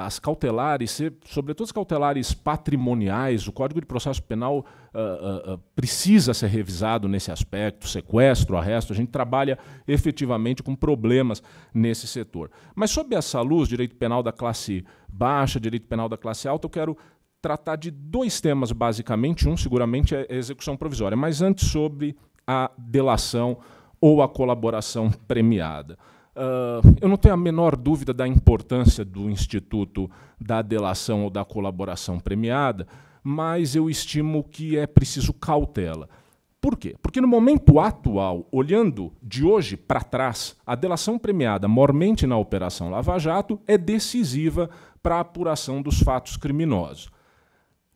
as cautelares, sobretudo as cautelares patrimoniais, o Código de Processo Penal uh, uh, precisa ser revisado nesse aspecto, sequestro, arresto, a gente trabalha efetivamente com problemas nesse setor. Mas sob essa luz, direito penal da classe baixa, direito penal da classe alta, eu quero tratar de dois temas basicamente, um seguramente é execução provisória, mas antes sobre a delação ou a colaboração premiada. Ah, eu não tenho a menor dúvida da importância do Instituto da Delação ou da Colaboração Premiada, mas eu estimo que é preciso cautela. Por quê? Porque no momento atual, olhando de hoje para trás, a delação premiada, mormente na Operação Lava Jato, é decisiva para a apuração dos fatos criminosos.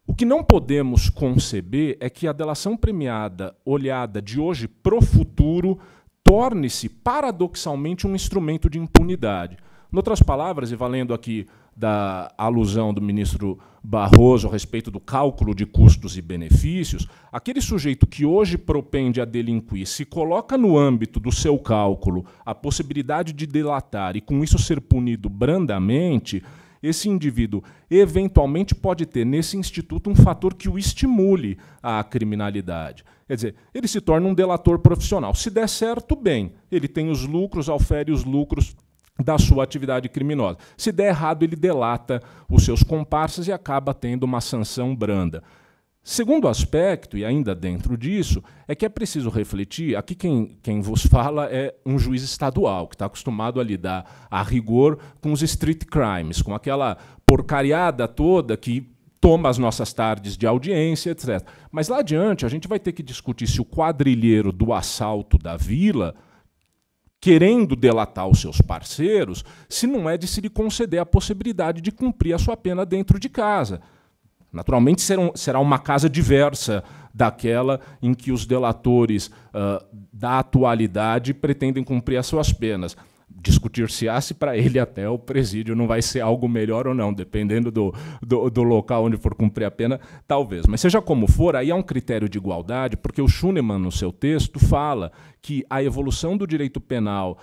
O que não podemos conceber é que a delação premiada, olhada de hoje para o futuro, torne-se paradoxalmente um instrumento de impunidade. Em outras palavras, e valendo aqui da alusão do ministro Barroso a respeito do cálculo de custos e benefícios, aquele sujeito que hoje propende a delinquir se coloca no âmbito do seu cálculo a possibilidade de delatar e com isso ser punido brandamente, esse indivíduo eventualmente pode ter nesse instituto um fator que o estimule à criminalidade. Quer dizer, ele se torna um delator profissional. Se der certo, bem, ele tem os lucros, ofere os lucros da sua atividade criminosa. Se der errado, ele delata os seus comparsas e acaba tendo uma sanção branda. Segundo aspecto, e ainda dentro disso, é que é preciso refletir. Aqui quem, quem vos fala é um juiz estadual, que está acostumado a lidar a rigor com os street crimes, com aquela porcariada toda que toma as nossas tardes de audiência, etc. Mas lá adiante, a gente vai ter que discutir se o quadrilheiro do assalto da vila querendo delatar os seus parceiros, se não é de se lhe conceder a possibilidade de cumprir a sua pena dentro de casa. Naturalmente será uma casa diversa daquela em que os delatores uh, da atualidade pretendem cumprir as suas penas. Discutir-se-á se para ele até o presídio não vai ser algo melhor ou não, dependendo do, do, do, local onde for cumprir a pena, talvez. Mas seja como for, aí há um critério de igualdade, porque o Schunemann, no seu texto, fala que a evolução do direito penal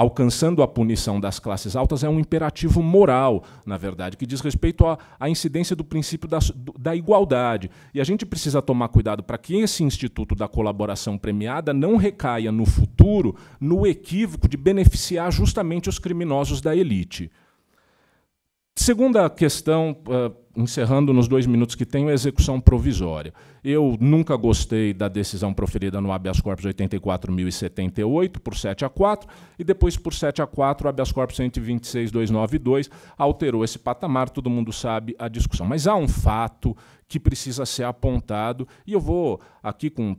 alcançando a punição das classes altas é um imperativo moral, na verdade, que diz respeito à, à incidência do princípio da, da igualdade. E a gente precisa tomar cuidado para que esse instituto da colaboração premiada não recaia no futuro no equívoco de beneficiar justamente os criminosos da elite. Segunda questão, uh, encerrando nos dois minutos que tenho, é execução provisória. Eu nunca gostei da decisão proferida no habeas corpus 84.078, por 7 a 4, e depois, por 7 a 4, o habeas corpus 126.292 alterou esse patamar, todo mundo sabe a discussão. Mas há um fato que precisa ser apontado, e eu vou aqui com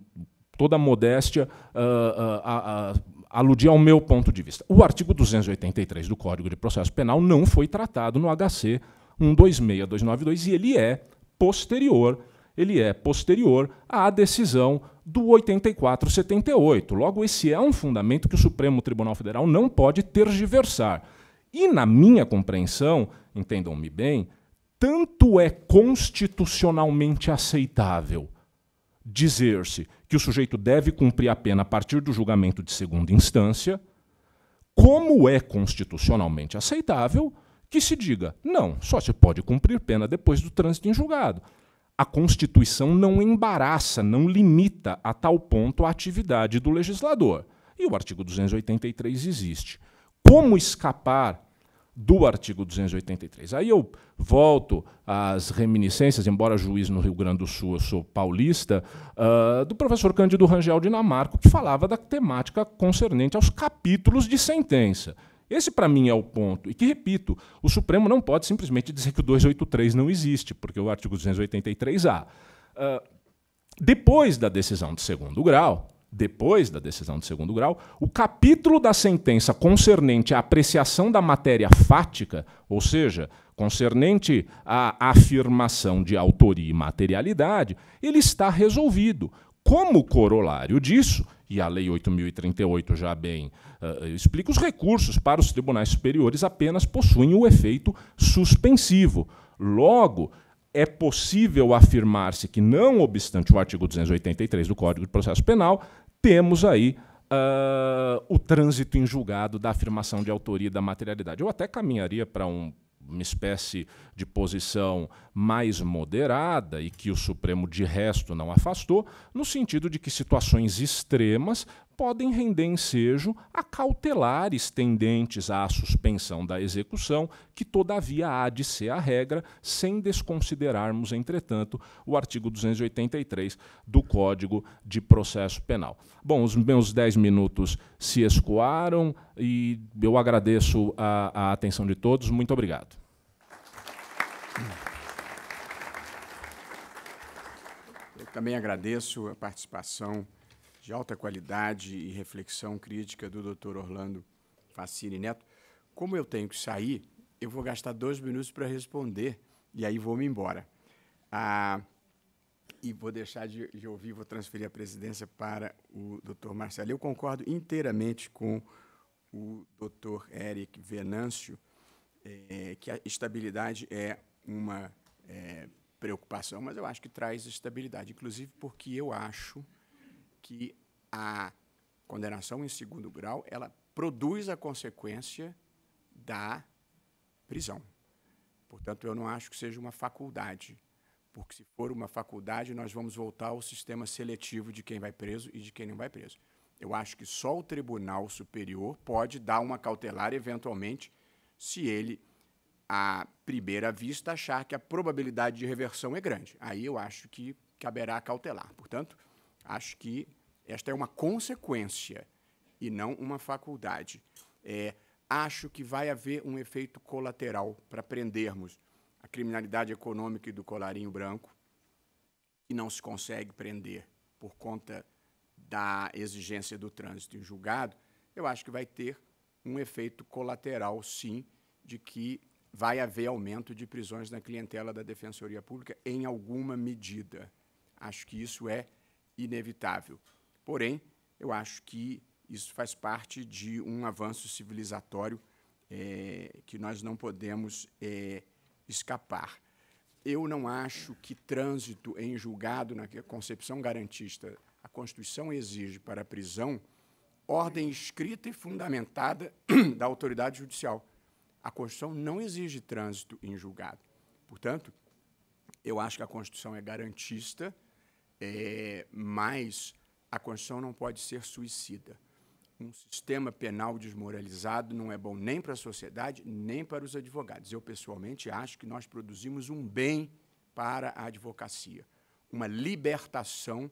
toda a modéstia uh, uh, aludir ao meu ponto de vista. O artigo 283 do Código de Processo Penal não foi tratado no HC 126292 e ele é posterior, ele é posterior à decisão do 8478. Logo esse é um fundamento que o Supremo Tribunal Federal não pode tergiversar. E na minha compreensão, entendam-me bem, tanto é constitucionalmente aceitável dizer-se que o sujeito deve cumprir a pena a partir do julgamento de segunda instância, como é constitucionalmente aceitável que se diga, não, só se pode cumprir pena depois do trânsito em julgado. A Constituição não embaraça, não limita a tal ponto a atividade do legislador. E o artigo 283 existe. Como escapar do artigo 283. Aí eu volto às reminiscências, embora juiz no Rio Grande do Sul, eu sou paulista, uh, do professor Cândido Rangel Dinamarco, que falava da temática concernente aos capítulos de sentença. Esse, para mim, é o ponto. E que, repito, o Supremo não pode simplesmente dizer que o 283 não existe, porque o artigo 283-A. Uh, ah, depois da decisão de segundo grau, depois da decisão de segundo grau, o capítulo da sentença concernente à apreciação da matéria fática, ou seja, concernente à afirmação de autoria e materialidade, ele está resolvido. Como corolário disso, e a Lei 8.038 já bem uh, explica, os recursos para os tribunais superiores apenas possuem o efeito suspensivo. Logo, é possível afirmar-se que, não obstante o artigo 283 do Código de Processo Penal, temos aí uh, o trânsito em julgado da afirmação de autoria e da materialidade. Eu até caminharia para um, uma espécie de posição mais moderada e que o Supremo de resto não afastou, no sentido de que situações extremas podem render ensejo a cautelares tendentes à suspensão da execução, que todavia há de ser a regra, sem desconsiderarmos, entretanto, o artigo 283 do Código de Processo Penal. Bom, os meus dez minutos se escoaram e eu agradeço a, a atenção de todos. Muito obrigado. Eu também agradeço a participação de alta qualidade e reflexão crítica do Dr. Orlando Facini Neto. Como eu tenho que sair, eu vou gastar dois minutos para responder e aí vou me embora. Ah, e vou deixar de, de, ouvir, vou transferir a presidência para o Dr. Marcelo. Eu concordo inteiramente com o Dr. Eric Venâncio, é, que a estabilidade é uma é, preocupação, mas eu acho que traz estabilidade, inclusive porque eu acho que a condenação em segundo grau ela produz a consequência da prisão. Portanto, eu não acho que seja uma faculdade, porque se for uma faculdade, nós vamos voltar ao sistema seletivo de quem vai preso e de quem não vai preso. Eu acho que só o Tribunal Superior pode dar uma cautelar, eventualmente, se ele, à primeira vista, achar que a probabilidade de reversão é grande. Aí eu acho que caberá cautelar. Portanto, Acho que esta é uma consequência e não uma faculdade. É, acho que vai haver um efeito colateral para prendermos a criminalidade econômica e do colarinho branco, que não se consegue prender por conta da exigência do trânsito em julgado, eu acho que vai ter um efeito colateral, sim, de que vai haver aumento de prisões na clientela da Defensoria Pública em alguma medida. Acho que isso é inevitável. Porém, eu acho que isso faz parte de um avanço civilizatório é, que nós não podemos é, escapar. Eu não acho que trânsito em julgado, na concepção garantista, a Constituição exige para a prisão ordem escrita e fundamentada [CLEARS THROAT] da autoridade judicial. A Constituição não exige trânsito em julgado. Portanto, eu acho que a Constituição é garantista é, mas a Constituição não pode ser suicida. Um sistema penal desmoralizado não é bom nem para a sociedade, nem para os advogados. Eu, pessoalmente, acho que nós produzimos um bem para a advocacia, uma libertação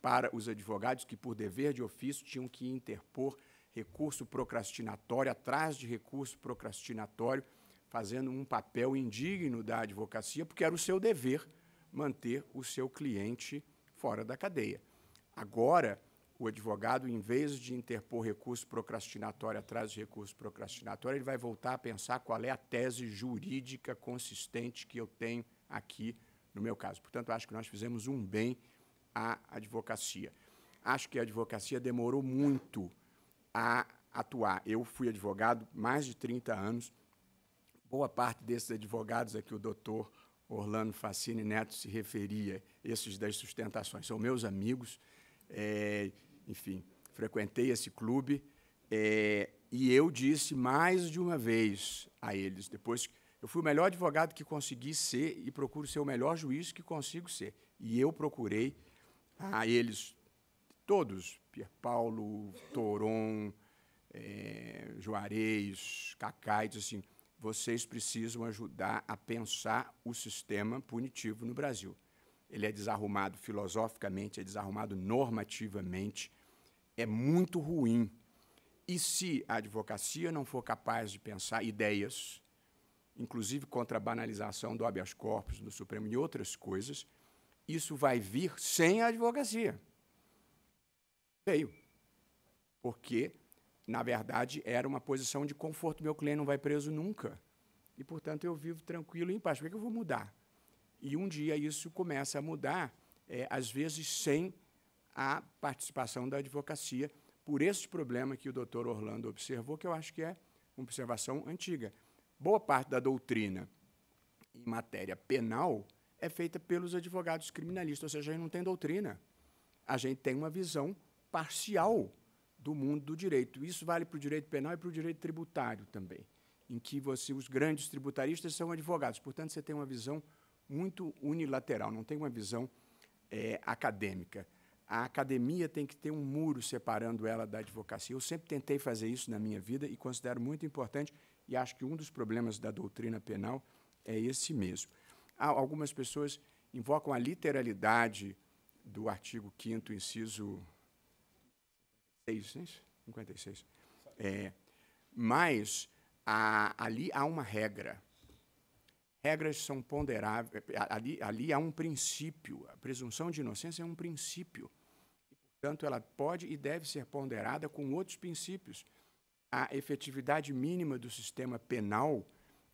para os advogados que, por dever de ofício, tinham que interpor recurso procrastinatório atrás de recurso procrastinatório, fazendo um papel indigno da advocacia, porque era o seu dever manter o seu cliente fora da cadeia. Agora, o advogado, em vez de interpor recurso procrastinatório atrás de recurso procrastinatório, ele vai voltar a pensar qual é a tese jurídica consistente que eu tenho aqui no meu caso. Portanto, acho que nós fizemos um bem à advocacia. Acho que a advocacia demorou muito a atuar. Eu fui advogado mais de 30 anos. Boa parte desses advogados aqui, o doutor Orlando Facine Neto se referia, esses das sustentações, são meus amigos, é, enfim, frequentei esse clube, é, e eu disse mais de uma vez a eles, depois eu fui o melhor advogado que consegui ser e procuro ser o melhor juiz que consigo ser. E eu procurei a eles todos, Pier Paulo, Toron, é, Juarez, Cacá, assim, vocês precisam ajudar a pensar o sistema punitivo no Brasil. Ele é desarrumado filosoficamente, é desarrumado normativamente, é muito ruim. E se a advocacia não for capaz de pensar ideias, inclusive contra a banalização do habeas corpus no Supremo e outras coisas, isso vai vir sem a advocacia. Veio. Porque na verdade, era uma posição de conforto. Meu cliente não vai preso nunca. E, portanto, eu vivo tranquilo e em paz. Por que, eu vou mudar? E um dia isso começa a mudar, é, às vezes sem a participação da advocacia, por esse problema que o doutor Orlando observou, que eu acho que é uma observação antiga. Boa parte da doutrina em matéria penal é feita pelos advogados criminalistas, ou seja, a gente não tem doutrina. A gente tem uma visão parcial do mundo do direito. Isso vale para o direito penal e para o direito tributário também, em que você, os grandes tributaristas são advogados. Portanto, você tem uma visão muito unilateral, não tem uma visão é, acadêmica. A academia tem que ter um muro separando ela da advocacia. Eu sempre tentei fazer isso na minha vida e considero muito importante, e acho que um dos problemas da doutrina penal é esse mesmo. Há algumas pessoas invocam a literalidade do artigo 5 inciso 56, 56. É, mas a, ali há uma regra. Regras são ponderáveis. É, ali, ali há um princípio. A presunção de inocência é um princípio. E, portanto, ela pode e deve ser ponderada com outros princípios. A efetividade mínima do sistema penal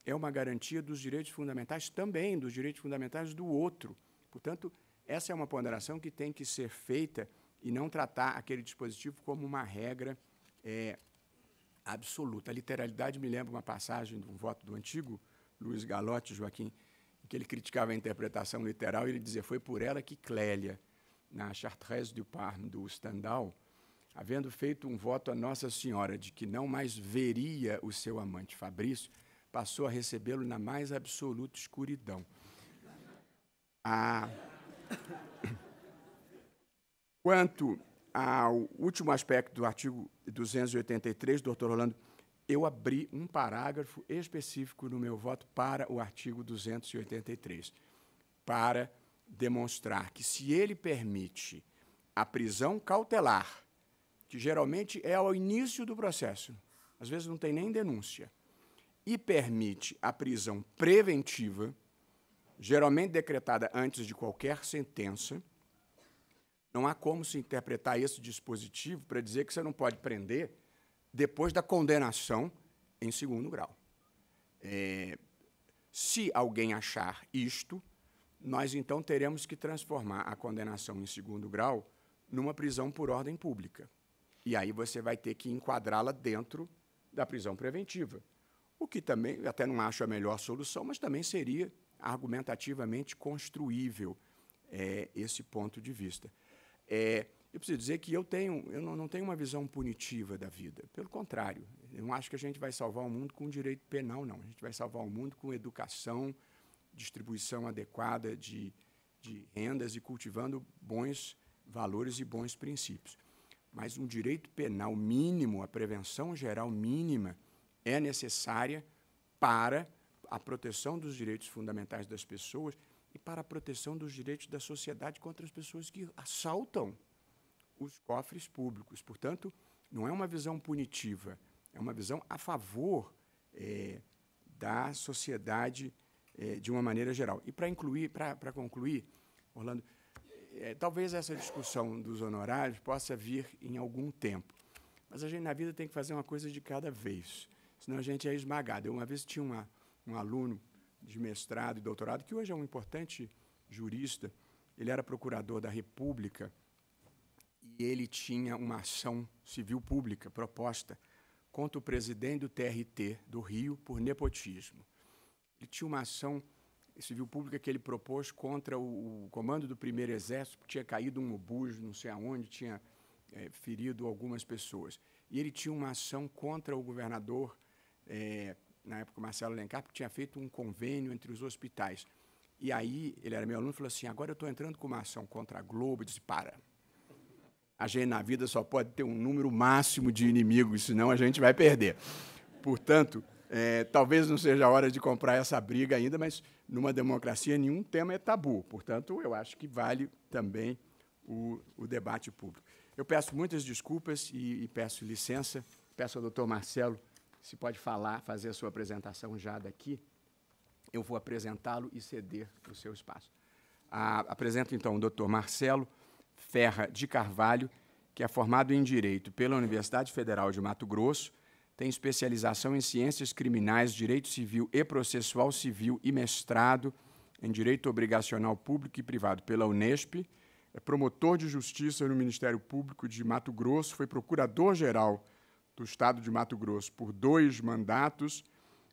é uma garantia dos direitos fundamentais também, dos direitos fundamentais do outro. Portanto, essa é uma ponderação que tem que ser feita e não tratar aquele dispositivo como uma regra é, absoluta. A literalidade me lembra uma passagem de um voto do antigo Luiz Galotti, Joaquim, em que ele criticava a interpretação literal e ele dizia: Foi por ela que Clélia, na Chartreuse du Parme do Stendhal, havendo feito um voto a Nossa Senhora de que não mais veria o seu amante Fabrício, passou a recebê-lo na mais absoluta escuridão. A. Quanto ao último aspecto do artigo 283, doutor Rolando, eu abri um parágrafo específico no meu voto para o artigo 283, para demonstrar que, se ele permite a prisão cautelar, que geralmente é ao início do processo, às vezes não tem nem denúncia, e permite a prisão preventiva, geralmente decretada antes de qualquer sentença, não há como se interpretar esse dispositivo para dizer que você não pode prender depois da condenação em segundo grau. É, se alguém achar isto, nós então teremos que transformar a condenação em segundo grau numa prisão por ordem pública. E aí você vai ter que enquadrá-la dentro da prisão preventiva. O que também, até não acho a melhor solução, mas também seria argumentativamente construível é, esse ponto de vista. É, eu preciso dizer que eu tenho, eu não, não, tenho uma visão punitiva da vida. Pelo contrário, eu não acho que a gente vai salvar o mundo com direito penal, não. A gente vai salvar o mundo com educação, distribuição adequada de, de rendas e cultivando bons valores e bons princípios. Mas um direito penal mínimo, a prevenção geral mínima, é necessária para a proteção dos direitos fundamentais das pessoas e para a proteção dos direitos da sociedade contra as pessoas que assaltam os cofres públicos. Portanto, não é uma visão punitiva, é uma visão a favor é, da sociedade é, de uma maneira geral. E para incluir, para concluir, Orlando, é, talvez essa discussão dos honorários possa vir em algum tempo, mas a gente na vida tem que fazer uma coisa de cada vez, senão a gente é esmagado. Eu uma vez tinha uma, um aluno de mestrado e doutorado, que hoje é um importante jurista. Ele era procurador da República e ele tinha uma ação civil pública proposta contra o presidente do TRT do Rio por nepotismo. Ele tinha uma ação civil pública que ele propôs contra o, comando do primeiro exército, que tinha caído um obujo, não sei aonde, tinha é, ferido algumas pessoas. E ele tinha uma ação contra o governador é, na época o Marcelo Lencar, porque tinha feito um convênio entre os hospitais. E aí ele era meu aluno e falou assim: agora eu estou entrando com uma ação contra a Globo. Eu disse: para. A gente na vida só pode ter um número máximo de inimigos, senão a gente vai perder. Portanto, é, talvez não seja a hora de comprar essa briga ainda, mas numa democracia nenhum tema é tabu. Portanto, eu acho que vale também o, o debate público. Eu peço muitas desculpas e, e peço licença. Peço ao doutor Marcelo se pode falar, fazer a sua apresentação já daqui, eu vou apresentá-lo e ceder o seu espaço. Ah, apresento, então, o doutor Marcelo Ferra de Carvalho, que é formado em Direito pela Universidade Federal de Mato Grosso, tem especialização em Ciências Criminais, Direito Civil e Processual Civil e mestrado em Direito Obrigacional Público e Privado pela Unesp, é promotor de justiça no Ministério Público de Mato Grosso, foi procurador-geral do Estado de Mato Grosso por dois mandatos,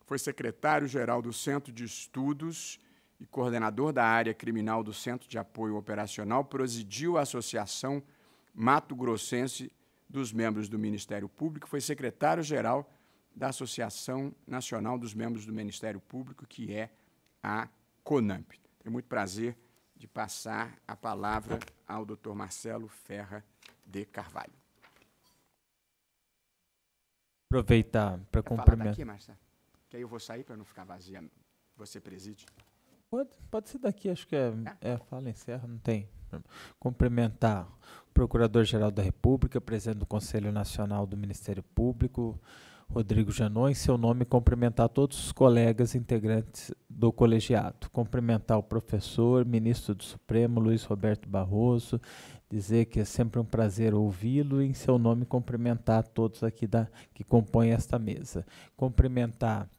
foi secretário-geral do Centro de Estudos e coordenador da área criminal do Centro de Apoio Operacional, presidiu a Associação Mato Grossense dos Membros do Ministério Público, foi secretário-geral da Associação Nacional dos Membros do Ministério Público, que é a CONAMP. Tenho muito prazer de passar a palavra ao Dr. Marcelo Ferra de Carvalho aproveitar para cumprimentar. Fala Marcia, que aí eu vou sair para não ficar vazia. Você preside? Pode, pode ser daqui, acho que é, é? é fala, encerra, não tem. Cumprimentar o Procurador-Geral da República, presidente do Conselho Nacional do Ministério Público, Rodrigo Janon, em seu nome, cumprimentar todos os colegas integrantes do colegiado. Cumprimentar o professor, ministro do Supremo, Luiz Roberto Barroso, dizer que é sempre um prazer ouvi-lo e em seu nome cumprimentar todos aqui da, que compõem esta mesa. Cumprimentar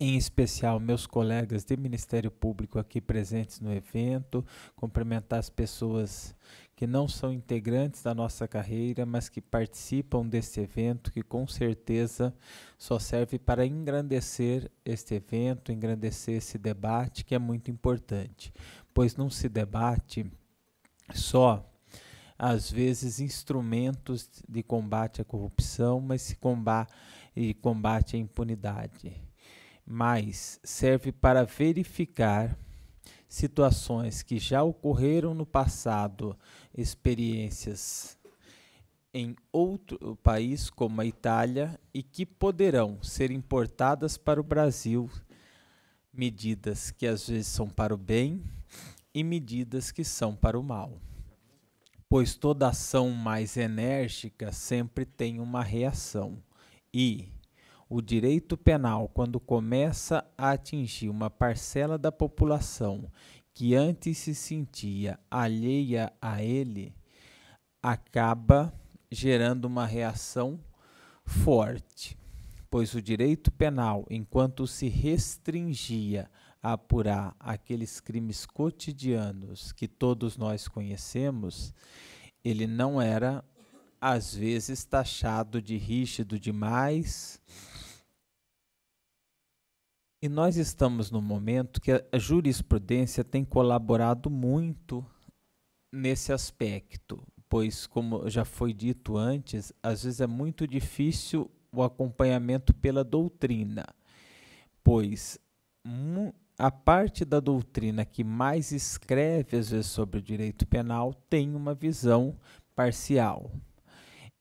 em especial meus colegas de Ministério Público aqui presentes no evento, cumprimentar as pessoas que não são integrantes da nossa carreira, mas que participam deste evento, que com certeza só serve para engrandecer este evento, engrandecer esse debate que é muito importante, pois não se debate só às vezes, instrumentos de combate à corrupção, mas se combate, e combate à impunidade. Mas serve para verificar situações que já ocorreram no passado, experiências em outro país, como a Itália, e que poderão ser importadas para o Brasil, medidas que às vezes são para o bem e medidas que são para o mal pois toda ação mais enérgica sempre tem uma reação. E o direito penal, quando começa a atingir uma parcela da população que antes se sentia alheia a ele, acaba gerando uma reação forte, pois o direito penal, enquanto se restringia a apurar aqueles crimes cotidianos que todos nós conhecemos, ele não era, às vezes, taxado de rígido demais. E nós estamos num momento que a jurisprudência tem colaborado muito nesse aspecto, pois, como já foi dito antes, às vezes é muito difícil o acompanhamento pela doutrina, pois a parte da doutrina que mais escreve às vezes sobre o direito penal tem uma visão parcial.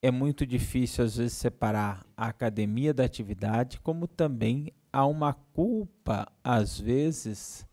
É muito difícil às vezes separar a academia da atividade, como também há uma culpa às vezes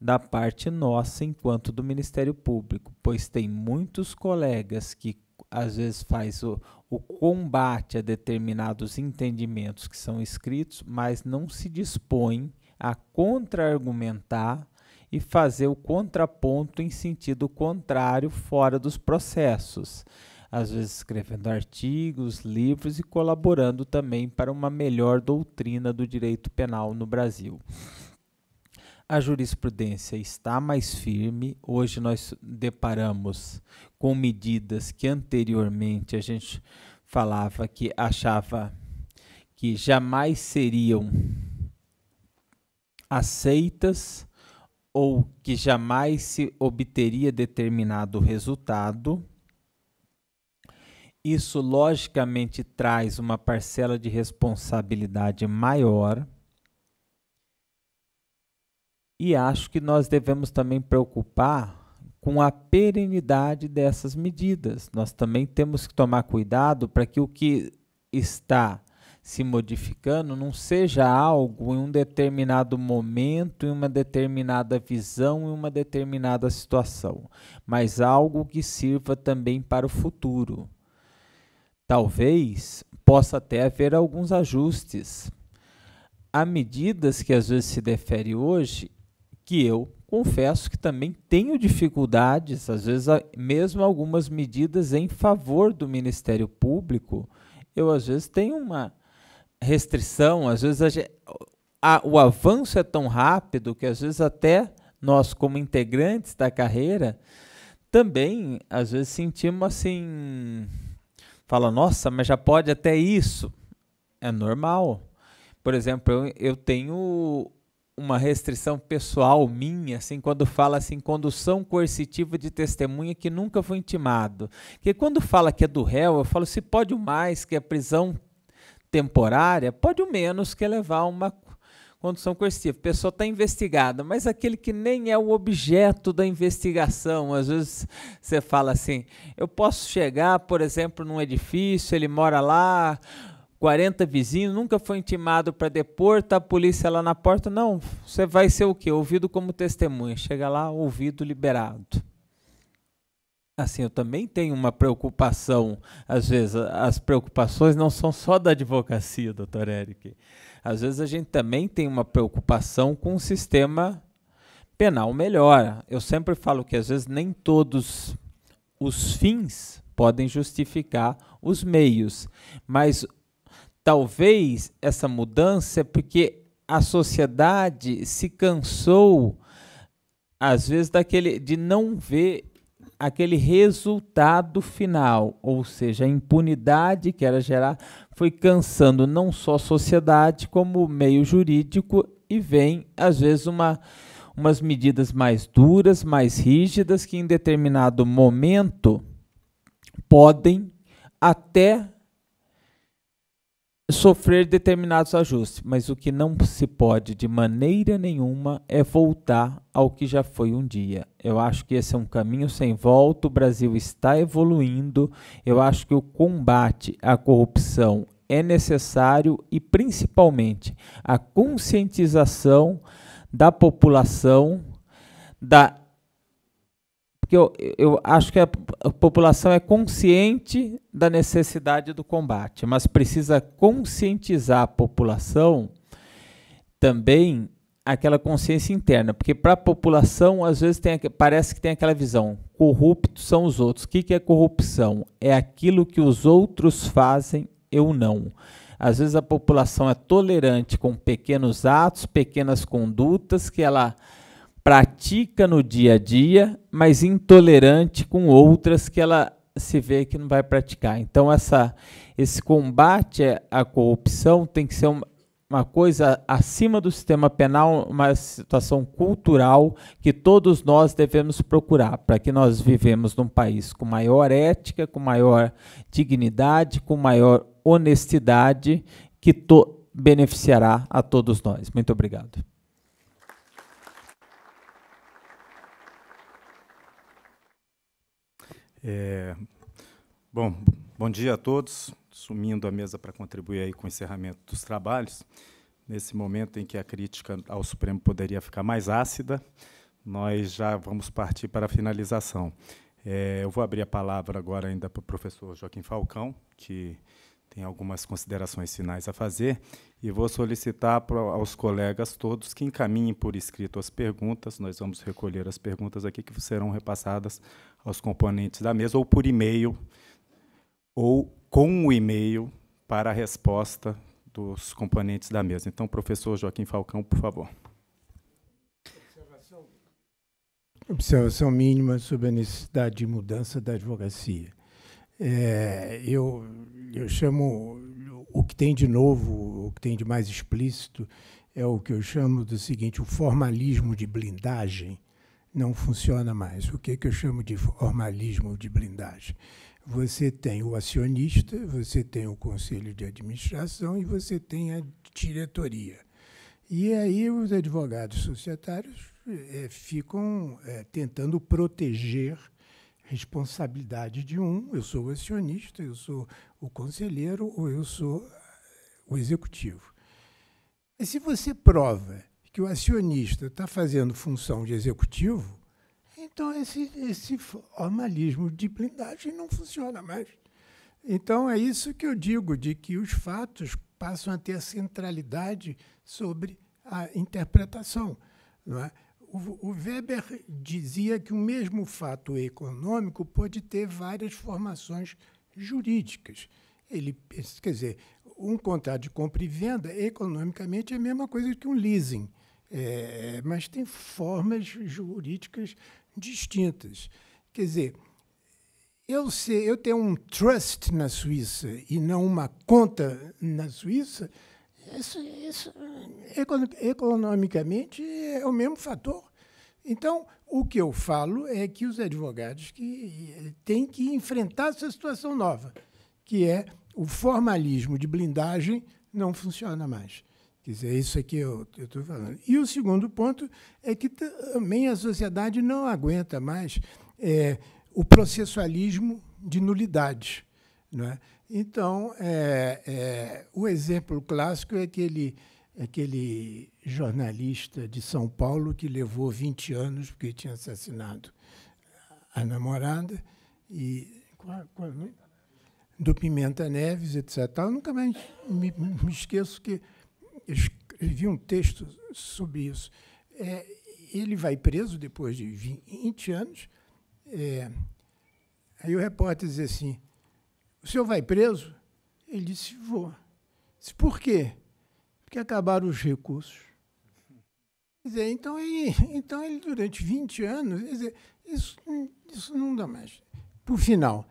da parte nossa enquanto do Ministério Público, pois tem muitos colegas que às vezes faz o, o combate a determinados entendimentos que são escritos, mas não se dispõem a contra-argumentar e fazer o contraponto em sentido contrário fora dos processos, às vezes escrevendo artigos, livros e colaborando também para uma melhor doutrina do direito penal no Brasil. A jurisprudência está mais firme. Hoje nós deparamos com medidas que anteriormente a gente falava que achava que jamais seriam aceitas ou que jamais se obteria determinado resultado, isso logicamente traz uma parcela de responsabilidade maior. E acho que nós devemos também preocupar com a perenidade dessas medidas. Nós também temos que tomar cuidado para que o que está se modificando não seja algo em um determinado momento, em uma determinada visão, em uma determinada situação, mas algo que sirva também para o futuro. Talvez possa até haver alguns ajustes. Há medidas que às vezes se defere hoje que eu confesso que também tenho dificuldades, às vezes mesmo algumas medidas em favor do Ministério Público, eu às vezes tenho uma restrição, às vezes a gente, a, o avanço é tão rápido que às vezes até nós como integrantes da carreira também às vezes sentimos assim, fala, nossa, mas já pode até isso. É normal. Por exemplo, eu, eu tenho uma restrição pessoal minha, assim, quando fala assim, condução coercitiva de testemunha que nunca foi intimado. Porque quando fala que é do réu, eu falo, se pode o mais, que a é prisão temporária pode o menos que levar a uma condição coercitiva. A pessoa está investigada, mas aquele que nem é o objeto da investigação. Às vezes você fala assim: eu posso chegar, por exemplo, num edifício, ele mora lá, 40 vizinhos, nunca foi intimado para depor, está a polícia lá na porta. Não, você vai ser o quê? Ouvido como testemunha. Chega lá, ouvido liberado assim, eu também tenho uma preocupação, às vezes, as preocupações não são só da advocacia, doutor Eric. Às vezes a gente também tem uma preocupação com o sistema penal melhor. Eu sempre falo que, às vezes, nem todos os fins podem justificar os meios, mas talvez essa mudança é porque a sociedade se cansou às vezes daquele de não ver aquele resultado final, ou seja, a impunidade que era gerar, foi cansando não só a sociedade, como o meio jurídico, e vem, às vezes, uma, umas medidas mais duras, mais rígidas, que em determinado momento podem até sofrer determinados ajustes, mas o que não se pode de maneira nenhuma é voltar ao que já foi um dia. Eu acho que esse é um caminho sem volta, o Brasil está evoluindo, eu acho que o combate à corrupção é necessário e principalmente a conscientização da população da porque eu, eu acho que a, a população é consciente da necessidade do combate, mas precisa conscientizar a população também aquela consciência interna, porque para a população às vezes tem, parece que tem aquela visão, corruptos são os outros. O que, que é corrupção? É aquilo que os outros fazem, eu não. Às vezes a população é tolerante com pequenos atos, pequenas condutas que ela pratica no dia a dia, mas intolerante com outras que ela se vê que não vai praticar. Então essa esse combate à corrupção tem que ser uma, uma coisa acima do sistema penal, uma situação cultural que todos nós devemos procurar, para que nós vivemos num país com maior ética, com maior dignidade, com maior honestidade, que beneficiará a todos nós. Muito obrigado. É, bom, bom dia a todos. Sumindo a mesa para contribuir aí com o encerramento dos trabalhos. Nesse momento em que a crítica ao Supremo poderia ficar mais ácida, nós já vamos partir para a finalização. É, eu vou abrir a palavra agora ainda para o professor Joaquim Falcão, que tem algumas considerações finais a fazer, e vou solicitar pra, aos colegas todos que encaminhem por escrito as perguntas. Nós vamos recolher as perguntas aqui que serão repassadas aos componentes da mesa, ou por e-mail, ou com o e-mail para a resposta dos componentes da mesa. Então, professor Joaquim Falcão, por favor. Observação, Observação mínima sobre a necessidade de mudança da advocacia. É, eu, eu chamo o que tem de novo, o que tem de mais explícito, é o que eu chamo do seguinte: o formalismo de blindagem não funciona mais. O que, é que eu chamo de formalismo de blindagem? Você tem o acionista, você tem o conselho de administração e você tem a diretoria. E aí os advogados societários é, ficam é, tentando proteger responsabilidade de um, eu sou acionista, eu sou o conselheiro ou eu sou o executivo. E se você prova que o acionista está fazendo função de executivo, então esse, esse formalismo de blindagem não funciona mais. Então é isso que eu digo, de que os fatos passam a ter centralidade sobre a interpretação. É? O, o Weber dizia que o mesmo fato econômico pode ter várias formações jurídicas. Ele, quer dizer, um contrato de compra e venda, economicamente, é a mesma coisa que um leasing, é, mas tem formas jurídicas distintas. Quer dizer, eu, sei, eu ter um trust na Suíça e não uma conta na Suíça, isso, isso economicamente é o mesmo fator. Então, o que eu falo é que os advogados que eh, têm que enfrentar essa situação nova, que é o formalismo de blindagem não funciona mais. Quer dizer, isso aqui eu estou falando. E o segundo ponto é que também a sociedade não aguenta mais é, o processualismo de nulidades. Não é? Então, é, é, o exemplo clássico é aquele aquele jornalista de São Paulo que levou 20 anos porque tinha assassinado a namorada e qual, qual, né, do Pimenta Neves, etc. Eu nunca mais me, me esqueço que escrevi um texto sobre isso. É, ele vai preso depois de 20 anos. É, aí o repórter diz assim: O senhor vai preso? Ele disse: Vou. Disse, Por quê? porque acabaram os recursos. Dizer, então, ele, então, ele, durante 20 anos, dizer, isso, isso não dá mais. Por final,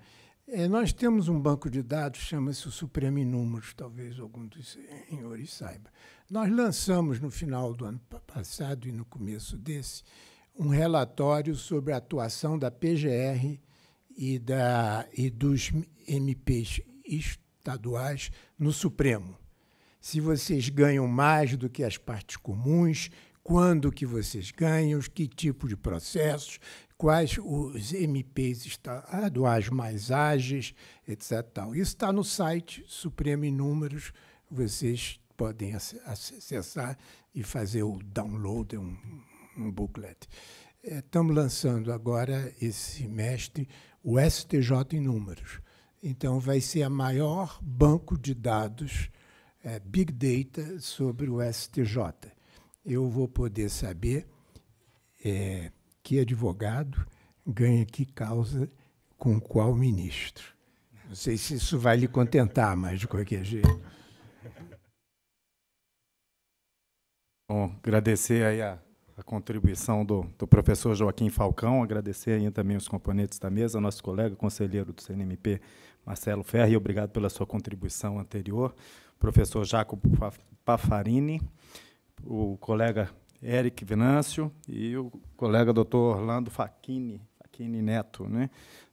é, nós temos um banco de dados, chama-se o Supremo em Números, talvez algum dos senhores saiba. Nós lançamos no final do ano passado e no começo desse um relatório sobre a atuação da PGR e, da, e dos MPs estaduais no Supremo se vocês ganham mais do que as partes comuns, quando que vocês ganham, que tipo de processos, quais os MPs estaduais ah, mais ágeis, etc. Tal. Isso está no site Supremo em Números, vocês podem acessar e fazer o download, é um, um booklet. É, estamos é, lançando agora, esse semestre, o STJ em Números. Então, vai ser a maior banco de dados é, Big Data sobre o STJ. Eu vou poder saber é, que advogado ganha que causa com qual ministro. Não sei se isso vai lhe contentar, mas de qualquer jeito. Bom, agradecer aí a, a contribuição do, do, professor Joaquim Falcão, agradecer aí também os componentes da mesa, nosso colega conselheiro do CNMP, Marcelo Ferri, obrigado pela sua contribuição anterior professor Jacopo Pafarini, o colega Eric Venâncio e o colega doutor Orlando Facchini, Neto, né?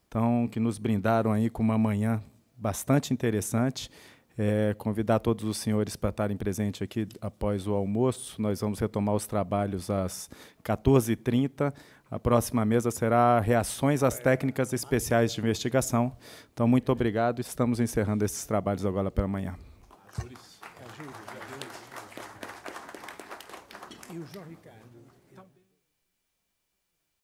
Então, que nos brindaram aí com uma manhã bastante interessante. É, convidar todos os senhores para estarem presentes aqui após o almoço. Nós vamos retomar os trabalhos às 14h30. A próxima mesa será Reações às Técnicas Especiais de Investigação. Então, muito obrigado. Estamos encerrando esses trabalhos agora pela manhã por isso, júris. É, E o Jorge